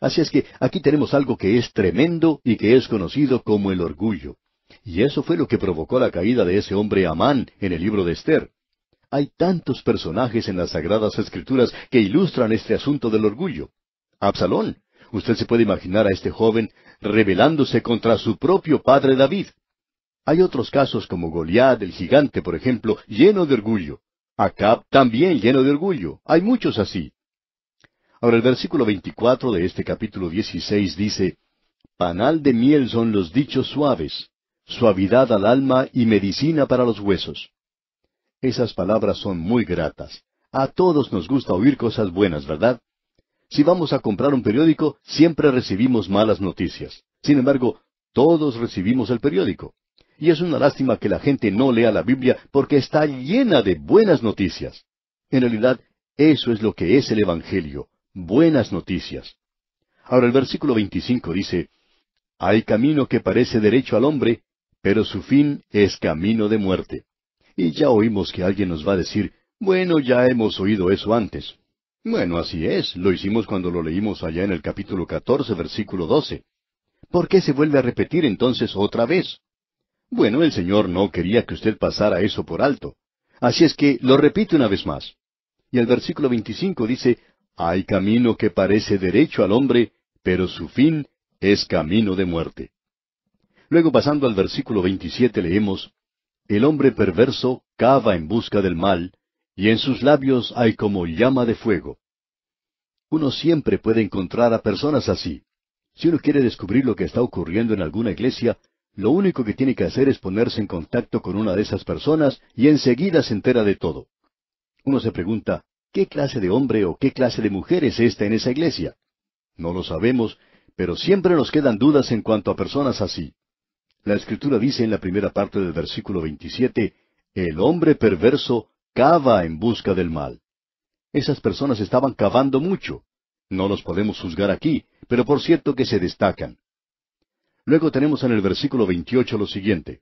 Así es que aquí tenemos algo que es tremendo y que es conocido como el orgullo. Y eso fue lo que provocó la caída de ese hombre Amán en el libro de Esther. Hay tantos personajes en las Sagradas Escrituras que ilustran este asunto del orgullo. Absalón. Usted se puede imaginar a este joven rebelándose contra su propio padre David. Hay otros casos como Goliat, el gigante, por ejemplo, lleno de orgullo. Acab también lleno de orgullo. Hay muchos así. Ahora el versículo 24 de este capítulo 16 dice, Panal de miel son los dichos suaves, suavidad al alma y medicina para los huesos. Esas palabras son muy gratas. A todos nos gusta oír cosas buenas, ¿verdad? Si vamos a comprar un periódico, siempre recibimos malas noticias. Sin embargo, todos recibimos el periódico. Y es una lástima que la gente no lea la Biblia porque está llena de buenas noticias. En realidad, eso es lo que es el Evangelio, buenas noticias. Ahora el versículo 25 dice, Hay camino que parece derecho al hombre, pero su fin es camino de muerte y ya oímos que alguien nos va a decir, bueno, ya hemos oído eso antes. Bueno, así es, lo hicimos cuando lo leímos allá en el capítulo 14, versículo 12. ¿Por qué se vuelve a repetir entonces otra vez? Bueno, el Señor no quería que usted pasara eso por alto. Así es que lo repite una vez más. Y el versículo 25 dice, Hay camino que parece derecho al hombre, pero su fin es camino de muerte. Luego pasando al versículo 27 leemos, el hombre perverso cava en busca del mal, y en sus labios hay como llama de fuego. Uno siempre puede encontrar a personas así. Si uno quiere descubrir lo que está ocurriendo en alguna iglesia, lo único que tiene que hacer es ponerse en contacto con una de esas personas y enseguida se entera de todo. Uno se pregunta, ¿qué clase de hombre o qué clase de mujer es esta en esa iglesia? No lo sabemos, pero siempre nos quedan dudas en cuanto a personas así. La escritura dice en la primera parte del versículo 27, el hombre perverso cava en busca del mal. Esas personas estaban cavando mucho. No los podemos juzgar aquí, pero por cierto que se destacan. Luego tenemos en el versículo 28 lo siguiente.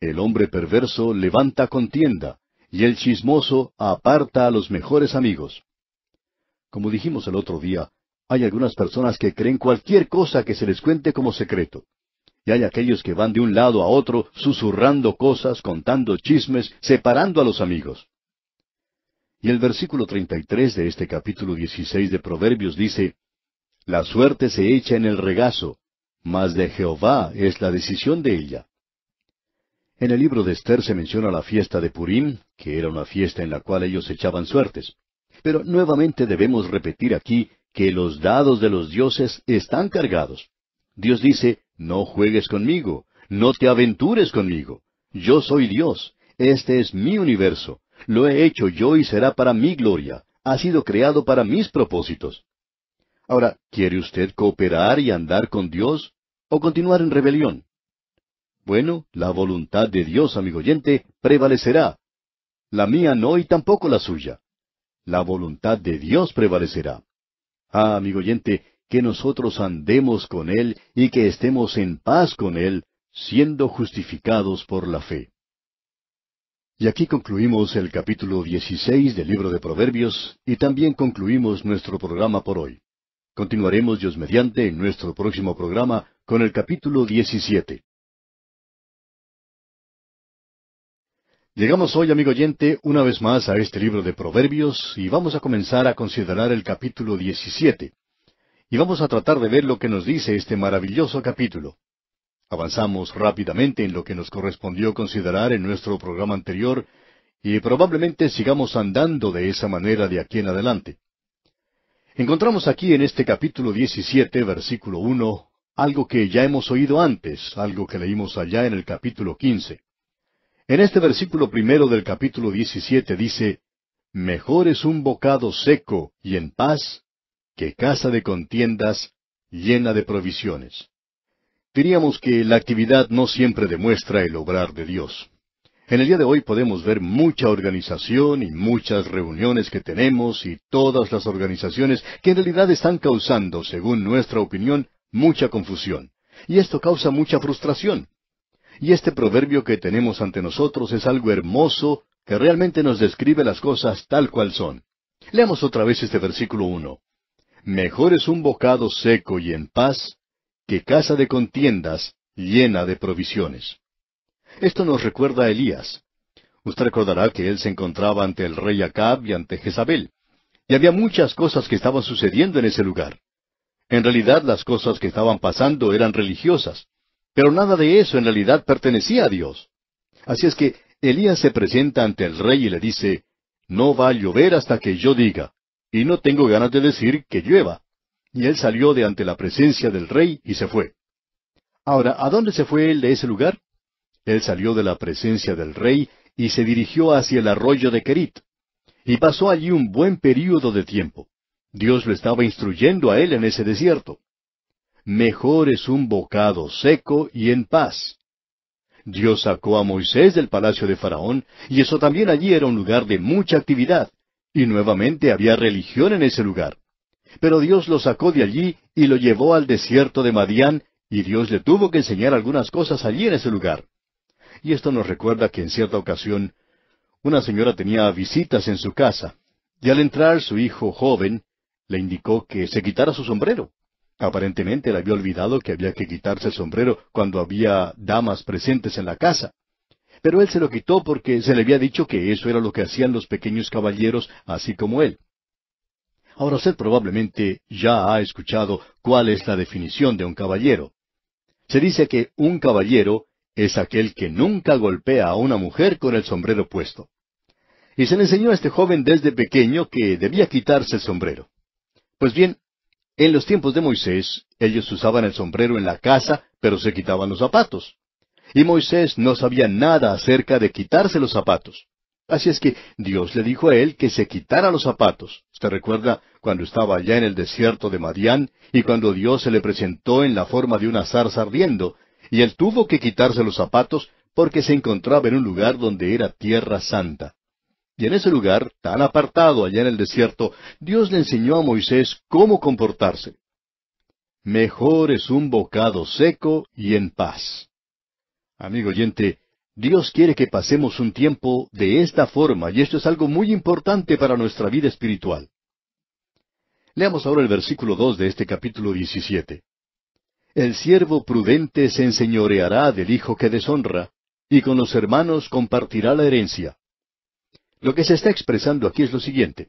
El hombre perverso levanta contienda, y el chismoso aparta a los mejores amigos. Como dijimos el otro día, hay algunas personas que creen cualquier cosa que se les cuente como secreto y hay aquellos que van de un lado a otro susurrando cosas, contando chismes, separando a los amigos. Y el versículo 33 de este capítulo 16 de Proverbios dice, La suerte se echa en el regazo, mas de Jehová es la decisión de ella. En el libro de Esther se menciona la fiesta de Purim, que era una fiesta en la cual ellos echaban suertes. Pero nuevamente debemos repetir aquí que los dados de los dioses están cargados. Dios dice, no juegues conmigo, no te aventures conmigo. Yo soy Dios, este es mi universo, lo he hecho yo y será para mi gloria, ha sido creado para mis propósitos. Ahora, ¿quiere usted cooperar y andar con Dios o continuar en rebelión? Bueno, la voluntad de Dios, amigo oyente, prevalecerá. La mía no y tampoco la suya. La voluntad de Dios prevalecerá. Ah, amigo oyente, que nosotros andemos con Él y que estemos en paz con Él, siendo justificados por la fe. Y aquí concluimos el capítulo 16 del libro de Proverbios y también concluimos nuestro programa por hoy. Continuaremos Dios mediante en nuestro próximo programa con el capítulo 17. Llegamos hoy, amigo oyente, una vez más a este libro de Proverbios y vamos a comenzar a considerar el capítulo 17 y vamos a tratar de ver lo que nos dice este maravilloso capítulo. Avanzamos rápidamente en lo que nos correspondió considerar en nuestro programa anterior y probablemente sigamos andando de esa manera de aquí en adelante. Encontramos aquí en este capítulo 17, versículo 1, algo que ya hemos oído antes, algo que leímos allá en el capítulo 15. En este versículo primero del capítulo 17 dice, Mejor es un bocado seco y en paz que casa de contiendas llena de provisiones. Diríamos que la actividad no siempre demuestra el obrar de Dios. En el día de hoy podemos ver mucha organización y muchas reuniones que tenemos y todas las organizaciones que en realidad están causando, según nuestra opinión, mucha confusión. Y esto causa mucha frustración. Y este proverbio que tenemos ante nosotros es algo hermoso que realmente nos describe las cosas tal cual son. Leamos otra vez este versículo uno. Mejor es un bocado seco y en paz que casa de contiendas llena de provisiones. Esto nos recuerda a Elías. Usted recordará que él se encontraba ante el rey Acab y ante Jezabel, y había muchas cosas que estaban sucediendo en ese lugar. En realidad las cosas que estaban pasando eran religiosas, pero nada de eso en realidad pertenecía a Dios. Así es que Elías se presenta ante el rey y le dice, No va a llover hasta que yo diga y no tengo ganas de decir que llueva. Y él salió de ante la presencia del rey y se fue. Ahora, ¿a dónde se fue él de ese lugar? Él salió de la presencia del rey y se dirigió hacia el arroyo de Kerit. Y pasó allí un buen período de tiempo. Dios lo estaba instruyendo a él en ese desierto. Mejor es un bocado seco y en paz. Dios sacó a Moisés del palacio de Faraón, y eso también allí era un lugar de mucha actividad y nuevamente había religión en ese lugar. Pero Dios lo sacó de allí y lo llevó al desierto de Madián, y Dios le tuvo que enseñar algunas cosas allí en ese lugar. Y esto nos recuerda que en cierta ocasión una señora tenía visitas en su casa, y al entrar su hijo joven le indicó que se quitara su sombrero. Aparentemente le había olvidado que había que quitarse el sombrero cuando había damas presentes en la casa. Pero él se lo quitó porque se le había dicho que eso era lo que hacían los pequeños caballeros, así como él. Ahora usted probablemente ya ha escuchado cuál es la definición de un caballero. Se dice que un caballero es aquel que nunca golpea a una mujer con el sombrero puesto. Y se le enseñó a este joven desde pequeño que debía quitarse el sombrero. Pues bien, en los tiempos de Moisés, ellos usaban el sombrero en la casa, pero se quitaban los zapatos. Y Moisés no sabía nada acerca de quitarse los zapatos. Así es que Dios le dijo a él que se quitara los zapatos. ¿Usted recuerda cuando estaba allá en el desierto de Madián y cuando Dios se le presentó en la forma de una zarza ardiendo? Y él tuvo que quitarse los zapatos porque se encontraba en un lugar donde era tierra santa. Y en ese lugar, tan apartado allá en el desierto, Dios le enseñó a Moisés cómo comportarse. Mejor es un bocado seco y en paz Amigo oyente, Dios quiere que pasemos un tiempo de esta forma, y esto es algo muy importante para nuestra vida espiritual. Leamos ahora el versículo dos de este capítulo diecisiete. El siervo prudente se enseñoreará del hijo que deshonra, y con los hermanos compartirá la herencia. Lo que se está expresando aquí es lo siguiente.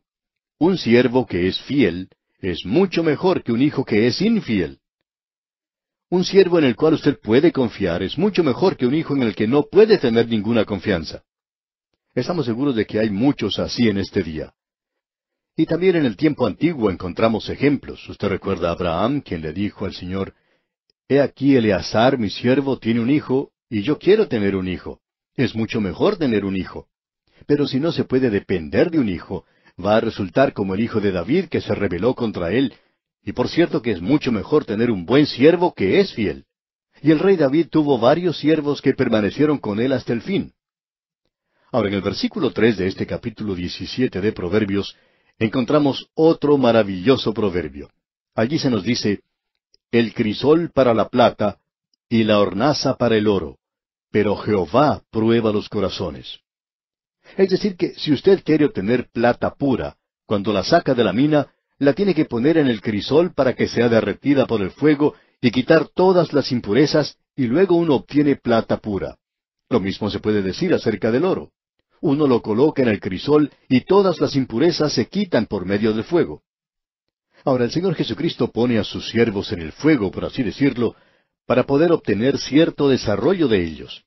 Un siervo que es fiel es mucho mejor que un hijo que es infiel. Un siervo en el cual usted puede confiar es mucho mejor que un hijo en el que no puede tener ninguna confianza. Estamos seguros de que hay muchos así en este día. Y también en el tiempo antiguo encontramos ejemplos. Usted recuerda a Abraham, quien le dijo al Señor, He aquí Eleazar, mi siervo, tiene un hijo, y yo quiero tener un hijo. Es mucho mejor tener un hijo. Pero si no se puede depender de un hijo, va a resultar como el hijo de David que se rebeló contra él y por cierto que es mucho mejor tener un buen siervo que es fiel. Y el rey David tuvo varios siervos que permanecieron con él hasta el fin. Ahora, en el versículo tres de este capítulo 17 de Proverbios, encontramos otro maravilloso proverbio. Allí se nos dice, el crisol para la plata y la hornaza para el oro, pero Jehová prueba los corazones. Es decir, que si usted quiere obtener plata pura, cuando la saca de la mina, la tiene que poner en el crisol para que sea derretida por el fuego y quitar todas las impurezas y luego uno obtiene plata pura. Lo mismo se puede decir acerca del oro. Uno lo coloca en el crisol y todas las impurezas se quitan por medio del fuego. Ahora el Señor Jesucristo pone a sus siervos en el fuego, por así decirlo, para poder obtener cierto desarrollo de ellos.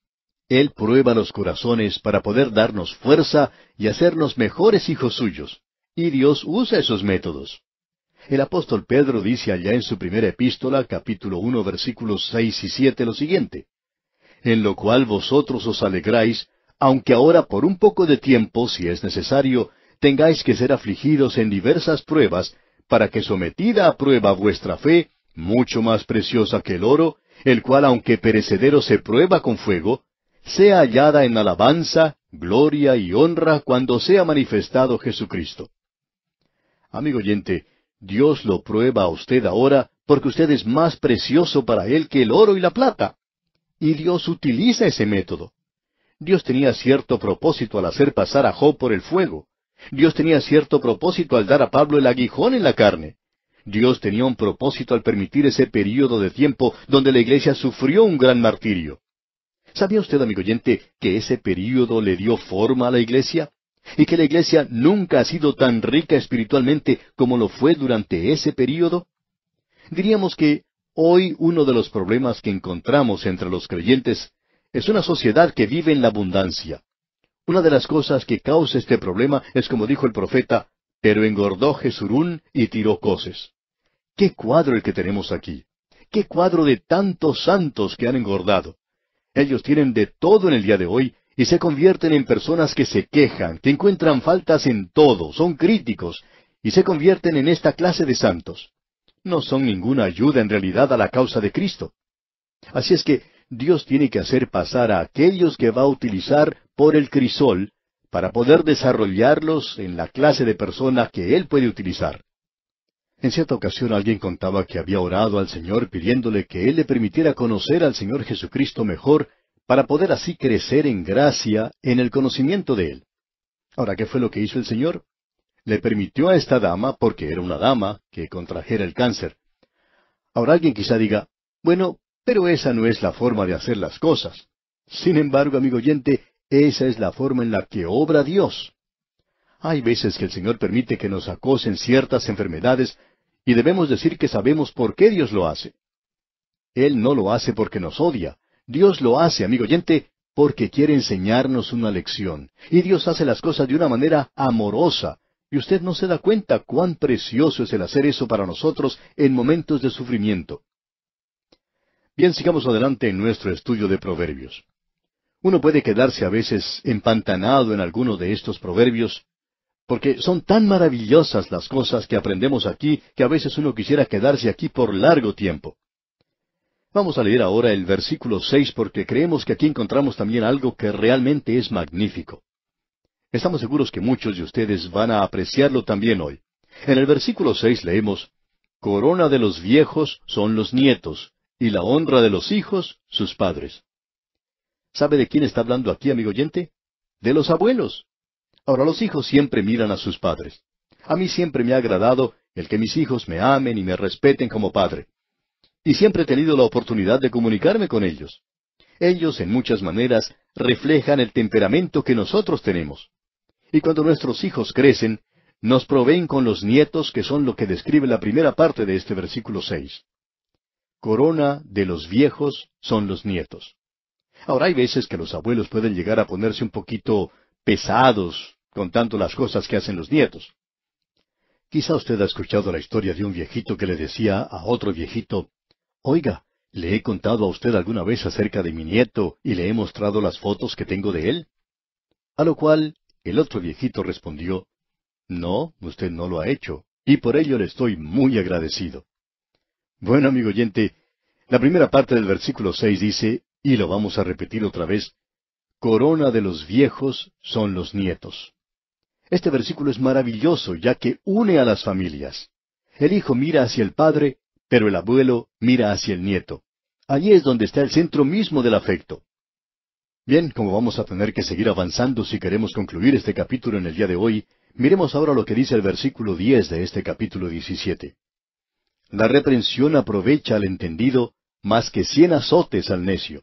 Él prueba los corazones para poder darnos fuerza y hacernos mejores hijos suyos. Y Dios usa esos métodos. El apóstol Pedro dice allá en su primera epístola, capítulo uno, versículos seis y siete, lo siguiente en lo cual vosotros os alegráis, aunque ahora por un poco de tiempo, si es necesario, tengáis que ser afligidos en diversas pruebas, para que sometida a prueba vuestra fe, mucho más preciosa que el oro, el cual aunque perecedero se prueba con fuego, sea hallada en alabanza, gloria y honra cuando sea manifestado Jesucristo. Amigo oyente, Dios lo prueba a usted ahora porque usted es más precioso para Él que el oro y la plata. Y Dios utiliza ese método. Dios tenía cierto propósito al hacer pasar a Job por el fuego. Dios tenía cierto propósito al dar a Pablo el aguijón en la carne. Dios tenía un propósito al permitir ese período de tiempo donde la iglesia sufrió un gran martirio. ¿Sabía usted, amigo oyente, que ese período le dio forma a la iglesia? y que la iglesia nunca ha sido tan rica espiritualmente como lo fue durante ese período? Diríamos que hoy uno de los problemas que encontramos entre los creyentes es una sociedad que vive en la abundancia. Una de las cosas que causa este problema es como dijo el profeta, pero engordó Jesurún y tiró coces. ¿Qué cuadro el que tenemos aquí? ¿Qué cuadro de tantos santos que han engordado? Ellos tienen de todo en el día de hoy y se convierten en personas que se quejan, que encuentran faltas en todo, son críticos, y se convierten en esta clase de santos. No son ninguna ayuda en realidad a la causa de Cristo. Así es que Dios tiene que hacer pasar a aquellos que va a utilizar por el crisol para poder desarrollarlos en la clase de personas que Él puede utilizar. En cierta ocasión alguien contaba que había orado al Señor pidiéndole que Él le permitiera conocer al Señor Jesucristo mejor para poder así crecer en gracia, en el conocimiento de Él. Ahora, ¿qué fue lo que hizo el Señor? Le permitió a esta dama, porque era una dama, que contrajera el cáncer. Ahora alguien quizá diga, bueno, pero esa no es la forma de hacer las cosas. Sin embargo, amigo oyente, esa es la forma en la que obra Dios. Hay veces que el Señor permite que nos acosen ciertas enfermedades y debemos decir que sabemos por qué Dios lo hace. Él no lo hace porque nos odia, Dios lo hace, amigo oyente, porque quiere enseñarnos una lección. Y Dios hace las cosas de una manera amorosa. Y usted no se da cuenta cuán precioso es el hacer eso para nosotros en momentos de sufrimiento. Bien, sigamos adelante en nuestro estudio de proverbios. Uno puede quedarse a veces empantanado en alguno de estos proverbios, porque son tan maravillosas las cosas que aprendemos aquí que a veces uno quisiera quedarse aquí por largo tiempo. Vamos a leer ahora el versículo seis porque creemos que aquí encontramos también algo que realmente es magnífico. Estamos seguros que muchos de ustedes van a apreciarlo también hoy. En el versículo seis leemos Corona de los viejos son los nietos, y la honra de los hijos sus padres. ¿Sabe de quién está hablando aquí, amigo oyente? De los abuelos. Ahora los hijos siempre miran a sus padres. A mí siempre me ha agradado el que mis hijos me amen y me respeten como padre y siempre he tenido la oportunidad de comunicarme con ellos. Ellos, en muchas maneras, reflejan el temperamento que nosotros tenemos. Y cuando nuestros hijos crecen, nos proveen con los nietos que son lo que describe la primera parte de este versículo 6 Corona de los viejos son los nietos. Ahora hay veces que los abuelos pueden llegar a ponerse un poquito pesados contando las cosas que hacen los nietos. Quizá usted ha escuchado la historia de un viejito que le decía a otro viejito, Oiga, ¿le he contado a usted alguna vez acerca de mi nieto y le he mostrado las fotos que tengo de él? A lo cual el otro viejito respondió, No, usted no lo ha hecho, y por ello le estoy muy agradecido. Bueno, amigo oyente, la primera parte del versículo seis dice, y lo vamos a repetir otra vez, Corona de los viejos son los nietos. Este versículo es maravilloso, ya que une a las familias. El hijo mira hacia el padre pero el abuelo mira hacia el nieto. Allí es donde está el centro mismo del afecto. Bien, como vamos a tener que seguir avanzando si queremos concluir este capítulo en el día de hoy, miremos ahora lo que dice el versículo diez de este capítulo diecisiete. La reprensión aprovecha al entendido más que cien azotes al necio.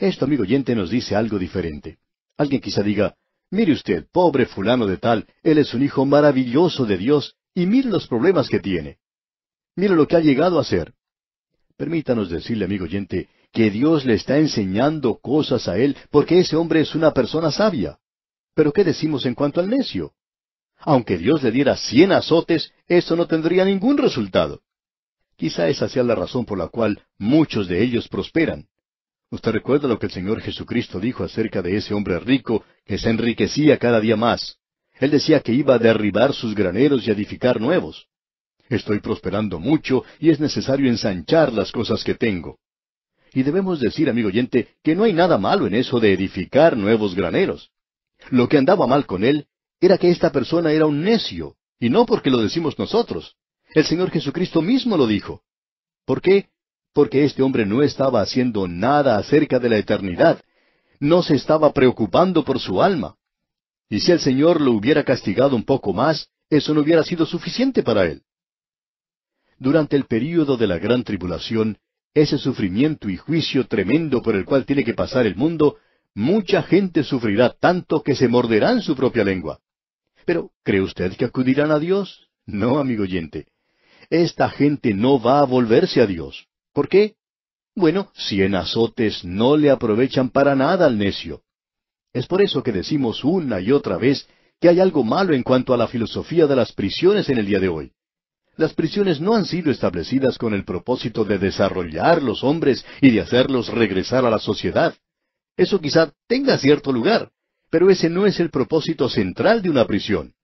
Esto, amigo oyente, nos dice algo diferente. Alguien quizá diga, mire usted, pobre fulano de tal, él es un hijo maravilloso de Dios, y mire los problemas que tiene. Mire lo que ha llegado a ser. Permítanos decirle, amigo oyente, que Dios le está enseñando cosas a él porque ese hombre es una persona sabia. Pero ¿qué decimos en cuanto al necio? Aunque Dios le diera cien azotes, eso no tendría ningún resultado. Quizá esa sea la razón por la cual muchos de ellos prosperan. Usted recuerda lo que el Señor Jesucristo dijo acerca de ese hombre rico que se enriquecía cada día más. Él decía que iba a derribar sus graneros y edificar nuevos. Estoy prosperando mucho y es necesario ensanchar las cosas que tengo. Y debemos decir, amigo oyente, que no hay nada malo en eso de edificar nuevos graneros. Lo que andaba mal con él era que esta persona era un necio, y no porque lo decimos nosotros. El Señor Jesucristo mismo lo dijo. ¿Por qué? Porque este hombre no estaba haciendo nada acerca de la eternidad. No se estaba preocupando por su alma. Y si el Señor lo hubiera castigado un poco más, eso no hubiera sido suficiente para él durante el período de la gran tribulación, ese sufrimiento y juicio tremendo por el cual tiene que pasar el mundo, mucha gente sufrirá tanto que se morderán su propia lengua. Pero, ¿cree usted que acudirán a Dios? No, amigo oyente. Esta gente no va a volverse a Dios. ¿Por qué? Bueno, cien azotes no le aprovechan para nada al necio. Es por eso que decimos una y otra vez que hay algo malo en cuanto a la filosofía de las prisiones en el día de hoy. Las prisiones no han sido establecidas con el propósito de desarrollar los hombres y de hacerlos regresar a la sociedad. Eso quizá tenga cierto lugar, pero ese no es el propósito central de una prisión.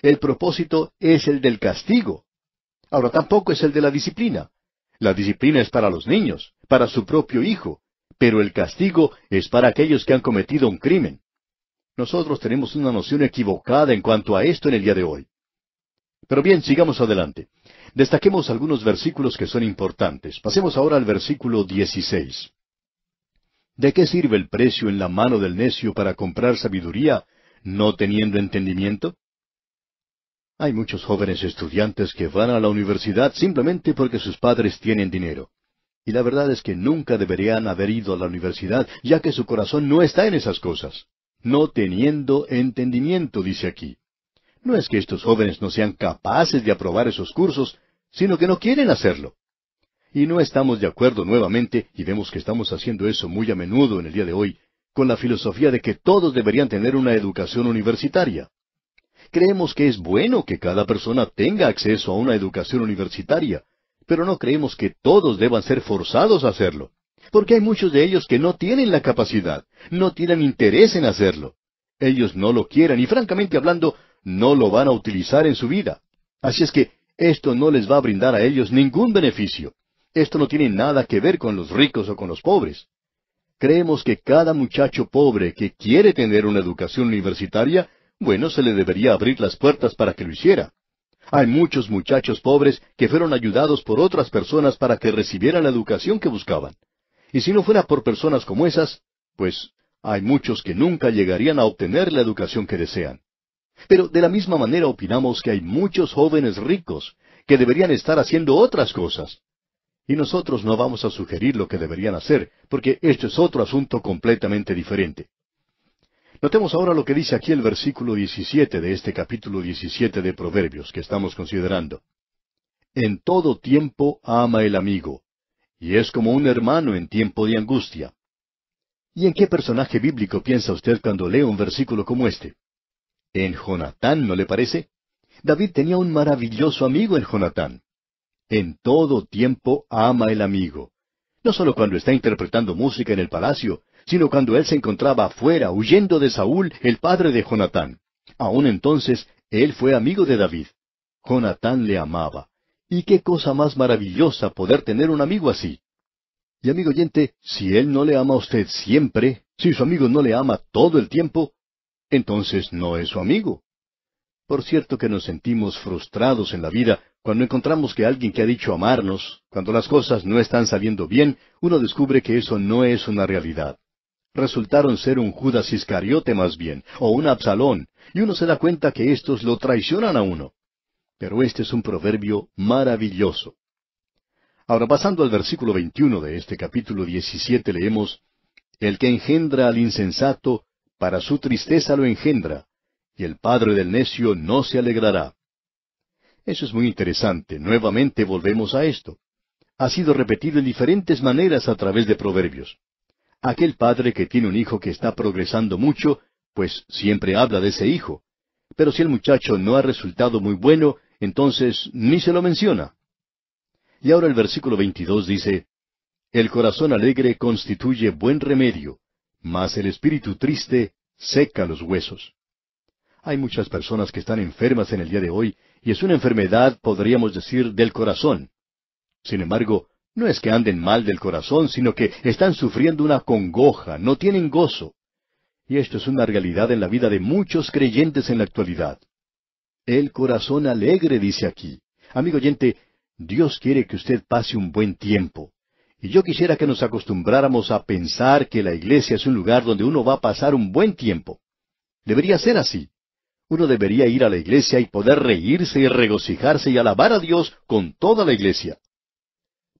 El propósito es el del castigo. Ahora tampoco es el de la disciplina. La disciplina es para los niños, para su propio hijo, pero el castigo es para aquellos que han cometido un crimen. Nosotros tenemos una noción equivocada en cuanto a esto en el día de hoy. Pero bien, sigamos adelante. Destaquemos algunos versículos que son importantes. Pasemos ahora al versículo 16. ¿De qué sirve el precio en la mano del necio para comprar sabiduría, no teniendo entendimiento? Hay muchos jóvenes estudiantes que van a la universidad simplemente porque sus padres tienen dinero. Y la verdad es que nunca deberían haber ido a la universidad, ya que su corazón no está en esas cosas. No teniendo entendimiento, dice aquí. No es que estos jóvenes no sean capaces de aprobar esos cursos, sino que no quieren hacerlo. Y no estamos de acuerdo nuevamente, y vemos que estamos haciendo eso muy a menudo en el día de hoy, con la filosofía de que todos deberían tener una educación universitaria. Creemos que es bueno que cada persona tenga acceso a una educación universitaria, pero no creemos que todos deban ser forzados a hacerlo, porque hay muchos de ellos que no tienen la capacidad, no tienen interés en hacerlo. Ellos no lo quieren y francamente hablando, no lo van a utilizar en su vida. Así es que esto no les va a brindar a ellos ningún beneficio. Esto no tiene nada que ver con los ricos o con los pobres. Creemos que cada muchacho pobre que quiere tener una educación universitaria, bueno, se le debería abrir las puertas para que lo hiciera. Hay muchos muchachos pobres que fueron ayudados por otras personas para que recibieran la educación que buscaban. Y si no fuera por personas como esas, pues hay muchos que nunca llegarían a obtener la educación que desean. Pero de la misma manera opinamos que hay muchos jóvenes ricos que deberían estar haciendo otras cosas. Y nosotros no vamos a sugerir lo que deberían hacer, porque esto es otro asunto completamente diferente. Notemos ahora lo que dice aquí el versículo 17 de este capítulo 17 de Proverbios que estamos considerando. En todo tiempo ama el amigo, y es como un hermano en tiempo de angustia. ¿Y en qué personaje bíblico piensa usted cuando lee un versículo como este? en Jonatán, ¿no le parece? David tenía un maravilloso amigo en Jonatán. En todo tiempo ama el amigo. No solo cuando está interpretando música en el palacio, sino cuando él se encontraba afuera huyendo de Saúl, el padre de Jonatán. Aún entonces, él fue amigo de David. Jonatán le amaba. Y qué cosa más maravillosa poder tener un amigo así. Y amigo oyente, si él no le ama a usted siempre, si su amigo no le ama todo el tiempo, entonces no es su amigo. Por cierto que nos sentimos frustrados en la vida cuando encontramos que alguien que ha dicho amarnos, cuando las cosas no están saliendo bien, uno descubre que eso no es una realidad. Resultaron ser un Judas Iscariote más bien, o un Absalón, y uno se da cuenta que estos lo traicionan a uno. Pero este es un proverbio maravilloso. Ahora pasando al versículo 21 de este capítulo 17 leemos, El que engendra al insensato para su tristeza lo engendra, y el padre del necio no se alegrará. Eso es muy interesante. Nuevamente volvemos a esto. Ha sido repetido en diferentes maneras a través de proverbios. Aquel padre que tiene un hijo que está progresando mucho, pues siempre habla de ese hijo. Pero si el muchacho no ha resultado muy bueno, entonces ni se lo menciona. Y ahora el versículo 22 dice, El corazón alegre constituye buen remedio, mas el espíritu triste seca los huesos. Hay muchas personas que están enfermas en el día de hoy y es una enfermedad, podríamos decir, del corazón. Sin embargo, no es que anden mal del corazón, sino que están sufriendo una congoja, no tienen gozo. Y esto es una realidad en la vida de muchos creyentes en la actualidad. El corazón alegre, dice aquí. Amigo oyente, Dios quiere que usted pase un buen tiempo. Y yo quisiera que nos acostumbráramos a pensar que la iglesia es un lugar donde uno va a pasar un buen tiempo. Debería ser así. Uno debería ir a la iglesia y poder reírse y regocijarse y alabar a Dios con toda la iglesia.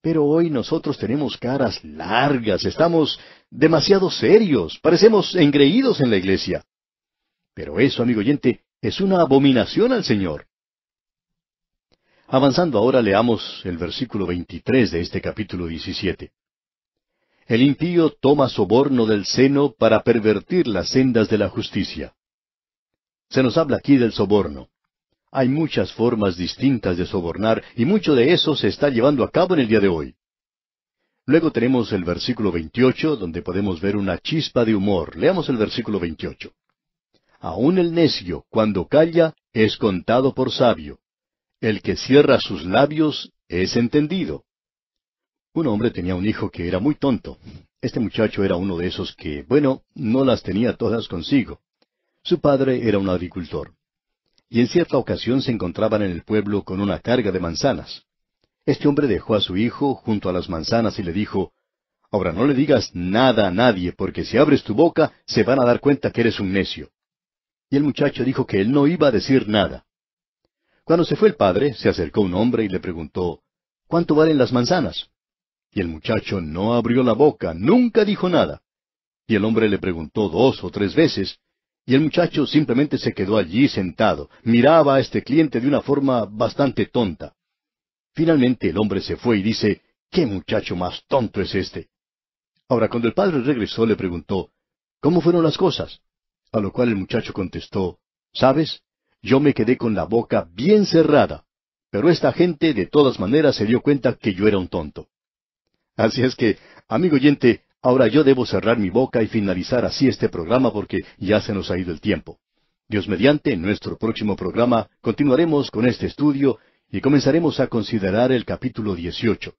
Pero hoy nosotros tenemos caras largas, estamos demasiado serios, parecemos engreídos en la iglesia. Pero eso, amigo oyente, es una abominación al Señor. Avanzando ahora leamos el versículo 23 de este capítulo 17. El impío toma soborno del seno para pervertir las sendas de la justicia. Se nos habla aquí del soborno. Hay muchas formas distintas de sobornar y mucho de eso se está llevando a cabo en el día de hoy. Luego tenemos el versículo 28, donde podemos ver una chispa de humor. Leamos el versículo 28. Aún el necio, cuando calla, es contado por sabio. El que cierra sus labios es entendido. Un hombre tenía un hijo que era muy tonto. Este muchacho era uno de esos que, bueno, no las tenía todas consigo. Su padre era un agricultor. Y en cierta ocasión se encontraban en el pueblo con una carga de manzanas. Este hombre dejó a su hijo junto a las manzanas y le dijo, Ahora no le digas nada a nadie, porque si abres tu boca se van a dar cuenta que eres un necio. Y el muchacho dijo que él no iba a decir nada. Cuando se fue el padre, se acercó un hombre y le preguntó, ¿Cuánto valen las manzanas? Y el muchacho no abrió la boca, nunca dijo nada. Y el hombre le preguntó dos o tres veces, y el muchacho simplemente se quedó allí sentado, miraba a este cliente de una forma bastante tonta. Finalmente el hombre se fue y dice, ¿qué muchacho más tonto es este? Ahora, cuando el padre regresó le preguntó, ¿cómo fueron las cosas? A lo cual el muchacho contestó, ¿sabes? Yo me quedé con la boca bien cerrada, pero esta gente de todas maneras se dio cuenta que yo era un tonto. Así es que, amigo oyente, ahora yo debo cerrar mi boca y finalizar así este programa porque ya se nos ha ido el tiempo. Dios mediante, en nuestro próximo programa continuaremos con este estudio y comenzaremos a considerar el capítulo 18.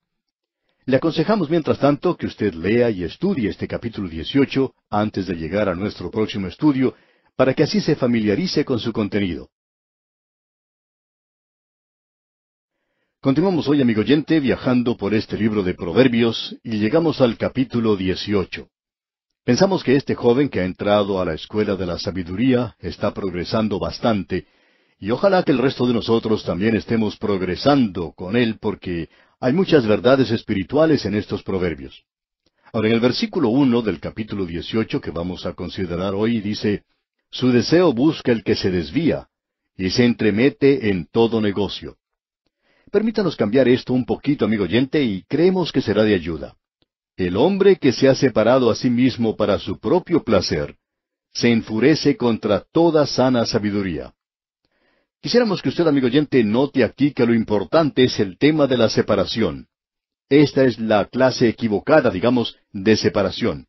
Le aconsejamos mientras tanto que usted lea y estudie este capítulo 18 antes de llegar a nuestro próximo estudio para que así se familiarice con su contenido. Continuamos hoy, amigo oyente, viajando por este libro de Proverbios y llegamos al capítulo 18. Pensamos que este joven que ha entrado a la escuela de la sabiduría está progresando bastante, y ojalá que el resto de nosotros también estemos progresando con él porque hay muchas verdades espirituales en estos proverbios. Ahora, en el versículo uno del capítulo 18 que vamos a considerar hoy dice, Su deseo busca el que se desvía, y se entremete en todo negocio. Permítanos cambiar esto un poquito, amigo oyente, y creemos que será de ayuda. El hombre que se ha separado a sí mismo para su propio placer, se enfurece contra toda sana sabiduría. Quisiéramos que usted, amigo oyente, note aquí que lo importante es el tema de la separación. Esta es la clase equivocada, digamos, de separación.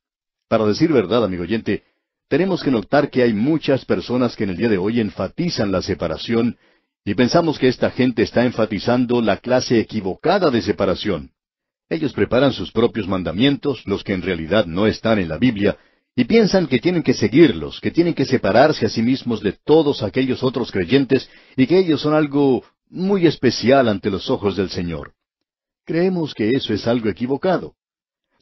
Para decir verdad, amigo oyente, tenemos que notar que hay muchas personas que en el día de hoy enfatizan la separación y pensamos que esta gente está enfatizando la clase equivocada de separación. Ellos preparan sus propios mandamientos, los que en realidad no están en la Biblia, y piensan que tienen que seguirlos, que tienen que separarse a sí mismos de todos aquellos otros creyentes y que ellos son algo muy especial ante los ojos del Señor. Creemos que eso es algo equivocado.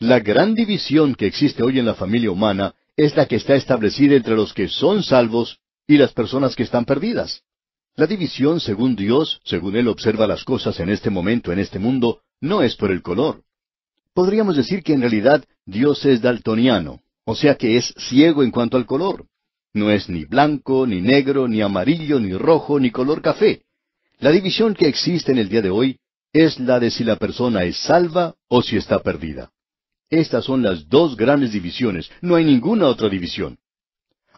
La gran división que existe hoy en la familia humana es la que está establecida entre los que son salvos y las personas que están perdidas. La división según Dios, según Él observa las cosas en este momento, en este mundo, no es por el color. Podríamos decir que en realidad Dios es daltoniano, o sea que es ciego en cuanto al color. No es ni blanco, ni negro, ni amarillo, ni rojo, ni color café. La división que existe en el día de hoy es la de si la persona es salva o si está perdida. Estas son las dos grandes divisiones, no hay ninguna otra división.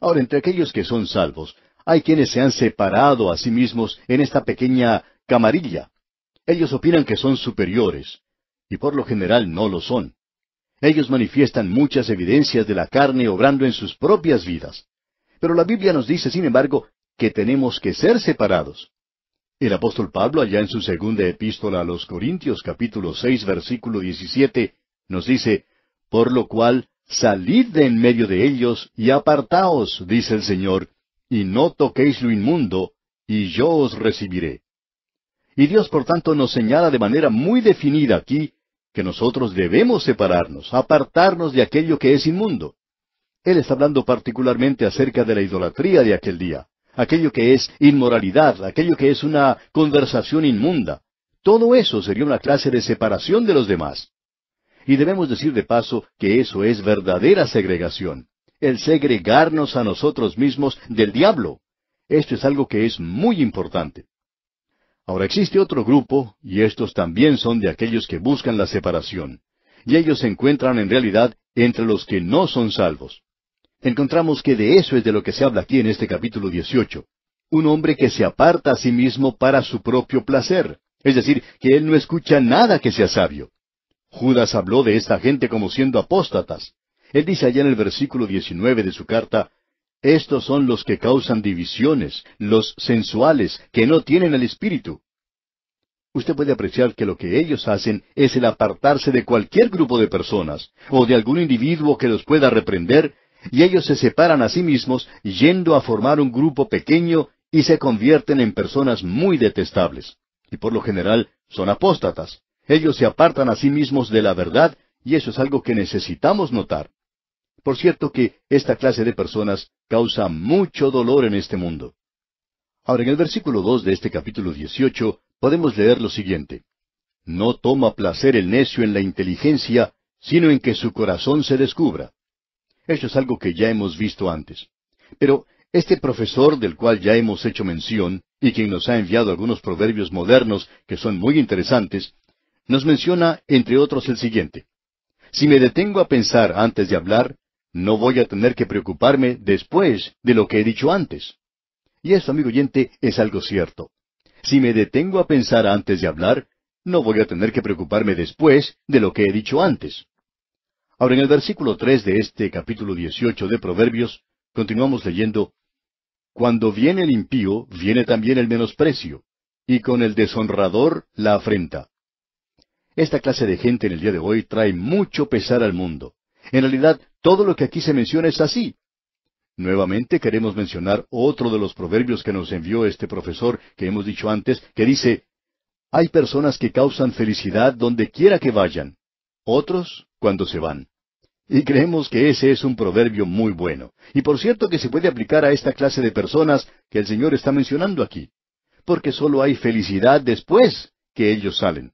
Ahora, entre aquellos que son salvos, hay quienes se han separado a sí mismos en esta pequeña camarilla. Ellos opinan que son superiores, y por lo general no lo son. Ellos manifiestan muchas evidencias de la carne obrando en sus propias vidas. Pero la Biblia nos dice, sin embargo, que tenemos que ser separados. El apóstol Pablo, allá en su segunda epístola a los Corintios capítulo seis versículo diecisiete, nos dice, Por lo cual, salid de en medio de ellos y apartaos, dice el Señor, y no toquéis lo inmundo, y yo os recibiré. Y Dios, por tanto, nos señala de manera muy definida aquí que nosotros debemos separarnos, apartarnos de aquello que es inmundo. Él está hablando particularmente acerca de la idolatría de aquel día, aquello que es inmoralidad, aquello que es una conversación inmunda. Todo eso sería una clase de separación de los demás. Y debemos decir de paso que eso es verdadera segregación el segregarnos a nosotros mismos del diablo. Esto es algo que es muy importante. Ahora existe otro grupo, y estos también son de aquellos que buscan la separación, y ellos se encuentran en realidad entre los que no son salvos. Encontramos que de eso es de lo que se habla aquí en este capítulo 18. Un hombre que se aparta a sí mismo para su propio placer, es decir, que él no escucha nada que sea sabio. Judas habló de esta gente como siendo apóstatas. Él dice allá en el versículo 19 de su carta, Estos son los que causan divisiones, los sensuales, que no tienen el Espíritu. Usted puede apreciar que lo que ellos hacen es el apartarse de cualquier grupo de personas o de algún individuo que los pueda reprender, y ellos se separan a sí mismos yendo a formar un grupo pequeño y se convierten en personas muy detestables. Y por lo general son apóstatas. Ellos se apartan a sí mismos de la verdad y eso es algo que necesitamos notar. Por cierto que esta clase de personas causa mucho dolor en este mundo. Ahora, en el versículo dos de este capítulo dieciocho podemos leer lo siguiente. No toma placer el necio en la inteligencia, sino en que su corazón se descubra. Esto es algo que ya hemos visto antes. Pero este profesor del cual ya hemos hecho mención, y quien nos ha enviado algunos proverbios modernos que son muy interesantes, nos menciona, entre otros, el siguiente. Si me detengo a pensar antes de hablar, no voy a tener que preocuparme después de lo que he dicho antes. Y esto, amigo oyente, es algo cierto. Si me detengo a pensar antes de hablar, no voy a tener que preocuparme después de lo que he dicho antes. Ahora, en el versículo tres de este capítulo dieciocho de Proverbios, continuamos leyendo Cuando viene el impío, viene también el menosprecio, y con el deshonrador la afrenta. Esta clase de gente en el día de hoy trae mucho pesar al mundo. En realidad, todo lo que aquí se menciona es así. Nuevamente queremos mencionar otro de los proverbios que nos envió este profesor que hemos dicho antes, que dice, hay personas que causan felicidad donde quiera que vayan, otros cuando se van. Y creemos que ese es un proverbio muy bueno. Y por cierto que se puede aplicar a esta clase de personas que el Señor está mencionando aquí, porque sólo hay felicidad después que ellos salen.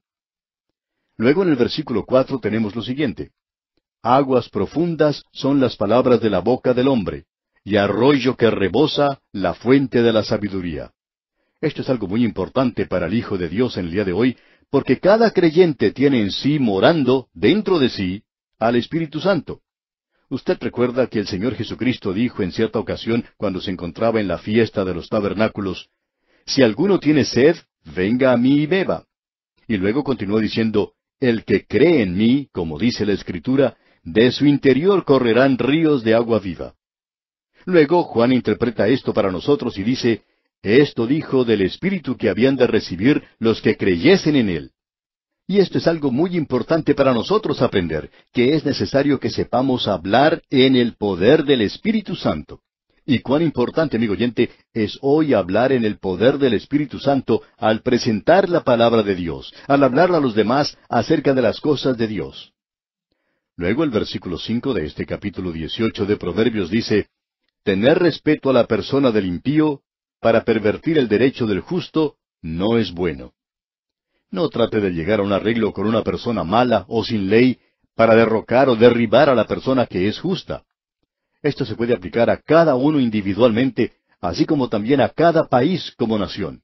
Luego en el versículo cuatro tenemos lo siguiente. Aguas profundas son las palabras de la boca del hombre, y arroyo que rebosa la fuente de la sabiduría. Esto es algo muy importante para el Hijo de Dios en el día de hoy, porque cada creyente tiene en sí morando, dentro de sí, al Espíritu Santo. Usted recuerda que el Señor Jesucristo dijo en cierta ocasión cuando se encontraba en la fiesta de los tabernáculos, Si alguno tiene sed, venga a mí y beba. Y luego continuó diciendo, El que cree en mí, como dice la Escritura, de su interior correrán ríos de agua viva. Luego Juan interpreta esto para nosotros y dice, esto dijo del Espíritu que habían de recibir los que creyesen en Él. Y esto es algo muy importante para nosotros aprender, que es necesario que sepamos hablar en el poder del Espíritu Santo. Y cuán importante, amigo oyente, es hoy hablar en el poder del Espíritu Santo al presentar la palabra de Dios, al hablar a los demás acerca de las cosas de Dios. Luego el versículo cinco de este capítulo dieciocho de Proverbios dice Tener respeto a la persona del impío para pervertir el derecho del justo no es bueno. No trate de llegar a un arreglo con una persona mala o sin ley para derrocar o derribar a la persona que es justa. Esto se puede aplicar a cada uno individualmente, así como también a cada país como nación.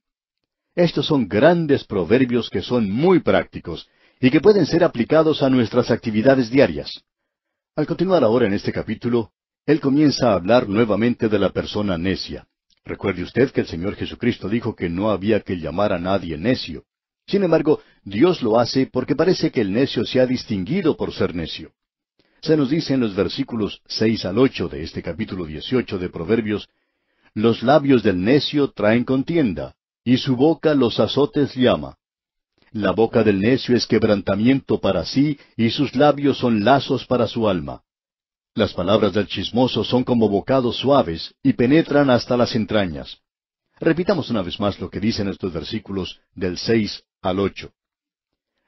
Estos son grandes proverbios que son muy prácticos y que pueden ser aplicados a nuestras actividades diarias. Al continuar ahora en este capítulo, él comienza a hablar nuevamente de la persona necia. Recuerde usted que el Señor Jesucristo dijo que no había que llamar a nadie necio. Sin embargo, Dios lo hace porque parece que el necio se ha distinguido por ser necio. Se nos dice en los versículos seis al ocho de este capítulo dieciocho de Proverbios Los labios del necio traen contienda, y su boca los azotes llama. La boca del necio es quebrantamiento para sí, y sus labios son lazos para su alma. Las palabras del chismoso son como bocados suaves, y penetran hasta las entrañas. Repitamos una vez más lo que dicen estos versículos del seis al ocho.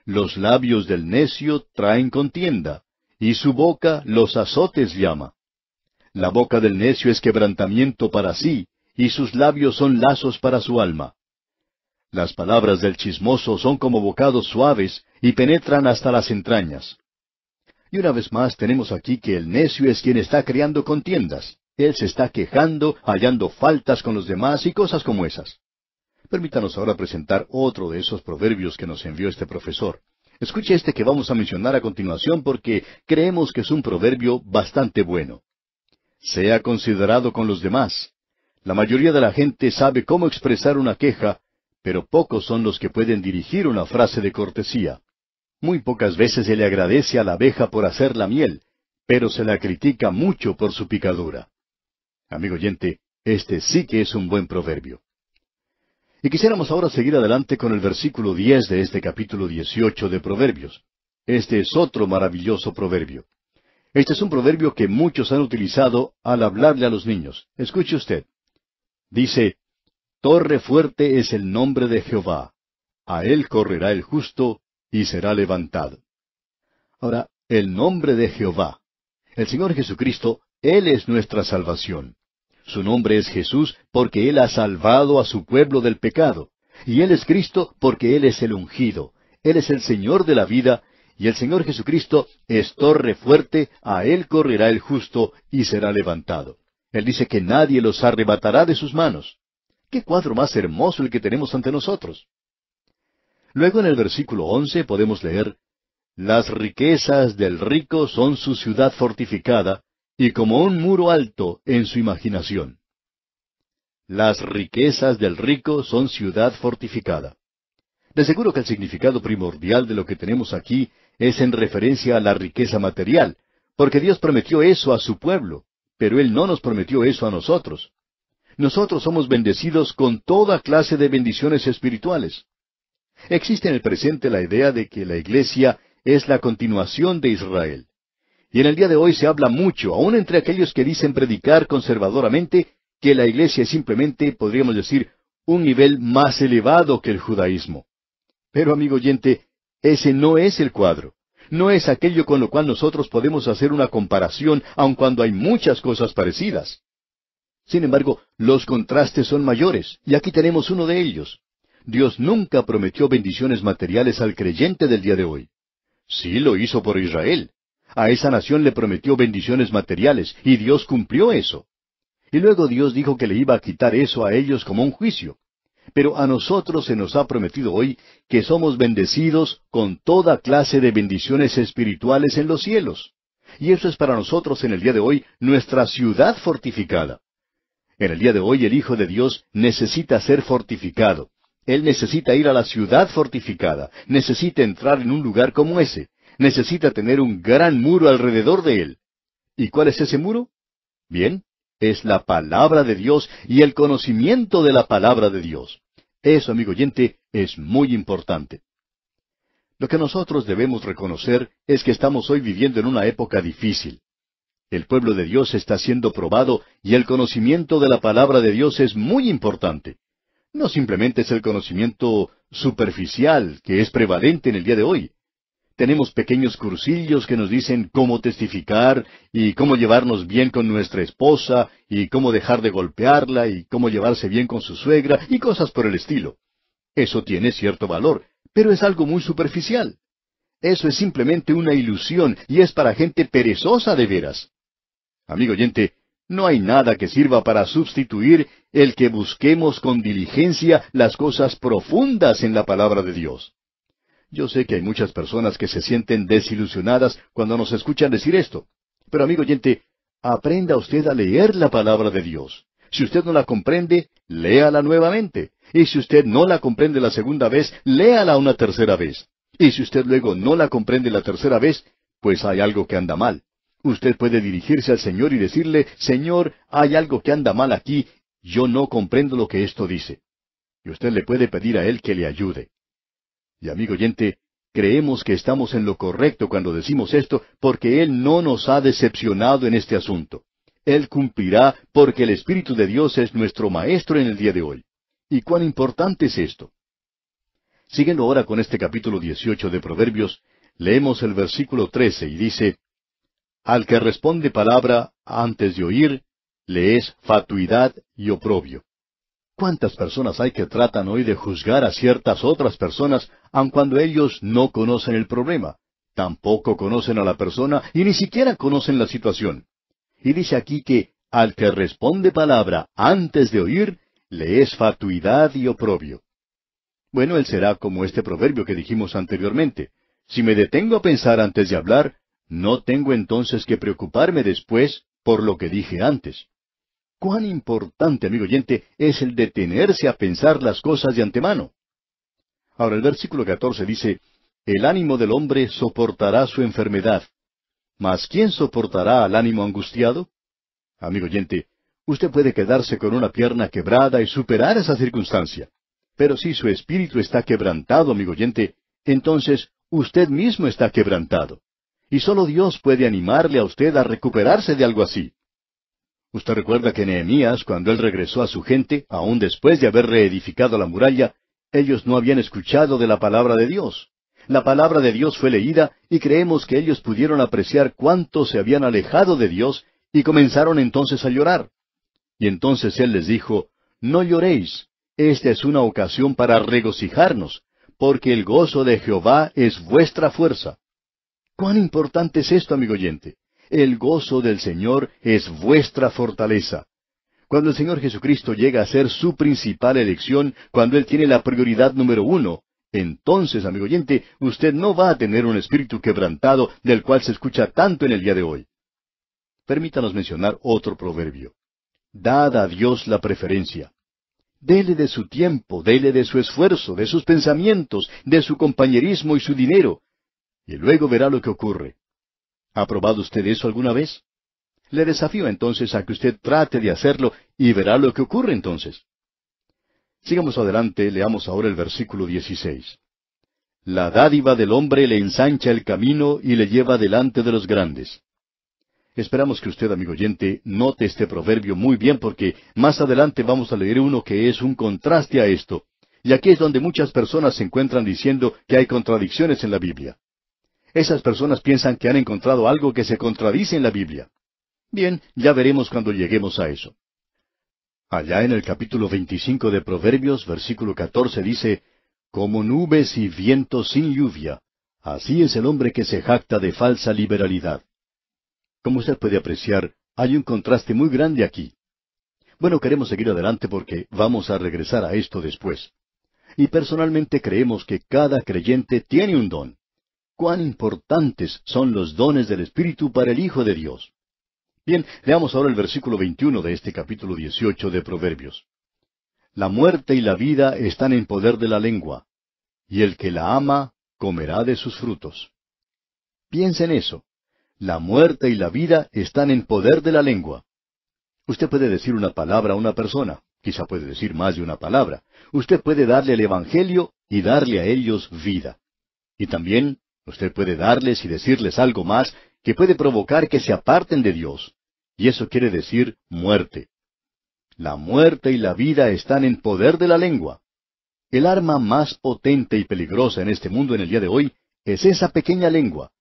Los labios del necio traen contienda, y su boca los azotes llama. La boca del necio es quebrantamiento para sí, y sus labios son lazos para su alma. Las palabras del chismoso son como bocados suaves y penetran hasta las entrañas. Y una vez más tenemos aquí que el necio es quien está creando contiendas. Él se está quejando, hallando faltas con los demás y cosas como esas. Permítanos ahora presentar otro de esos proverbios que nos envió este profesor. Escuche este que vamos a mencionar a continuación porque creemos que es un proverbio bastante bueno. Sea considerado con los demás. La mayoría de la gente sabe cómo expresar una queja pero pocos son los que pueden dirigir una frase de cortesía. Muy pocas veces se le agradece a la abeja por hacer la miel, pero se la critica mucho por su picadura. Amigo oyente, este sí que es un buen proverbio. Y quisiéramos ahora seguir adelante con el versículo 10 de este capítulo 18 de Proverbios. Este es otro maravilloso proverbio. Este es un proverbio que muchos han utilizado al hablarle a los niños. Escuche usted. Dice, Torre fuerte es el nombre de Jehová. A él correrá el justo y será levantado. Ahora, el nombre de Jehová. El Señor Jesucristo, Él es nuestra salvación. Su nombre es Jesús porque Él ha salvado a su pueblo del pecado. Y Él es Cristo porque Él es el ungido. Él es el Señor de la vida y el Señor Jesucristo es torre fuerte, a Él correrá el justo y será levantado. Él dice que nadie los arrebatará de sus manos. ¿Qué cuadro más hermoso el que tenemos ante nosotros? Luego en el versículo once podemos leer, Las riquezas del rico son su ciudad fortificada, y como un muro alto en su imaginación. Las riquezas del rico son ciudad fortificada. De seguro que el significado primordial de lo que tenemos aquí es en referencia a la riqueza material, porque Dios prometió eso a su pueblo, pero Él no nos prometió eso a nosotros. Nosotros somos bendecidos con toda clase de bendiciones espirituales. Existe en el presente la idea de que la Iglesia es la continuación de Israel. Y en el día de hoy se habla mucho, aun entre aquellos que dicen predicar conservadoramente, que la Iglesia es simplemente, podríamos decir, un nivel más elevado que el judaísmo. Pero, amigo oyente, ese no es el cuadro. No es aquello con lo cual nosotros podemos hacer una comparación, aun cuando hay muchas cosas parecidas. Sin embargo, los contrastes son mayores, y aquí tenemos uno de ellos. Dios nunca prometió bendiciones materiales al creyente del día de hoy. Sí lo hizo por Israel. A esa nación le prometió bendiciones materiales, y Dios cumplió eso. Y luego Dios dijo que le iba a quitar eso a ellos como un juicio. Pero a nosotros se nos ha prometido hoy que somos bendecidos con toda clase de bendiciones espirituales en los cielos. Y eso es para nosotros en el día de hoy nuestra ciudad fortificada. En el día de hoy el Hijo de Dios necesita ser fortificado. Él necesita ir a la ciudad fortificada, necesita entrar en un lugar como ese, necesita tener un gran muro alrededor de él. ¿Y cuál es ese muro? Bien, es la palabra de Dios y el conocimiento de la palabra de Dios. Eso, amigo oyente, es muy importante. Lo que nosotros debemos reconocer es que estamos hoy viviendo en una época difícil. El pueblo de Dios está siendo probado y el conocimiento de la palabra de Dios es muy importante. No simplemente es el conocimiento superficial que es prevalente en el día de hoy. Tenemos pequeños cursillos que nos dicen cómo testificar y cómo llevarnos bien con nuestra esposa y cómo dejar de golpearla y cómo llevarse bien con su suegra y cosas por el estilo. Eso tiene cierto valor, pero es algo muy superficial. Eso es simplemente una ilusión y es para gente perezosa de veras. Amigo oyente, no hay nada que sirva para sustituir el que busquemos con diligencia las cosas profundas en la palabra de Dios. Yo sé que hay muchas personas que se sienten desilusionadas cuando nos escuchan decir esto. Pero amigo oyente, aprenda usted a leer la palabra de Dios. Si usted no la comprende, léala nuevamente. Y si usted no la comprende la segunda vez, léala una tercera vez. Y si usted luego no la comprende la tercera vez, pues hay algo que anda mal. Usted puede dirigirse al Señor y decirle, Señor, hay algo que anda mal aquí, yo no comprendo lo que esto dice. Y usted le puede pedir a Él que le ayude. Y amigo oyente, creemos que estamos en lo correcto cuando decimos esto, porque Él no nos ha decepcionado en este asunto. Él cumplirá porque el Espíritu de Dios es nuestro Maestro en el día de hoy. ¿Y cuán importante es esto? Siguiendo ahora con este capítulo 18 de Proverbios, leemos el versículo 13 y dice, al que responde palabra antes de oír, le es fatuidad y oprobio. ¿Cuántas personas hay que tratan hoy de juzgar a ciertas otras personas, aun cuando ellos no conocen el problema? Tampoco conocen a la persona y ni siquiera conocen la situación. Y dice aquí que al que responde palabra antes de oír, le es fatuidad y oprobio. Bueno, él será como este proverbio que dijimos anteriormente. Si me detengo a pensar antes de hablar, no tengo entonces que preocuparme después por lo que dije antes. Cuán importante, amigo oyente, es el detenerse a pensar las cosas de antemano. Ahora el versículo 14 dice, El ánimo del hombre soportará su enfermedad. Mas ¿quién soportará al ánimo angustiado? Amigo oyente, usted puede quedarse con una pierna quebrada y superar esa circunstancia. Pero si su espíritu está quebrantado, amigo oyente, entonces usted mismo está quebrantado. Y solo Dios puede animarle a usted a recuperarse de algo así. Usted recuerda que Nehemías, cuando él regresó a su gente, aun después de haber reedificado la muralla, ellos no habían escuchado de la palabra de Dios. La palabra de Dios fue leída y creemos que ellos pudieron apreciar cuánto se habían alejado de Dios y comenzaron entonces a llorar. Y entonces él les dijo, No lloréis, esta es una ocasión para regocijarnos, porque el gozo de Jehová es vuestra fuerza. ¿Cuán importante es esto, amigo oyente? El gozo del Señor es vuestra fortaleza. Cuando el Señor Jesucristo llega a ser su principal elección, cuando Él tiene la prioridad número uno, entonces, amigo oyente, usted no va a tener un espíritu quebrantado del cual se escucha tanto en el día de hoy. Permítanos mencionar otro proverbio. Dad a Dios la preferencia. Dele de su tiempo, dele de su esfuerzo, de sus pensamientos, de su compañerismo y su dinero, y luego verá lo que ocurre. ¿Ha probado usted eso alguna vez? Le desafío entonces a que usted trate de hacerlo y verá lo que ocurre entonces. Sigamos adelante, leamos ahora el versículo 16. La dádiva del hombre le ensancha el camino y le lleva delante de los grandes. Esperamos que usted, amigo oyente, note este proverbio muy bien porque más adelante vamos a leer uno que es un contraste a esto. Y aquí es donde muchas personas se encuentran diciendo que hay contradicciones en la Biblia. Esas personas piensan que han encontrado algo que se contradice en la Biblia. Bien, ya veremos cuando lleguemos a eso. Allá en el capítulo 25 de Proverbios, versículo 14 dice, Como nubes y vientos sin lluvia, así es el hombre que se jacta de falsa liberalidad. Como usted puede apreciar, hay un contraste muy grande aquí. Bueno, queremos seguir adelante porque vamos a regresar a esto después. Y personalmente creemos que cada creyente tiene un don cuán importantes son los dones del Espíritu para el Hijo de Dios. Bien, leamos ahora el versículo 21 de este capítulo 18 de Proverbios. La muerte y la vida están en poder de la lengua, y el que la ama comerá de sus frutos. Piensa en eso. La muerte y la vida están en poder de la lengua. Usted puede decir una palabra a una persona, quizá puede decir más de una palabra. Usted puede darle el Evangelio y darle a ellos vida. Y también Usted puede darles y decirles algo más que puede provocar que se aparten de Dios. Y eso quiere decir muerte. La muerte y la vida están en poder de la lengua. El arma más potente y peligrosa en este mundo en el día de hoy es esa pequeña lengua.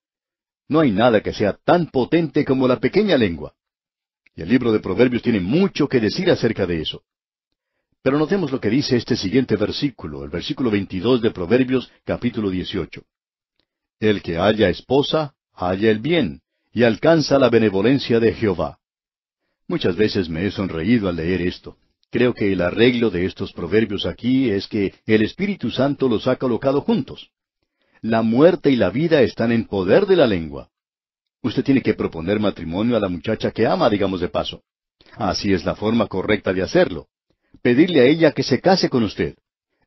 No hay nada que sea tan potente como la pequeña lengua. Y el libro de Proverbios tiene mucho que decir acerca de eso. Pero notemos lo que dice este siguiente versículo, el versículo 22 de Proverbios capítulo 18. El que haya esposa, haya el bien, y alcanza la benevolencia de Jehová. Muchas veces me he sonreído al leer esto. Creo que el arreglo de estos proverbios aquí es que el Espíritu Santo los ha colocado juntos. La muerte y la vida están en poder de la lengua. Usted tiene que proponer matrimonio a la muchacha que ama, digamos de paso. Así es la forma correcta de hacerlo. Pedirle a ella que se case con usted.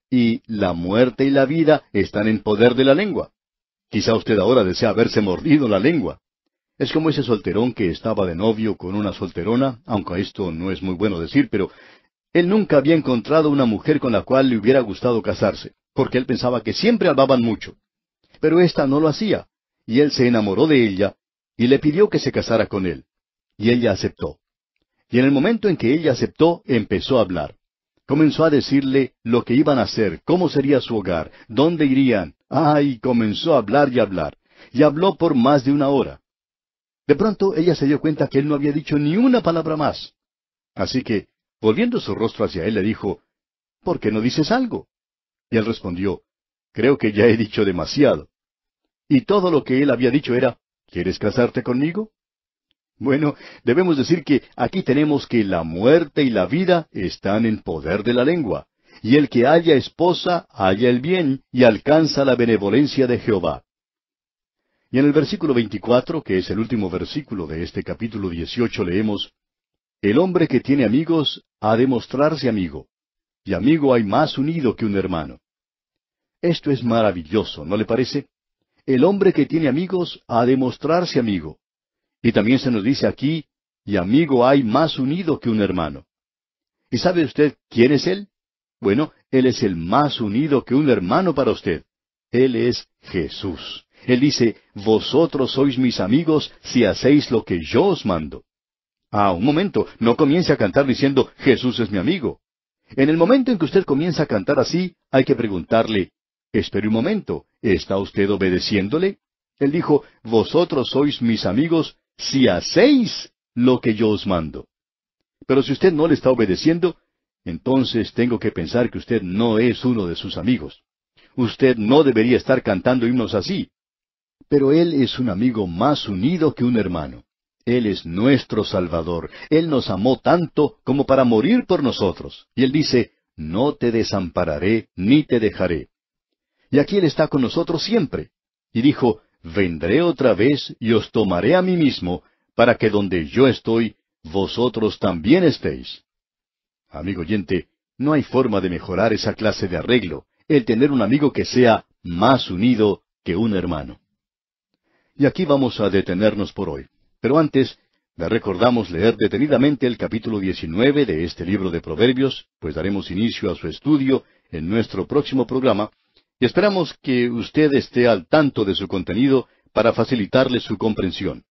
Y la muerte y la vida están en poder de la lengua. Quizá usted ahora desea haberse mordido la lengua. Es como ese solterón que estaba de novio con una solterona, aunque esto no es muy bueno decir, pero él nunca había encontrado una mujer con la cual le hubiera gustado casarse, porque él pensaba que siempre hablaban mucho. Pero ésta no lo hacía, y él se enamoró de ella, y le pidió que se casara con él. Y ella aceptó. Y en el momento en que ella aceptó, empezó a hablar. Comenzó a decirle lo que iban a hacer, cómo sería su hogar, dónde irían, ¡Ay! comenzó a hablar y hablar, y habló por más de una hora. De pronto ella se dio cuenta que él no había dicho ni una palabra más. Así que, volviendo su rostro hacia él, le dijo, ¿Por qué no dices algo? Y él respondió, Creo que ya he dicho demasiado. Y todo lo que él había dicho era, ¿Quieres casarte conmigo? Bueno, debemos decir que aquí tenemos que la muerte y la vida están en poder de la lengua y el que haya esposa haya el bien y alcanza la benevolencia de Jehová. Y en el versículo 24, que es el último versículo de este capítulo 18, leemos, El hombre que tiene amigos ha de mostrarse amigo, y amigo hay más unido que un hermano. Esto es maravilloso, ¿no le parece? El hombre que tiene amigos ha de mostrarse amigo. Y también se nos dice aquí, y amigo hay más unido que un hermano. ¿Y sabe usted quién es él? Bueno, Él es el más unido que un hermano para usted. Él es Jesús. Él dice, vosotros sois mis amigos si hacéis lo que yo os mando. Ah, un momento, no comience a cantar diciendo, Jesús es mi amigo. En el momento en que usted comienza a cantar así, hay que preguntarle, espere un momento, ¿está usted obedeciéndole? Él dijo, vosotros sois mis amigos si hacéis lo que yo os mando. Pero si usted no le está obedeciendo, entonces tengo que pensar que usted no es uno de sus amigos. Usted no debería estar cantando himnos así. Pero Él es un amigo más unido que un hermano. Él es nuestro Salvador. Él nos amó tanto como para morir por nosotros. Y Él dice, no te desampararé ni te dejaré. Y aquí Él está con nosotros siempre. Y dijo, vendré otra vez y os tomaré a mí mismo, para que donde yo estoy, vosotros también estéis. Amigo oyente, no hay forma de mejorar esa clase de arreglo, el tener un amigo que sea más unido que un hermano. Y aquí vamos a detenernos por hoy. Pero antes, le recordamos leer detenidamente el capítulo 19 de este libro de Proverbios, pues daremos inicio a su estudio en nuestro próximo programa, y esperamos que usted esté al tanto de su contenido para facilitarle su comprensión.